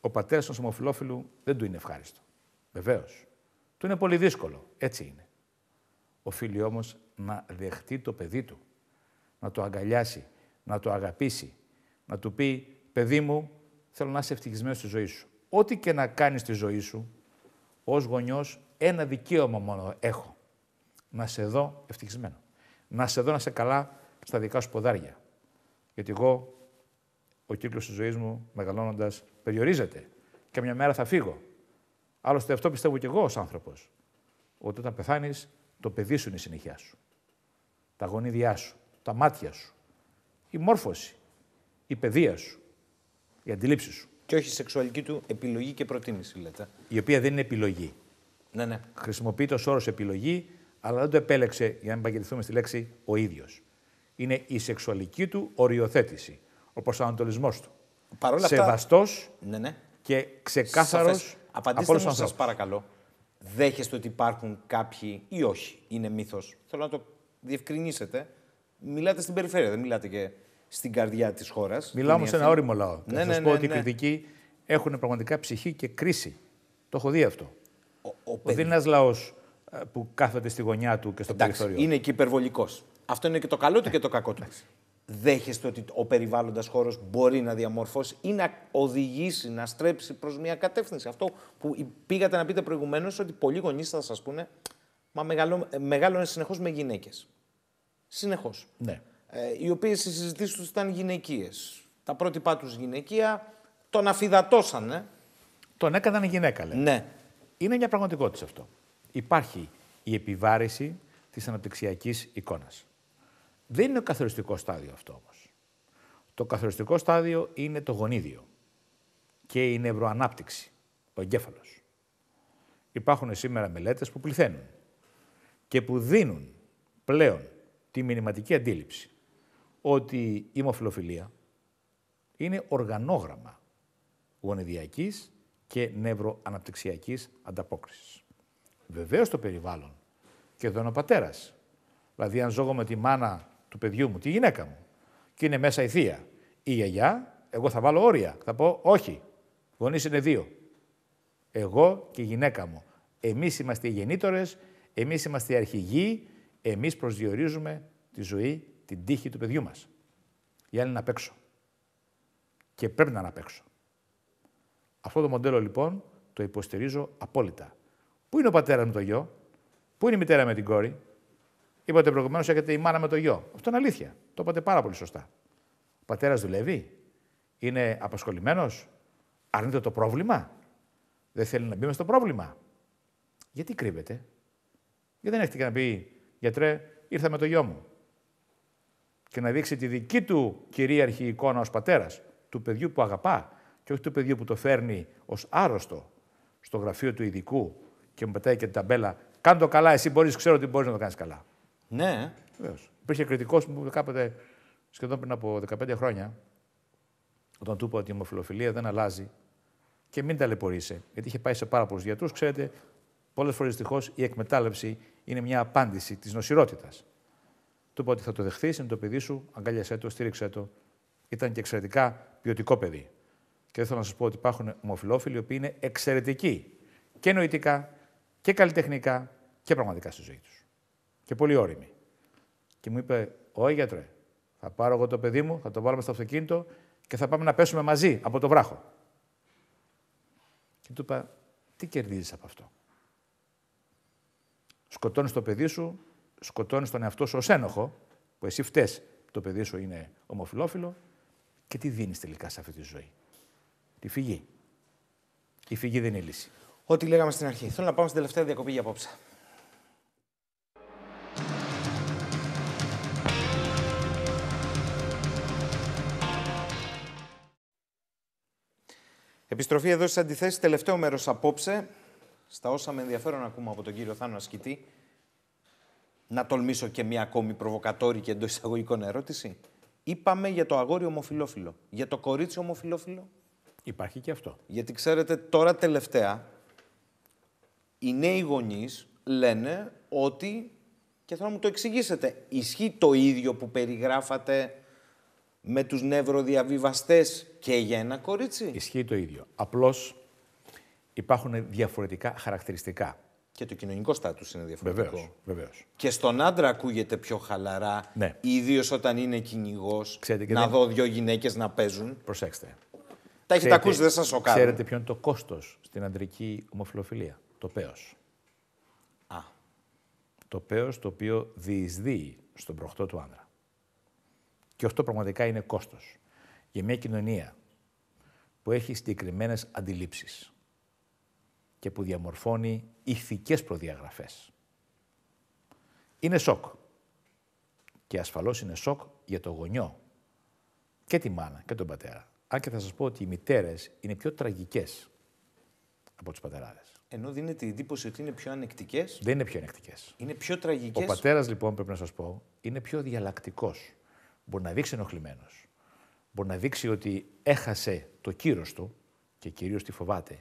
Ο πατέρα του ομοφυλόφιλου δεν του είναι ευχάριστο. Βεβαίως. Του είναι πολύ δύσκολο. Έτσι είναι. Οφείλει όμως να δεχτεί το παιδί του, να το αγκαλιάσει, να το αγαπήσει, να του πει «Παιδί μου, θέλω να είσαι ευτυχισμένος στη ζωή σου». Ό,τι και να κάνεις στη ζωή σου, ως γονιός, ένα δικαίωμα μόνο έχω. Να σε δω ευτυχισμένο. Να σε δω να σε καλά στα δικά σου ποδάρια. Γιατί εγώ, ο κύκλος της ζωής μου, μεγαλώνοντας, περιορίζεται. Και μια μέρα θα φύγω. Άλλωστε αυτό πιστεύω κι εγώ ως άνθρωπος. Ότι όταν πεθάνεις, το παιδί σου είναι η συνεχιά σου. Τα γονίδια σου, τα μάτια σου, η μόρφωση, η παιδεία σου, η αντίληψη σου. Και όχι η σεξουαλική του επιλογή και προτίμηση, λέτε. Η οποία δεν είναι επιλογή. Ναι, ναι. Χρησιμοποιείται ως όρος επιλογή, αλλά δεν το επέλεξε, για να επαγγελθούμε στη λέξη, ο ίδιος. Είναι η σεξουαλική του οριοθέτηση, ο προσανατολισμός του. Παρόλα Σεβαστός ναι, ναι. και ξεκάθαρος από μου, σα παρακαλώ δέχεστε ότι υπάρχουν κάποιοι ή όχι, είναι μύθος. Θέλω να το διευκρινίσετε. Μιλάτε στην περιφέρεια, δεν μιλάτε και στην καρδιά της χώρας. Μιλάμε σε ένα όριμο λαό. Ναι, να ναι, ναι πω ότι οι ναι. κριτικοί έχουν πραγματικά ψυχή και κρίση. Το έχω δει αυτό. Ο, ο, δεν είναι ένα λαός ε, που κάθεται στη γωνιά του και στο περιθώριο. Είναι και υπερβολικός. Αυτό είναι και το καλό του και το κακό του δέχεστε ότι ο περιβάλλοντας χώρος μπορεί να διαμορφώσει ή να οδηγήσει, να στρέψει προς μια κατεύθυνση. Αυτό που πήγατε να πείτε προηγουμένως, ότι πολλοί γονείς θα σας πούνε, μα ε, μεγάλωνε συνεχώς με γυναίκες. Συνεχώς. Ναι. Ε, οι οποίες οι συζητήσεις τους ήταν γυναικείες. Τα πρότυπά τους γυναικεία τον αφιδατώσανε. Τον έκαναν γυναίκα, λέει. Ναι. Είναι μια πραγματικότητα αυτό. Υπάρχει η επιβάρηση της αναπτυξιακής εικόνας. Δεν είναι ο καθοριστικό στάδιο αυτό όμως. Το καθοριστικό στάδιο είναι το γονίδιο και η νευροανάπτυξη, ο εγκέφαλος. Υπάρχουν σήμερα μελέτες που πληθαίνουν και που δίνουν πλέον τη μηνυματική αντίληψη ότι η μοφιλοφιλία είναι οργανόγραμμα γονιδιακής και νευροαναπτυξιακής ανταπόκρισης. Βεβαίως το περιβάλλον και εδώ είναι ο πατέρας. Δηλαδή αν ζώγω με τη μάνα του παιδιού μου, τη γυναίκα μου, και είναι μέσα η θεία ή η γιαγια εγώ θα βάλω όρια. Θα πω όχι. Γονείς είναι δύο. Εγώ και η γυναίκα μου. Εμείς είμαστε οι γεννήτορες, εμείς είμαστε οι αρχηγοί, εμείς προσδιορίζουμε τη ζωή, την τύχη του παιδιού μας. Για να παίξω. Και πρέπει να αναπέξω. Αυτό το μοντέλο λοιπόν το υποστηρίζω απόλυτα. Πού είναι ο πατέρας με το γιο, πού είναι η μητέρα με την κόρη, Είπατε προηγουμένως έχετε η μάνα με το γιο. Αυτό είναι αλήθεια. Το είπατε πάρα πολύ σωστά. Ο πατέρας δουλεύει, είναι απασχολημένος, αρνείται το πρόβλημα, δεν θέλει να μπει μες στο πρόβλημα. Γιατί κρύβεται, Γιατί δεν έχετε και να πει γιατρέ, ήρθα με το γιο μου. Και να δείξει τη δική του κυρίαρχη εικόνα ως πατέρας, του παιδιού που αγαπά και όχι του παιδιού που το φέρνει ως άρρωστο στο γραφείο του ειδικού και μου πετάει και την ταμπέλα. Κάντο καλά, εσύ μπορείς, ξέρω ότι μπορείς να το κάνεις καλά. Ναι. Βεβαίως. Υπήρχε κριτικός που κάποτε, σχεδόν πριν από 15 χρόνια, όταν του είπα ότι η ομοφιλοφιλία δεν αλλάζει και μην ταλαιπωρείσαι. Γιατί είχε πάει σε πάρα πολλούς γιατρούς. Ξέρετε, πολλές φορές δυστυχώς η εκμετάλλευση είναι μια απάντηση της νοσηρότητας. Του είπα ότι θα το δεχθείς, είναι το παιδί σου, αγκάλιασέ το, στήριξε το. Ήταν και εξαιρετικά ποιοτικό παιδί. Και δεν θέλω να σας πω ότι υπάρχουν ομοφιλόφιλοι οι είναι εξαιρετικοί και νοητικά και καλλιτεχνικά και πραγματικά στη ζωή τους και πολύ όρημη. Και μου είπε, Ω γιατρέ, θα πάρω εγώ το παιδί μου, θα το βάλουμε στο αυτοκίνητο και θα πάμε να πέσουμε μαζί από το βράχο. Και του είπα, τι κερδίζεις από αυτό. Σκοτώνεις το παιδί σου, σκοτώνεις τον εαυτό σου ως ένοχο, που εσύ φταίς το παιδί σου είναι ομοφιλόφιλο και τι δίνεις τελικά σε αυτή τη ζωή. Τη φυγή. Η φυγή δεν είναι λύση. Ό,τι λέγαμε στην αρχή. Θέλω να πάμε στην τελευταία διακοπή για απόψε. Επιστροφή εδώ στις αντιθέσεις. Τελευταίο μέρος απόψε. Στα όσα με ενδιαφέρον ακούμε από τον κύριο Θάνο Ασκητή. Να τολμήσω και μια ακόμη προβοκατόρικη εντός εισαγωγικών ερώτηση. Είπαμε για το αγόρι ομοφυλόφιλο, Για το κορίτσι ομοφυλόφιλο. Υπάρχει και αυτό. Γιατί ξέρετε, τώρα τελευταία οι νέοι γονείς λένε ότι. Και θέλω να μου το εξηγήσετε. Ισχύει το ίδιο που περιγράφατε με τους νευροδιαβιβαστές και για ένα κορίτσι. Ισχύει το ίδιο. Απλώς υπάρχουν διαφορετικά χαρακτηριστικά. Και το κοινωνικό στάτους είναι διαφορετικό. Βεβαίως, βεβαίως. Και στον άντρα ακούγεται πιο χαλαρά, ναι. ιδίως όταν είναι κυνηγός. Να δεν... δω δύο γυναίκες να παίζουν. Προσέξτε. Τα έχετε ακούσει, δεν σας σοκάρουν. Ξέρετε ποιο είναι το κόστος στην αντρική ομοφιλοφιλία. Το πέος. Α. Το πέος το οποίο διεισδύει στον προχτό του άντρα. Και αυτό πραγματικά είναι κόστος για μια κοινωνία που έχει συγκεκριμένες αντιλήψεις και που διαμορφώνει ηθικές προδιαγραφές. Είναι σοκ. Και ασφαλώς είναι σοκ για το γονιό και τη μάνα και τον πατέρα. Αν και θα σας πω ότι οι μητέρες είναι πιο τραγικές από τους πατεράδες. Ενώ δίνεται η εντύπωση ότι είναι πιο ανεκτικές. Δεν είναι πιο ανεκτικές. Είναι πιο τραγικές. Ο πατέρας, λοιπόν, πρέπει να σας πω, είναι πιο διαλλακτικός. Μπορεί να δείξει ενοχλημένος. Μπορεί να δείξει ότι έχασε το κύρος του και κυρίως τη φοβάται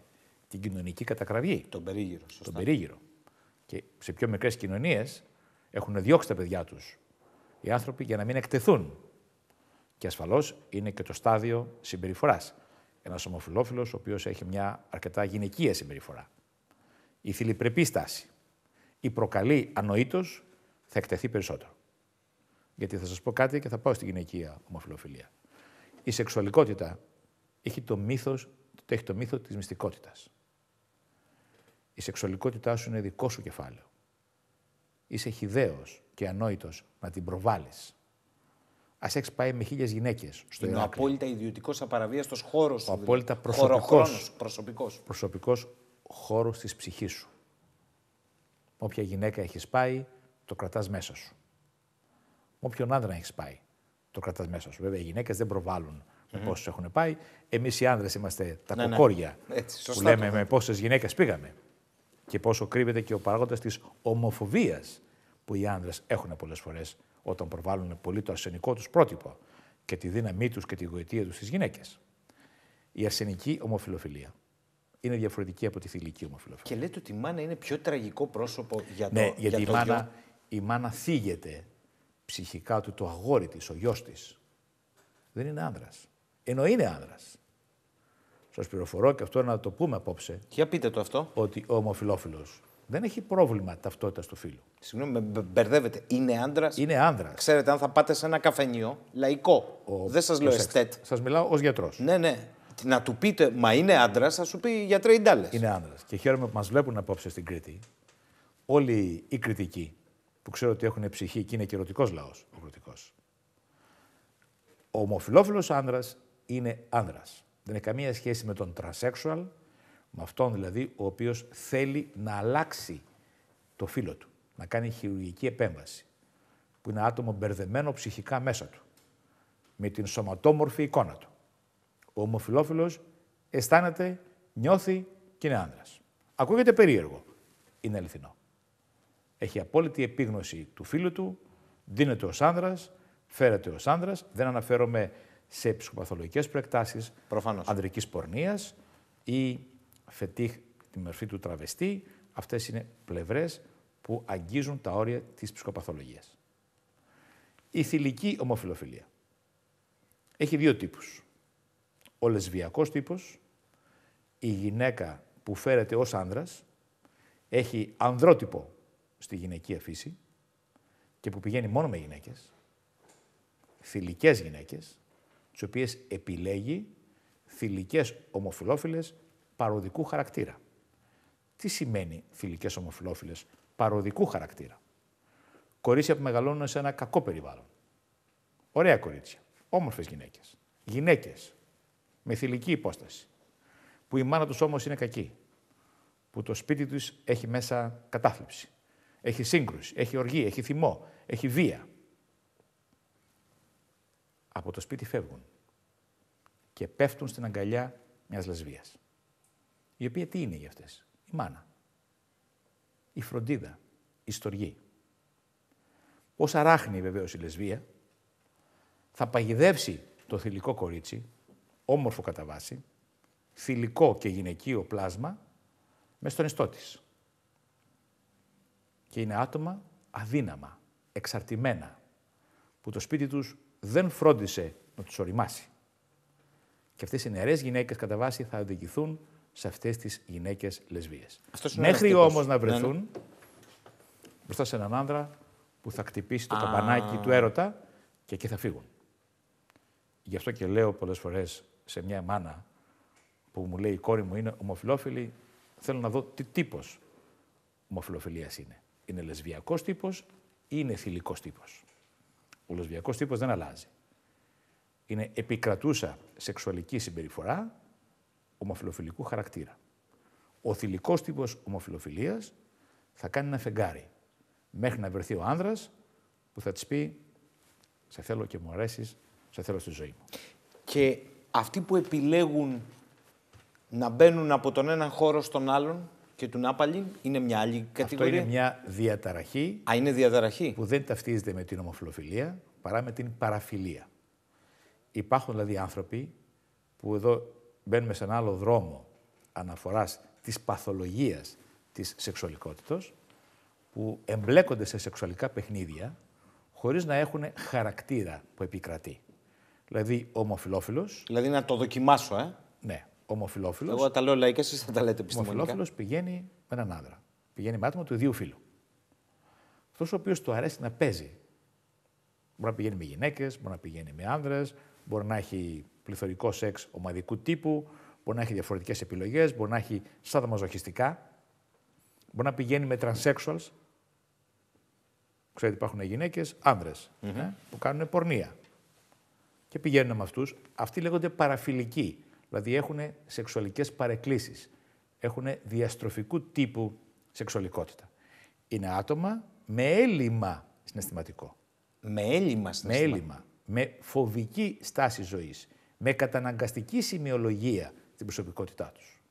την κοινωνική κατακραυγή. Τον περίγυρο. Σωστά. Τον περίγυρο. Και σε πιο μικρές κοινωνίες έχουν διώξει τα παιδιά τους οι άνθρωποι για να μην εκτεθούν. Και ασφαλώς είναι και το στάδιο συμπεριφοράς. Ένας ομοφυλόφιλος, ο οποίος έχει μια αρκετά γυναικεία συμπεριφορά. Η θηλυπρεπή στάση. Η προκαλή ανοήτως θα εκτεθεί περισσότερο. Γιατί θα σας πω κάτι και θα πάω στην γυναικεία ομοφιλοφιλία. Η σεξουαλικότητα έχει το μύθος, το μύθο της μυστικότητας. Η σεξουαλικότητά σου είναι δικό σου κεφάλαιο. Είσαι χιδαίος και ανόητος να την προβάλλεις. Ας έχεις πάει με χίλιες γυναίκες στο Είναι ο δηλαδή, απόλυτα ιδιωτικός, απαραβίαστος χώρος σου. Ο απόλυτα προσωπικό. προσωπικός χώρος της ψυχής σου. Όποια γυναίκα έχεις πάει, το κρατάς μέσα σου όποιον άντρα έχεις πάει. Το κρατάς μέσα σου. Βέβαια, οι γυναίκες δεν προβάλλουν με mm πόσους έχουν πάει. Εμείς οι άνδρες είμαστε τα ναι, ναι. κοκόρια που λέμε με πόσες γυναίκες πήγαμε. Και πόσο κρύβεται και ο παράγοντας της ομοφοβίας που οι άνδρες έχουν πολλές φορές όταν προβάλλουν πολύ το αρσενικό τους πρότυπο και τη δύναμή τους και τη γοητεία τους στις γυναίκες. Η αρσενική ομοφιλοφιλία είναι διαφορετική από τη θηλυκή ομοφιλοφιλία. Και λέτε ότι η μάνα είναι πιο τραγικό πρόσωπο για ναι, το Ναι, γιατί για το η, μάνα, η μάνα θίγεται ψυχικά του το αγόρι της, ο γιος της, δεν είναι άνδρας. Ενώ είναι άνδρας. Σας πληροφορώ και αυτό να το πούμε απόψε. Για πείτε το αυτό. Ότι ο ομοφυλόφιλος δεν έχει πρόβλημα ταυτότητας του φίλου. Συγγνώμη, με μπερδεύετε. Είναι άντρα. Είναι άντρα. Ξέρετε, αν θα πάτε σε ένα καφενείο, λαϊκό. Ο... Δεν σας λέω εστέτ. Σας μιλάω ως γιατρός. Ναι, ναι. Να του πείτε, μα είναι άντρα, θα σου πει γιατρέ Ιντάλε. Είναι άντρα. Και χαίρομαι που μας βλέπουν απόψε στην Κρήτη. Όλοι οι κριτικοί που ξέρω ότι έχουν ψυχή και είναι και ερωτικός λαός ο κροτικό. Ο ομοφυλόφιλος άνδρας είναι άνδρας. Δεν έχει καμία σχέση με τον τρανσέξουαλ, με αυτόν δηλαδή ο οποίος θέλει να αλλάξει το φίλο του, να κάνει χειρουργική επέμβαση. Που είναι άτομο μπερδεμένο ψυχικά μέσα του, με την σωματόμορφη εικόνα του. Ο ομοφυλόφιλος αισθάνεται, νιώθει και είναι άνδρας. Ακούγεται περίεργο. Είναι αληθινό. Έχει απόλυτη επίγνωση του φίλου του, δίνεται ω άνδρα, φέρεται ω άνδρα. Δεν αναφέρομαι σε ψυχοπαθολογικές προεκτάσεις ανδρικής πορνείας ή φετίχ τη μορφή του τραβεστή. Αυτές είναι πλευρές που αγγίζουν τα όρια της ψυχοπαθολογίας. Η θηλυκή ομοφιλοφιλία. Έχει δύο τύπους. Ο λεσβιακός τύπος, η γυναίκα που αγγιζουν τα ορια τη ψυχοπαθολογια η θηλυκη ομοφιλοφιλια εχει δυο τυπου ο λεσβιακο τυπο η γυναικα που φερεται ως άνδρας, έχει ανδρότυπο στη γυναικεία φύση και που πηγαίνει μόνο με γυναίκες, θηλυκές γυναίκες, τις οποίες επιλέγει θηλυκές ομοφιλόφιλες παροδικού χαρακτήρα. Τι σημαίνει θηλυκές ομοφιλόφιλες παροδικού χαρακτήρα. Κορίτσια που μεγαλώνουν σε ένα κακό περιβάλλον. Ωραία κορίτσια, όμορφες γυναίκες, γυναίκες με θηλυκή υπόσταση, που η μάνα τους όμως είναι κακή, που το σπίτι τους έχει μέσα κατάθλιψη, έχει σύγκρουση, έχει οργή, έχει θυμό, έχει βία. Από το σπίτι φεύγουν και πέφτουν στην αγκαλιά μιας λεσβίας. Η οποία τι είναι για αυτές. Η μάνα. Η φροντίδα. Η στοργή. Όσα αράχνη βεβαίως η λεσβία θα παγιδεύσει το θηλυκό κορίτσι, όμορφο κατά βάση, θηλυκό και γυναικείο πλάσμα, μες στον ιστό της και είναι άτομα αδύναμα, εξαρτημένα, που το σπίτι τους δεν φρόντισε να τους οριμάσει. Και αυτές οι νεαρές γυναίκες κατά βάση θα οδηγηθούν σε αυτές τις γυναίκες λεσβίες. Μέχρι όμως να ναι, ναι. βρεθούν μπροστά σε έναν άνδρα που θα χτυπήσει το καμπανάκι του έρωτα και εκεί θα φύγουν. Γι' αυτό και λέω πολλές φορές σε μια μάνα που μου λέει η κόρη μου είναι ομοφιλόφιλη, θέλω να δω τι τύπος ομοφιλοφιλίας είναι. Είναι λεσβιακός τύπος ή είναι θηλυκός τύπος. Ο λεσβιακός τύπος δεν αλλάζει. Είναι επικρατούσα σεξουαλική συμπεριφορά ομοφιλοφιλικού χαρακτήρα. Ο θηλυκός τύπος ομοφιλοφιλίας θα κάνει ένα φεγγάρι μέχρι να βρεθεί ο άνδρας που θα της πει Σε θέλω και μου αρέσεις, σε θέλω στη ζωή μου. Και αυτοί που επιλέγουν να μπαίνουν από τον έναν χώρο στον άλλον, και του Νάπαλιν είναι μια άλλη κατηγορία. Αυτό είναι μια διαταραχή. Α, είναι διαταραχή. Που δεν ταυτίζεται με την ομοφιλοφιλία παρά με την παραφιλία. Υπάρχουν δηλαδή άνθρωποι που εδώ μπαίνουμε σε ένα άλλο δρόμο αναφοράς της παθολογίας της σεξουαλικότητα που εμπλέκονται σε σεξουαλικά παιχνίδια χωρίς να έχουν χαρακτήρα που επικρατεί. Δηλαδή ομοφιλόφιλος... Δηλαδή να το δοκιμάσω, ε. Ναι ομοφιλόφιλο. Εγώ τα λέω λαϊκά, εσείς θα τα λέτε επιστημονικά. Ομοφιλόφιλο πηγαίνει με έναν άντρα. Πηγαίνει με άτομα του ιδίου φίλου. Αυτός ο οποίος του αρέσει να παίζει. Μπορεί να πηγαίνει με γυναίκες, μπορεί να πηγαίνει με άνδρες, μπορεί να έχει πληθωρικό σεξ ομαδικού τύπου, μπορεί να έχει διαφορετικές επιλογές, μπορεί να έχει σαδομαζοχιστικά, μπορεί να πηγαίνει με transsexuals. Ξέρετε, υπάρχουν γυναίκες, άνδρες mm-hmm. Ε, που κάνουν πορνεία. Και πηγαίνουν με αυτούς. Αυτοί λέγονται παραφιλικοί. Δηλαδή έχουν σεξουαλικές παρεκκλήσεις, έχουν διαστροφικού τύπου σεξουαλικότητα. Είναι άτομα με έλλειμμα συναισθηματικό. Με έλλειμμα συναισθηματικό. Με έλλειμμα. Με φοβική στάση ζωής. Με καταναγκαστική σημειολογία στην προσωπικότητά τους.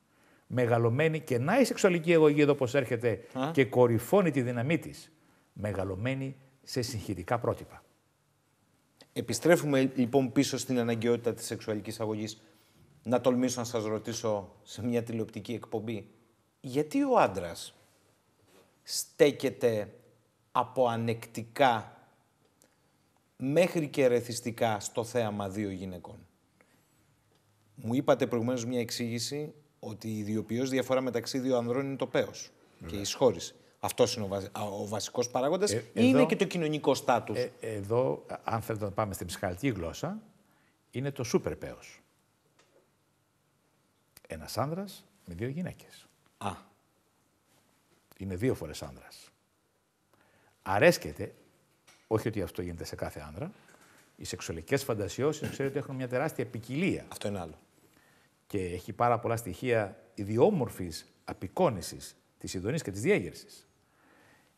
Μεγαλωμένη και να η σεξουαλική εγωγή εδώ πως έρχεται και κορυφώνει τη δύναμή της. Μεγαλωμένη σε συγχυτικά πρότυπα. Επιστρέφουμε λοιπόν πίσω στην αναγκαιότητα της σεξουαλικής αγωγής να τολμήσω να σας ρωτήσω σε μια τηλεοπτική εκπομπή. Γιατί ο άντρας στέκεται από ανεκτικά μέχρι και ρεθιστικά στο θέαμα δύο γυναικών. Μου είπατε προηγουμένως μια εξήγηση ότι η ιδιοποιώς διαφορά μεταξύ δύο ανδρών είναι το πέος και ναι. η σχόρηση. Αυτός είναι ο, βασικός ο βασικός παράγοντας, ε, είναι και το κοινωνικό στάτους. Ε, εδώ, αν θέλετε να πάμε στην ψυχαλική γλώσσα, είναι το σούπερ πέος. Ένας άνδρας με δύο γυναίκες. Α. Είναι δύο φορές άνδρας. Αρέσκεται, όχι ότι αυτό γίνεται σε κάθε άνδρα, οι σεξουαλικές φαντασιώσεις ξέρετε, έχουν μια τεράστια ποικιλία. Αυτό είναι άλλο. Και έχει πάρα πολλά στοιχεία ιδιόμορφης απεικόνησης της ειδονής και της διέγερσης.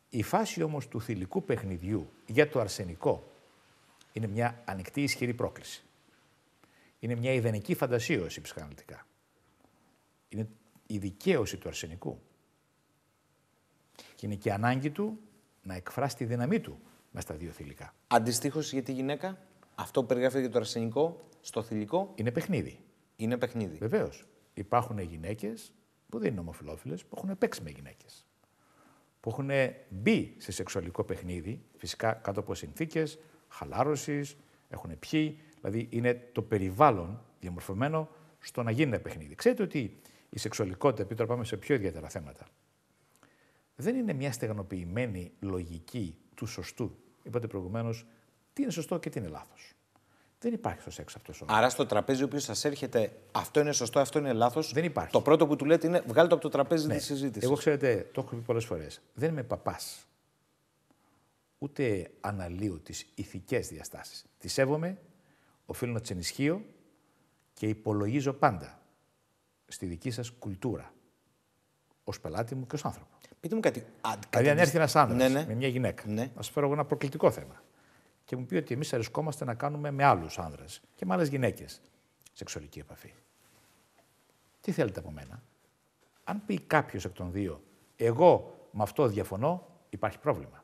Η φάση όμως του θηλυκού παιχνιδιού για το αρσενικό είναι μια ανοιχτή ισχυρή πρόκληση. Είναι μια ιδανική φαντασίωση ψυχαναλυτικά είναι η δικαίωση του αρσενικού. Και είναι και η ανάγκη του να εκφράσει τη δύναμή του μες στα δύο θηλυκά. Αντιστοίχως για τη γυναίκα, αυτό που περιγράφεται για το αρσενικό στο θηλυκό. Είναι παιχνίδι. Είναι παιχνίδι. Βεβαίως. Υπάρχουν γυναίκες που δεν είναι ομοφυλόφιλε, που έχουν παίξει με γυναίκες. Που έχουν μπει σε σεξουαλικό παιχνίδι, φυσικά κάτω από συνθήκες χαλάρωσης, έχουν πιει. Δηλαδή είναι το περιβάλλον διαμορφωμένο στο να γίνει ένα παιχνίδι. Ξέρετε ότι η σεξουαλικότητα, επειδή τώρα πάμε σε πιο ιδιαίτερα θέματα, δεν είναι μια στεγνοποιημένη λογική του σωστού. Είπατε προηγουμένως τι είναι σωστό και τι είναι λάθος. Δεν υπάρχει στο σεξ αυτός. Άρα στο τραπέζι, ο οποίος σας έρχεται, αυτό είναι σωστό, αυτό είναι λάθος. Δεν υπάρχει. Το πρώτο που του λέτε είναι βγάλτε από το τραπέζι ναι. τη συζήτηση. Εγώ ξέρετε, το έχω πει πολλές φορές. Δεν είμαι παπάς. Ούτε αναλύω τις ηθικές διαστάσεις. Τις σέβομαι, οφείλω να τις ενισχύω και υπολογίζω πάντα στη δική σας κουλτούρα. Ως πελάτη μου και ως άνθρωπο. Πείτε μου κάτι. δηλαδή, αν έρθει ένας άνδρας ναι, ναι. με μια γυναίκα, ναι. να σα φέρω εγώ ένα προκλητικό θέμα. Και μου πει ότι εμείς αρισκόμαστε να κάνουμε με άλλους άνδρες και με άλλες γυναίκες σεξουαλική επαφή. Τι θέλετε από μένα. Αν πει κάποιος εκ τον δύο, εγώ με αυτό διαφωνώ, υπάρχει πρόβλημα.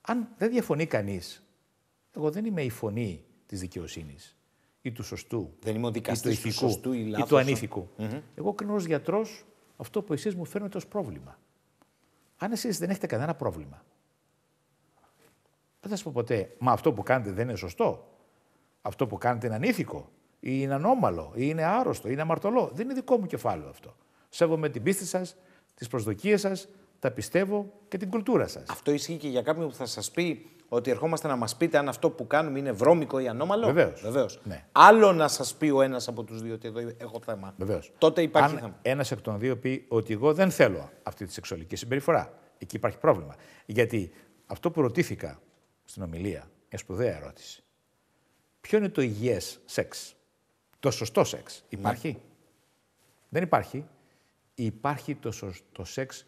Αν δεν διαφωνεί κανείς, εγώ δεν είμαι η φωνή της δικαιοσύνης ή του σωστού. Δεν είμαι ο του, ηθικού, ή, του ανηθικου Εγώ κρίνω ως γιατρός αυτό που εσείς μου φέρνετε ως πρόβλημα. Αν εσείς δεν έχετε κανένα πρόβλημα, δεν θα σας πω ποτέ, μα αυτό που κάνετε δεν είναι σωστό. Αυτό που κάνετε είναι ανήθικο, ή είναι ανώμαλο, ή είναι άρρωστο, ή είναι αμαρτωλό. Δεν είναι δικό μου κεφάλαιο αυτό. Σέβομαι την πίστη σας, τις προσδοκίες σας, τα πιστεύω και την κουλτούρα σας. Αυτό ισχύει και για κάποιον που θα σας πει ότι ερχόμαστε να μας πείτε αν αυτό που κάνουμε είναι βρώμικο ή ανώμαλο. Βεβαίως. Ναι. Άλλο να σας πει ο ένας από τους δύο ότι εδώ έχω θέμα. Βεβαίως. Τότε υπάρχει αν θέμα. Ένας εκ των δύο πει ότι εγώ δεν θέλω αυτή τη σεξουαλική συμπεριφορά. Εκεί υπάρχει πρόβλημα. Γιατί αυτό που ρωτήθηκα στην ομιλία, μια σπουδαία ερώτηση. Ποιο είναι το υγιές σεξ, το σωστό σεξ, υπάρχει. Ναι. Δεν υπάρχει. Υπάρχει το, σεξ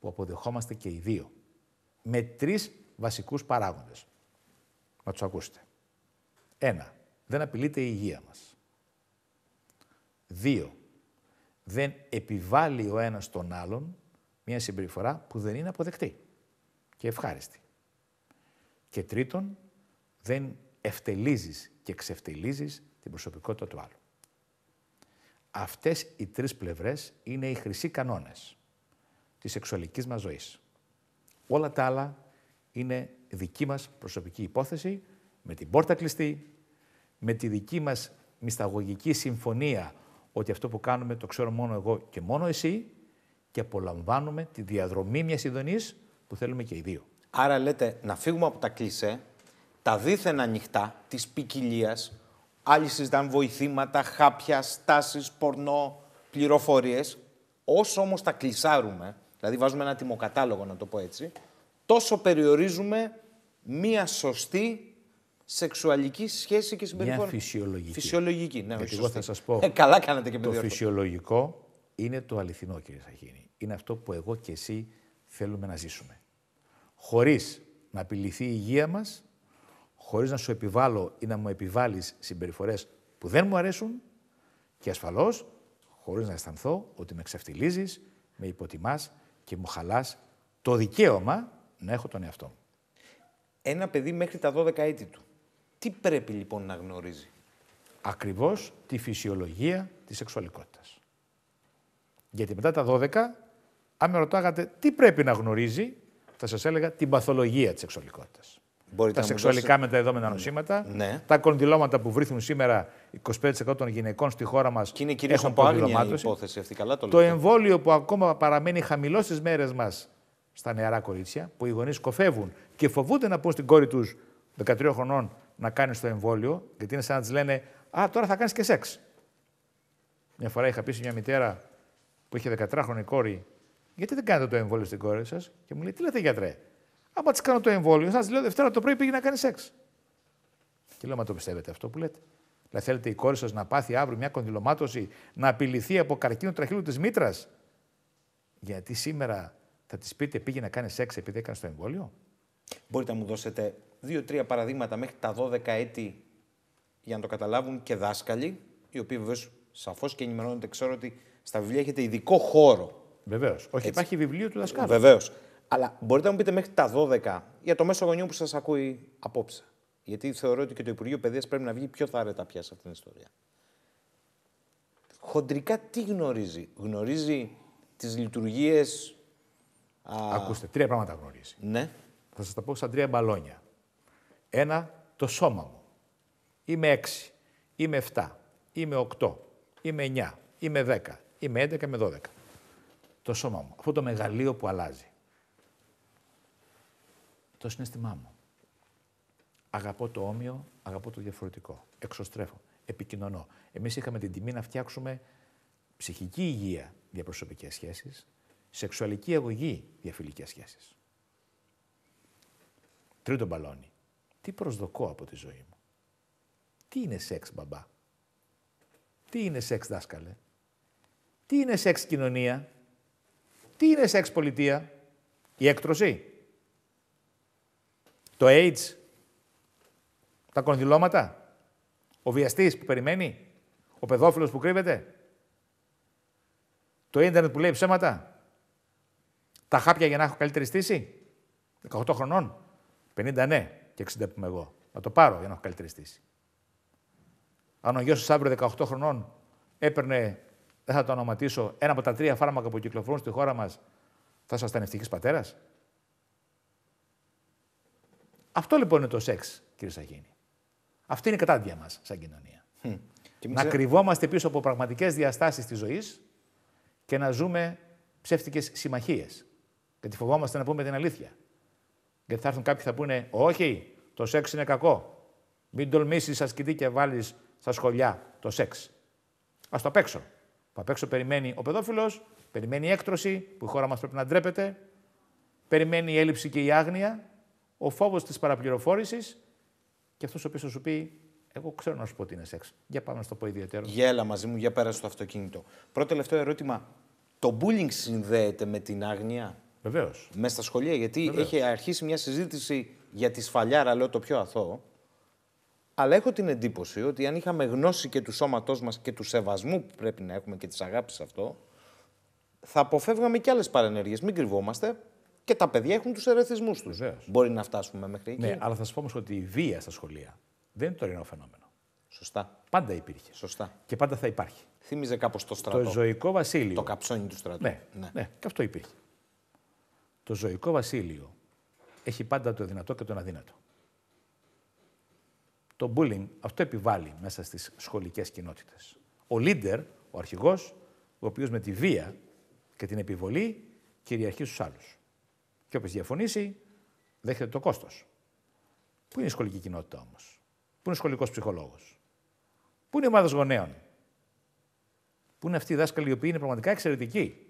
που αποδεχόμαστε και οι δύο. Με τρεις βασικούς παράγοντες. Να τους ακούσετε. Ένα, δεν απειλείται η υγεία μας. Δύο, δεν επιβάλλει ο ένας τον άλλον μια συμπεριφορά που δεν είναι αποδεκτή και ευχάριστη. Και τρίτον, δεν ευτελίζεις και ξεφτελίζεις την προσωπικότητα του άλλου. Αυτές οι τρεις πλευρές είναι οι χρυσοί κανόνες της σεξουαλικής μας ζωής. Όλα τα άλλα είναι δική μας προσωπική υπόθεση, με την πόρτα κλειστή, με τη δική μας μυσταγωγική συμφωνία ότι αυτό που κάνουμε το ξέρω μόνο εγώ και μόνο εσύ και απολαμβάνουμε τη διαδρομή μιας ειδονής που θέλουμε και οι δύο. Άρα λέτε να φύγουμε από τα κλισέ, τα δίθεν ανοιχτά της ποικιλία, άλλοι συζητάνε βοηθήματα, χάπια, στάσεις, πορνό, πληροφορίες. Όσο όμως τα κλεισάρουμε, δηλαδή βάζουμε ένα τιμοκατάλογο να το πω έτσι, τόσο περιορίζουμε μία σωστή σεξουαλική σχέση και συμπεριφορά. Μια φυσιολογική. Φυσιολογική, ναι, Γιατί εγώ θα σας πω, ε, καλά κάνετε και με Το φυσιολογικό είναι το αληθινό, κύριε Σαχίνη. Είναι αυτό που εγώ και εσύ θέλουμε να ζήσουμε. Χωρίς να απειληθεί η υγεία μας, χωρίς να σου επιβάλλω ή να μου επιβάλλεις συμπεριφορές που δεν μου αρέσουν και ασφαλώς χωρίς να αισθανθώ ότι με ξεφτιλίζεις, με υποτιμάς και μου χαλάς το δικαίωμα να έχω τον εαυτό μου. Ένα παιδί μέχρι τα 12 έτη του. Τι πρέπει λοιπόν να γνωρίζει. Ακριβώς τη φυσιολογία της σεξουαλικότητας. Γιατί μετά τα 12, αν με ρωτάγατε τι πρέπει να γνωρίζει, θα σας έλεγα την παθολογία της σεξουαλικότητας. τα σεξουαλικά δώσει... μεταδεδομένα ναι. νοσήματα, ναι. τα κονδυλώματα που βρίσκουν σήμερα 25% των γυναικών στη χώρα μας Και είναι Υπόθεση, αυτή, καλά το, το εμβόλιο που ακόμα παραμένει χαμηλό στις μέρες μας στα νεαρά κορίτσια που οι γονείς κοφεύουν και φοβούνται να πούν στην κόρη τους 13 χρονών να κάνεις το εμβόλιο, γιατί είναι σαν να της λένε Α, τώρα θα κάνεις και σεξ. Μια φορά είχα πει σε μια μητέρα που είχε 13χρονη κόρη, Γιατί δεν κάνετε το εμβόλιο στην κόρη σας, και μου λέει Τι λέτε γιατρέ. Άμα της κάνω το εμβόλιο, σας λέω Δευτέρα το πρωί πήγε να κάνει σεξ. Και λέω, Μα το πιστεύετε αυτό που λέτε. Δηλαδή, θέλετε η κόρη σας να πάθει αύριο μια κονδυλωμάτωση, να απειληθεί από καρκίνο τραχύλου της μήτρας. Γιατί σήμερα θα της πείτε πήγε να κάνει σεξ επειδή έκανε το εμβόλιο. Μπορείτε να μου δώσετε δύο-τρία παραδείγματα μέχρι τα 12 έτη για να το καταλάβουν και δάσκαλοι, οι οποίοι βεβαίως σαφώς και ενημερώνονται. Ξέρω ότι στα βιβλία έχετε ειδικό χώρο. Βεβαίως. Όχι, υπάρχει βιβλίο του δασκάλου. Βεβαίως. Αλλά μπορείτε να μου πείτε μέχρι τα 12 για το μέσο γονιού που σας ακούει απόψε. Γιατί θεωρώ ότι και το Υπουργείο Παιδείας πρέπει να βγει πιο θάρετα πια σε αυτήν την ιστορία. Χοντρικά τι γνωρίζει. Γνωρίζει τις λειτουργίες Ακούστε, τρία πράγματα γνωρίζει. Ναι. Θα σας τα πω σαν τρία μπαλόνια. Ένα, το σώμα μου. Είμαι έξι, είμαι εφτά, είμαι οκτώ, είμαι εννιά, είμαι δέκα, είμαι έντεκα, είμαι δώδεκα. Το σώμα μου. Αυτό το μεγαλείο που αλλάζει. Το συνέστημά μου. Αγαπώ το όμοιο, αγαπώ το διαφορετικό. Εξωστρέφω. Επικοινωνώ. Εμείς είχαμε την τιμή να φτιάξουμε ψυχική υγεία για προσωπικές σχέσεις, σεξουαλική αγωγή διαφιλικές σχέσεις. Τρίτο μπαλόνι. Τι προσδοκώ από τη ζωή μου. Τι είναι σεξ μπαμπά. Τι είναι σεξ δάσκαλε. Τι είναι σεξ κοινωνία. Τι είναι σεξ πολιτεία. Η έκτρωση. Το AIDS. Τα κονδυλώματα. Ο βιαστής που περιμένει. Ο παιδόφιλος που κρύβεται. Το ίντερνετ που λέει ψέματα τα χάπια για να έχω καλύτερη στήση. 18 χρονών. 50 ναι και 60 που είμαι εγώ. Να το πάρω για να έχω καλύτερη στήση. Αν ο γιος σου αύριο 18 χρονών έπαιρνε, δεν θα το ονοματίσω, ένα από τα τρία φάρμακα που κυκλοφορούν στη χώρα μας, θα ήταν ευτυχής πατέρας. Αυτό λοιπόν είναι το σεξ, κύριε Σαχίνη. Αυτή είναι η κατάδια μας σαν κοινωνία. Να κρυβόμαστε πίσω από πραγματικές διαστάσεις της ζωής και να ζούμε ψεύτικες συμμαχίες. Γιατί φοβόμαστε να πούμε την αλήθεια. Γιατί θα έρθουν κάποιοι που θα πούνε: Όχι, το σεξ είναι κακό. Μην τολμήσεις ασκητή και βάλεις στα σχολιά το σεξ. Ας το απέξω. Απ' απέξω περιμένει ο παιδόφιλος, περιμένει η έκτρωση που η χώρα μας πρέπει να ντρέπεται, περιμένει η έλλειψη και η άγνοια, ο φόβος της παραπληροφόρησης και αυτός ο οποίος σου πει: εγώ ξέρω να σου πω τι είναι σεξ. Για πάμε να το πω ιδιαίτερο. Γέλα μαζί μου, για πέρα στο αυτοκίνητο. Πρώτο τελευταίο ερώτημα. Το bullying συνδέεται με την άγνοια. Βεβαίως. Μέσα στα σχολεία. Γιατί έχει αρχίσει μια συζήτηση για τη σφαλιάρα, λέω το πιο αθώο. Αλλά έχω την εντύπωση ότι αν είχαμε γνώση και του σώματός μας και του σεβασμού που πρέπει να έχουμε και της αγάπης σε αυτό, θα αποφεύγαμε και άλλες παρενέργειες. Μην κρυβόμαστε. Και τα παιδιά έχουν τους ερεθισμούς τους. Μπορεί να φτάσουμε μέχρι εκεί. Ναι, αλλά θα σα πω όμως ότι η βία στα σχολεία δεν είναι τωρινό φαινόμενο. Σωστά. Πάντα υπήρχε. Σωστά. Και πάντα θα υπάρχει. Θύμιζε κάπως το στρατό. Το ζωικό βασίλειο. Το καψόνι του στρατού. Ναι, ναι. ναι. και αυτό υπήρχε. Το ζωικό βασίλειο έχει πάντα το δυνατό και τον αδύνατο. Το bullying αυτό επιβάλλει μέσα στις σχολικές κοινότητες. Ο leader, ο αρχηγός, ο οποίος με τη βία και την επιβολή κυριαρχεί στους άλλους. Και όποιος διαφωνήσει, δέχεται το κόστος. Πού είναι η σχολική κοινότητα όμως. Πού είναι ο σχολικός ψυχολόγος. Πού είναι η ομάδα γονέων. Πού είναι αυτοί οι δάσκαλοι οι οποίοι είναι πραγματικά εξαιρετικοί.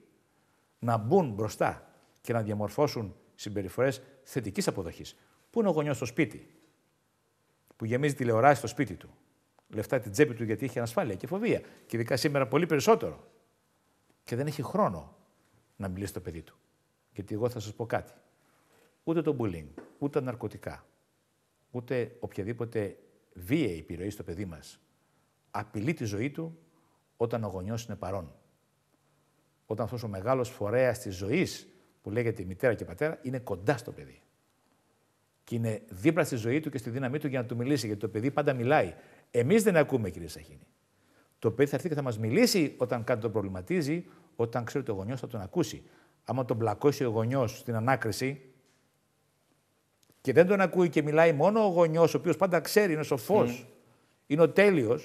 Να μπουν μπροστά και να διαμορφώσουν συμπεριφορές θετικής αποδοχής. Πού είναι ο γονιός στο σπίτι, που γεμίζει τηλεοράσει στο σπίτι του, λεφτά την τσέπη του γιατί έχει ανασφάλεια και φοβία, και ειδικά σήμερα πολύ περισσότερο, και δεν έχει χρόνο να μιλήσει το παιδί του. Γιατί εγώ θα σας πω κάτι. Ούτε το bullying, ούτε τα ναρκωτικά, ούτε οποιαδήποτε βία επιρροή στο παιδί μας απειλεί τη ζωή του όταν ο γονιός είναι παρόν. Όταν αυτός ο μεγάλος φορέας της ζωής που λέγεται μητέρα και πατέρα, είναι κοντά στο παιδί. Και είναι δίπλα στη ζωή του και στη δύναμή του για να του μιλήσει. Γιατί το παιδί πάντα μιλάει. Εμείς δεν ακούμε, κύριε Σαχίνη. Το παιδί θα έρθει και θα μας μιλήσει όταν κάτι το προβληματίζει, όταν ξέρει ότι ο γονιός θα τον ακούσει. Άμα τον πλακώσει ο γονιός στην ανάκριση και δεν τον ακούει και μιλάει μόνο ο γονιός, ο οποίος πάντα ξέρει, είναι σοφό, mm. είναι ο τέλειος,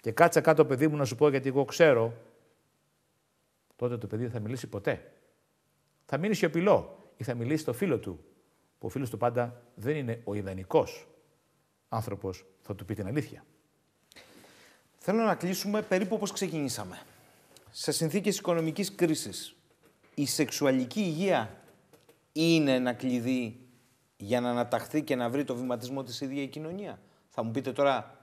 και κάτσα κάτω, παιδί μου, να σου πω γιατί εγώ ξέρω, τότε το παιδί δεν θα μιλήσει ποτέ. Θα μείνει σιωπηλό ή θα μιλήσει στο φίλο του, που ο φίλος του πάντα δεν είναι ο ιδανικός άνθρωπος, θα του πει την αλήθεια. Θέλω να κλείσουμε περίπου όπως ξεκινήσαμε. Σε συνθήκες οικονομικής κρίσης, η σεξουαλική υγεία είναι ένα κλειδί για να αναταχθεί και να βρει το βηματισμό της ίδια η κοινωνία. Θα μου πείτε τώρα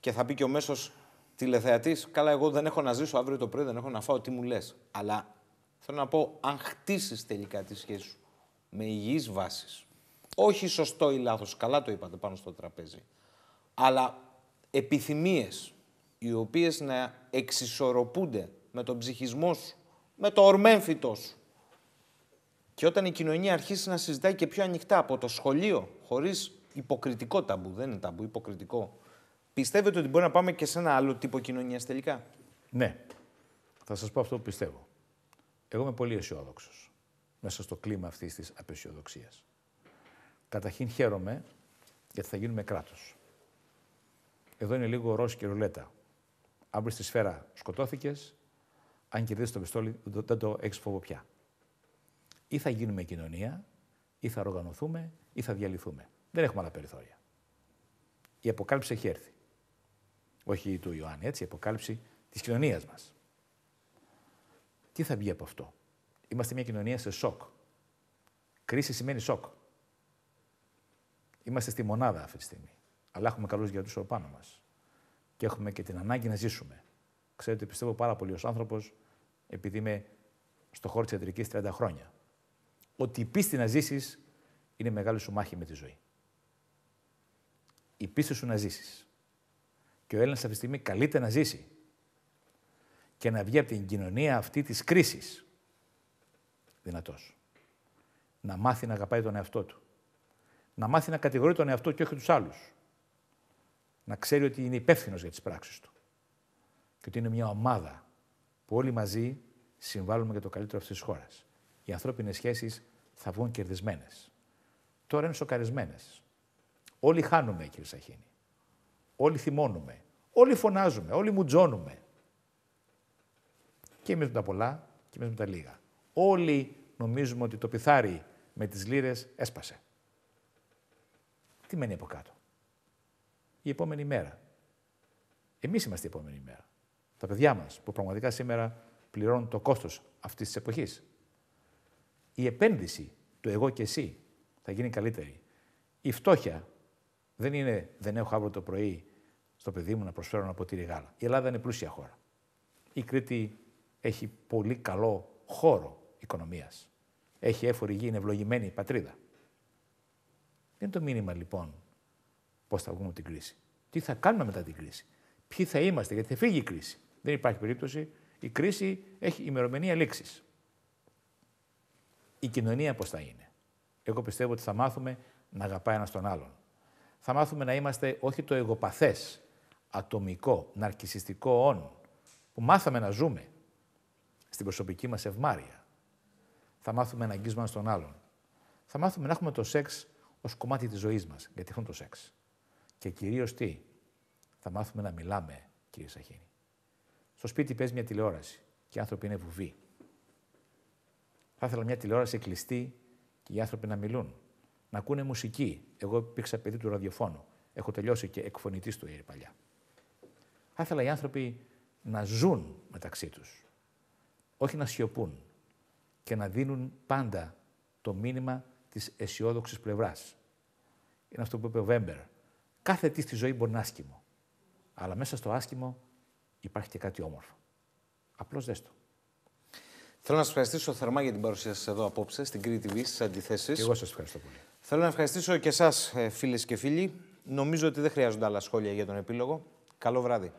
και θα πει και ο μέσος τηλεθεατής, καλά εγώ δεν έχω να ζήσω αύριο το πρωί, δεν έχω να φάω, τι μου λες. Αλλά Θέλω να πω, αν χτίσεις τελικά τη σχέση σου με υγιείς βάσεις, όχι σωστό ή λάθος, καλά το είπατε πάνω στο τραπέζι, αλλά επιθυμίες οι οποίες να εξισορροπούνται με τον ψυχισμό σου, με το ορμέμφυτό σου. Και όταν η κοινωνία αρχίσει να συζητάει και πιο ανοιχτά από το σχολείο, χωρίς υποκριτικό ταμπού, δεν είναι ταμπού, υποκριτικό. Πιστεύετε ότι μπορεί να πάμε και σε ένα άλλο τύπο κοινωνίας τελικά. Ναι. Θα σας πω αυτό που πιστεύω. Εγώ είμαι πολύ αισιόδοξος μέσα στο κλίμα αυτής της απεσιοδοξίας. Καταρχήν χαίρομαι γιατί θα γίνουμε κράτος. Εδώ είναι λίγο ρόση και ρουλέτα. Αν σφαίρα, σκοτώθηκες. Αν κερδίσεις το πιστόλι, δεν το έχεις φόβο πια. Ή θα γίνουμε κοινωνία, ή θα οργανωθούμε, ή θα διαλυθούμε. Δεν έχουμε άλλα περιθώρια. Η αποκάλυψη έχει έρθει. Όχι του Ιωάννη, έτσι, η αποκάλυψη της κοινωνίας μας τι θα βγει από αυτό. Είμαστε μια κοινωνία σε σοκ. Κρίση σημαίνει σοκ. Είμαστε στη μονάδα αυτή τη στιγμή. Αλλά έχουμε καλούς γιατρούς από πάνω μας. Και έχουμε και την ανάγκη να ζήσουμε. Ξέρετε, πιστεύω πάρα πολύ ως άνθρωπος, επειδή είμαι στο χώρο της ιατρικής 30 χρόνια. Ότι η πίστη να ζήσεις είναι μεγάλη σου μάχη με τη ζωή. Η πίστη σου να ζήσεις. Και ο Έλληνας αυτή τη στιγμή καλείται να ζήσει και να βγει από την κοινωνία αυτή της κρίσης. Δυνατός. Να μάθει να αγαπάει τον εαυτό του. Να μάθει να κατηγορεί τον εαυτό και όχι τους άλλους. Να ξέρει ότι είναι υπεύθυνος για τις πράξεις του. Και ότι είναι μια ομάδα που όλοι μαζί συμβάλλουμε για το καλύτερο αυτής της χώρας. Οι ανθρώπινες σχέσεις θα βγουν κερδισμένες. Τώρα είναι σοκαρισμένες. Όλοι χάνουμε, κύριε Σαχίνη. Όλοι θυμώνουμε. Όλοι φωνάζουμε. Όλοι μουτζώνουμε και εμεί με τα πολλά και εμεί με τα λίγα. Όλοι νομίζουμε ότι το πιθάρι με τις λύρες έσπασε. Τι μένει από κάτω. Η επόμενη μέρα. Εμείς είμαστε η επόμενη μέρα. Τα παιδιά μας που πραγματικά σήμερα πληρώνουν το κόστος αυτής της εποχής. Η επένδυση του εγώ και εσύ θα γίνει καλύτερη. Η φτώχεια δεν είναι δεν έχω αύριο το πρωί στο παιδί μου να προσφέρω ένα ποτήρι γάλα. Η Ελλάδα είναι πλούσια χώρα. Η Κρήτη έχει πολύ καλό χώρο οικονομίας. Έχει έφορη γη, είναι ευλογημένη η πατρίδα. Δεν είναι το μήνυμα λοιπόν πώς θα βγούμε την κρίση. Τι θα κάνουμε μετά την κρίση. Ποιοι θα είμαστε, γιατί θα φύγει η κρίση. Δεν υπάρχει περίπτωση. Η κρίση έχει ημερομηνία λήξης. Η κοινωνία πώς θα είναι. Εγώ πιστεύω ότι θα μάθουμε να αγαπάει ένας τον άλλον. Θα μάθουμε να είμαστε όχι το εγωπαθές, ατομικό, ναρκιστικό όν που μάθαμε να ζούμε στην προσωπική μας ευμάρεια. Θα μάθουμε να αγγίζουμε στον άλλον. Θα μάθουμε να έχουμε το σεξ ως κομμάτι της ζωής μας, γιατί έχουν το σεξ. Και κυρίως τι, θα μάθουμε να μιλάμε, κύριε Σαχίνη. Στο σπίτι παίζει μια τηλεόραση και οι άνθρωποι είναι βουβοί. Θα ήθελα μια τηλεόραση κλειστή και οι άνθρωποι να μιλούν, να ακούνε μουσική. Εγώ υπήρξα παιδί του ραδιοφώνου. Έχω τελειώσει και εκφωνητής του παλιά. Θα ήθελα οι άνθρωποι να ζουν μεταξύ τους όχι να σιωπούν και να δίνουν πάντα το μήνυμα της αισιόδοξης πλευράς. Είναι αυτό που είπε ο Βέμπερ. Κάθε τι στη ζωή μπορεί να άσχημο. Αλλά μέσα στο άσχημο υπάρχει και κάτι όμορφο. Απλώς δες το. Θέλω να σας ευχαριστήσω θερμά για την παρουσία σας εδώ απόψε στην Κρήτη TV, στις αντιθέσεις. Εγώ σας ευχαριστώ πολύ. Θέλω να ευχαριστήσω και εσάς, ε, φίλες και φίλοι. Νομίζω ότι δεν χρειάζονται άλλα σχόλια για τον επίλογο. Καλό βράδυ.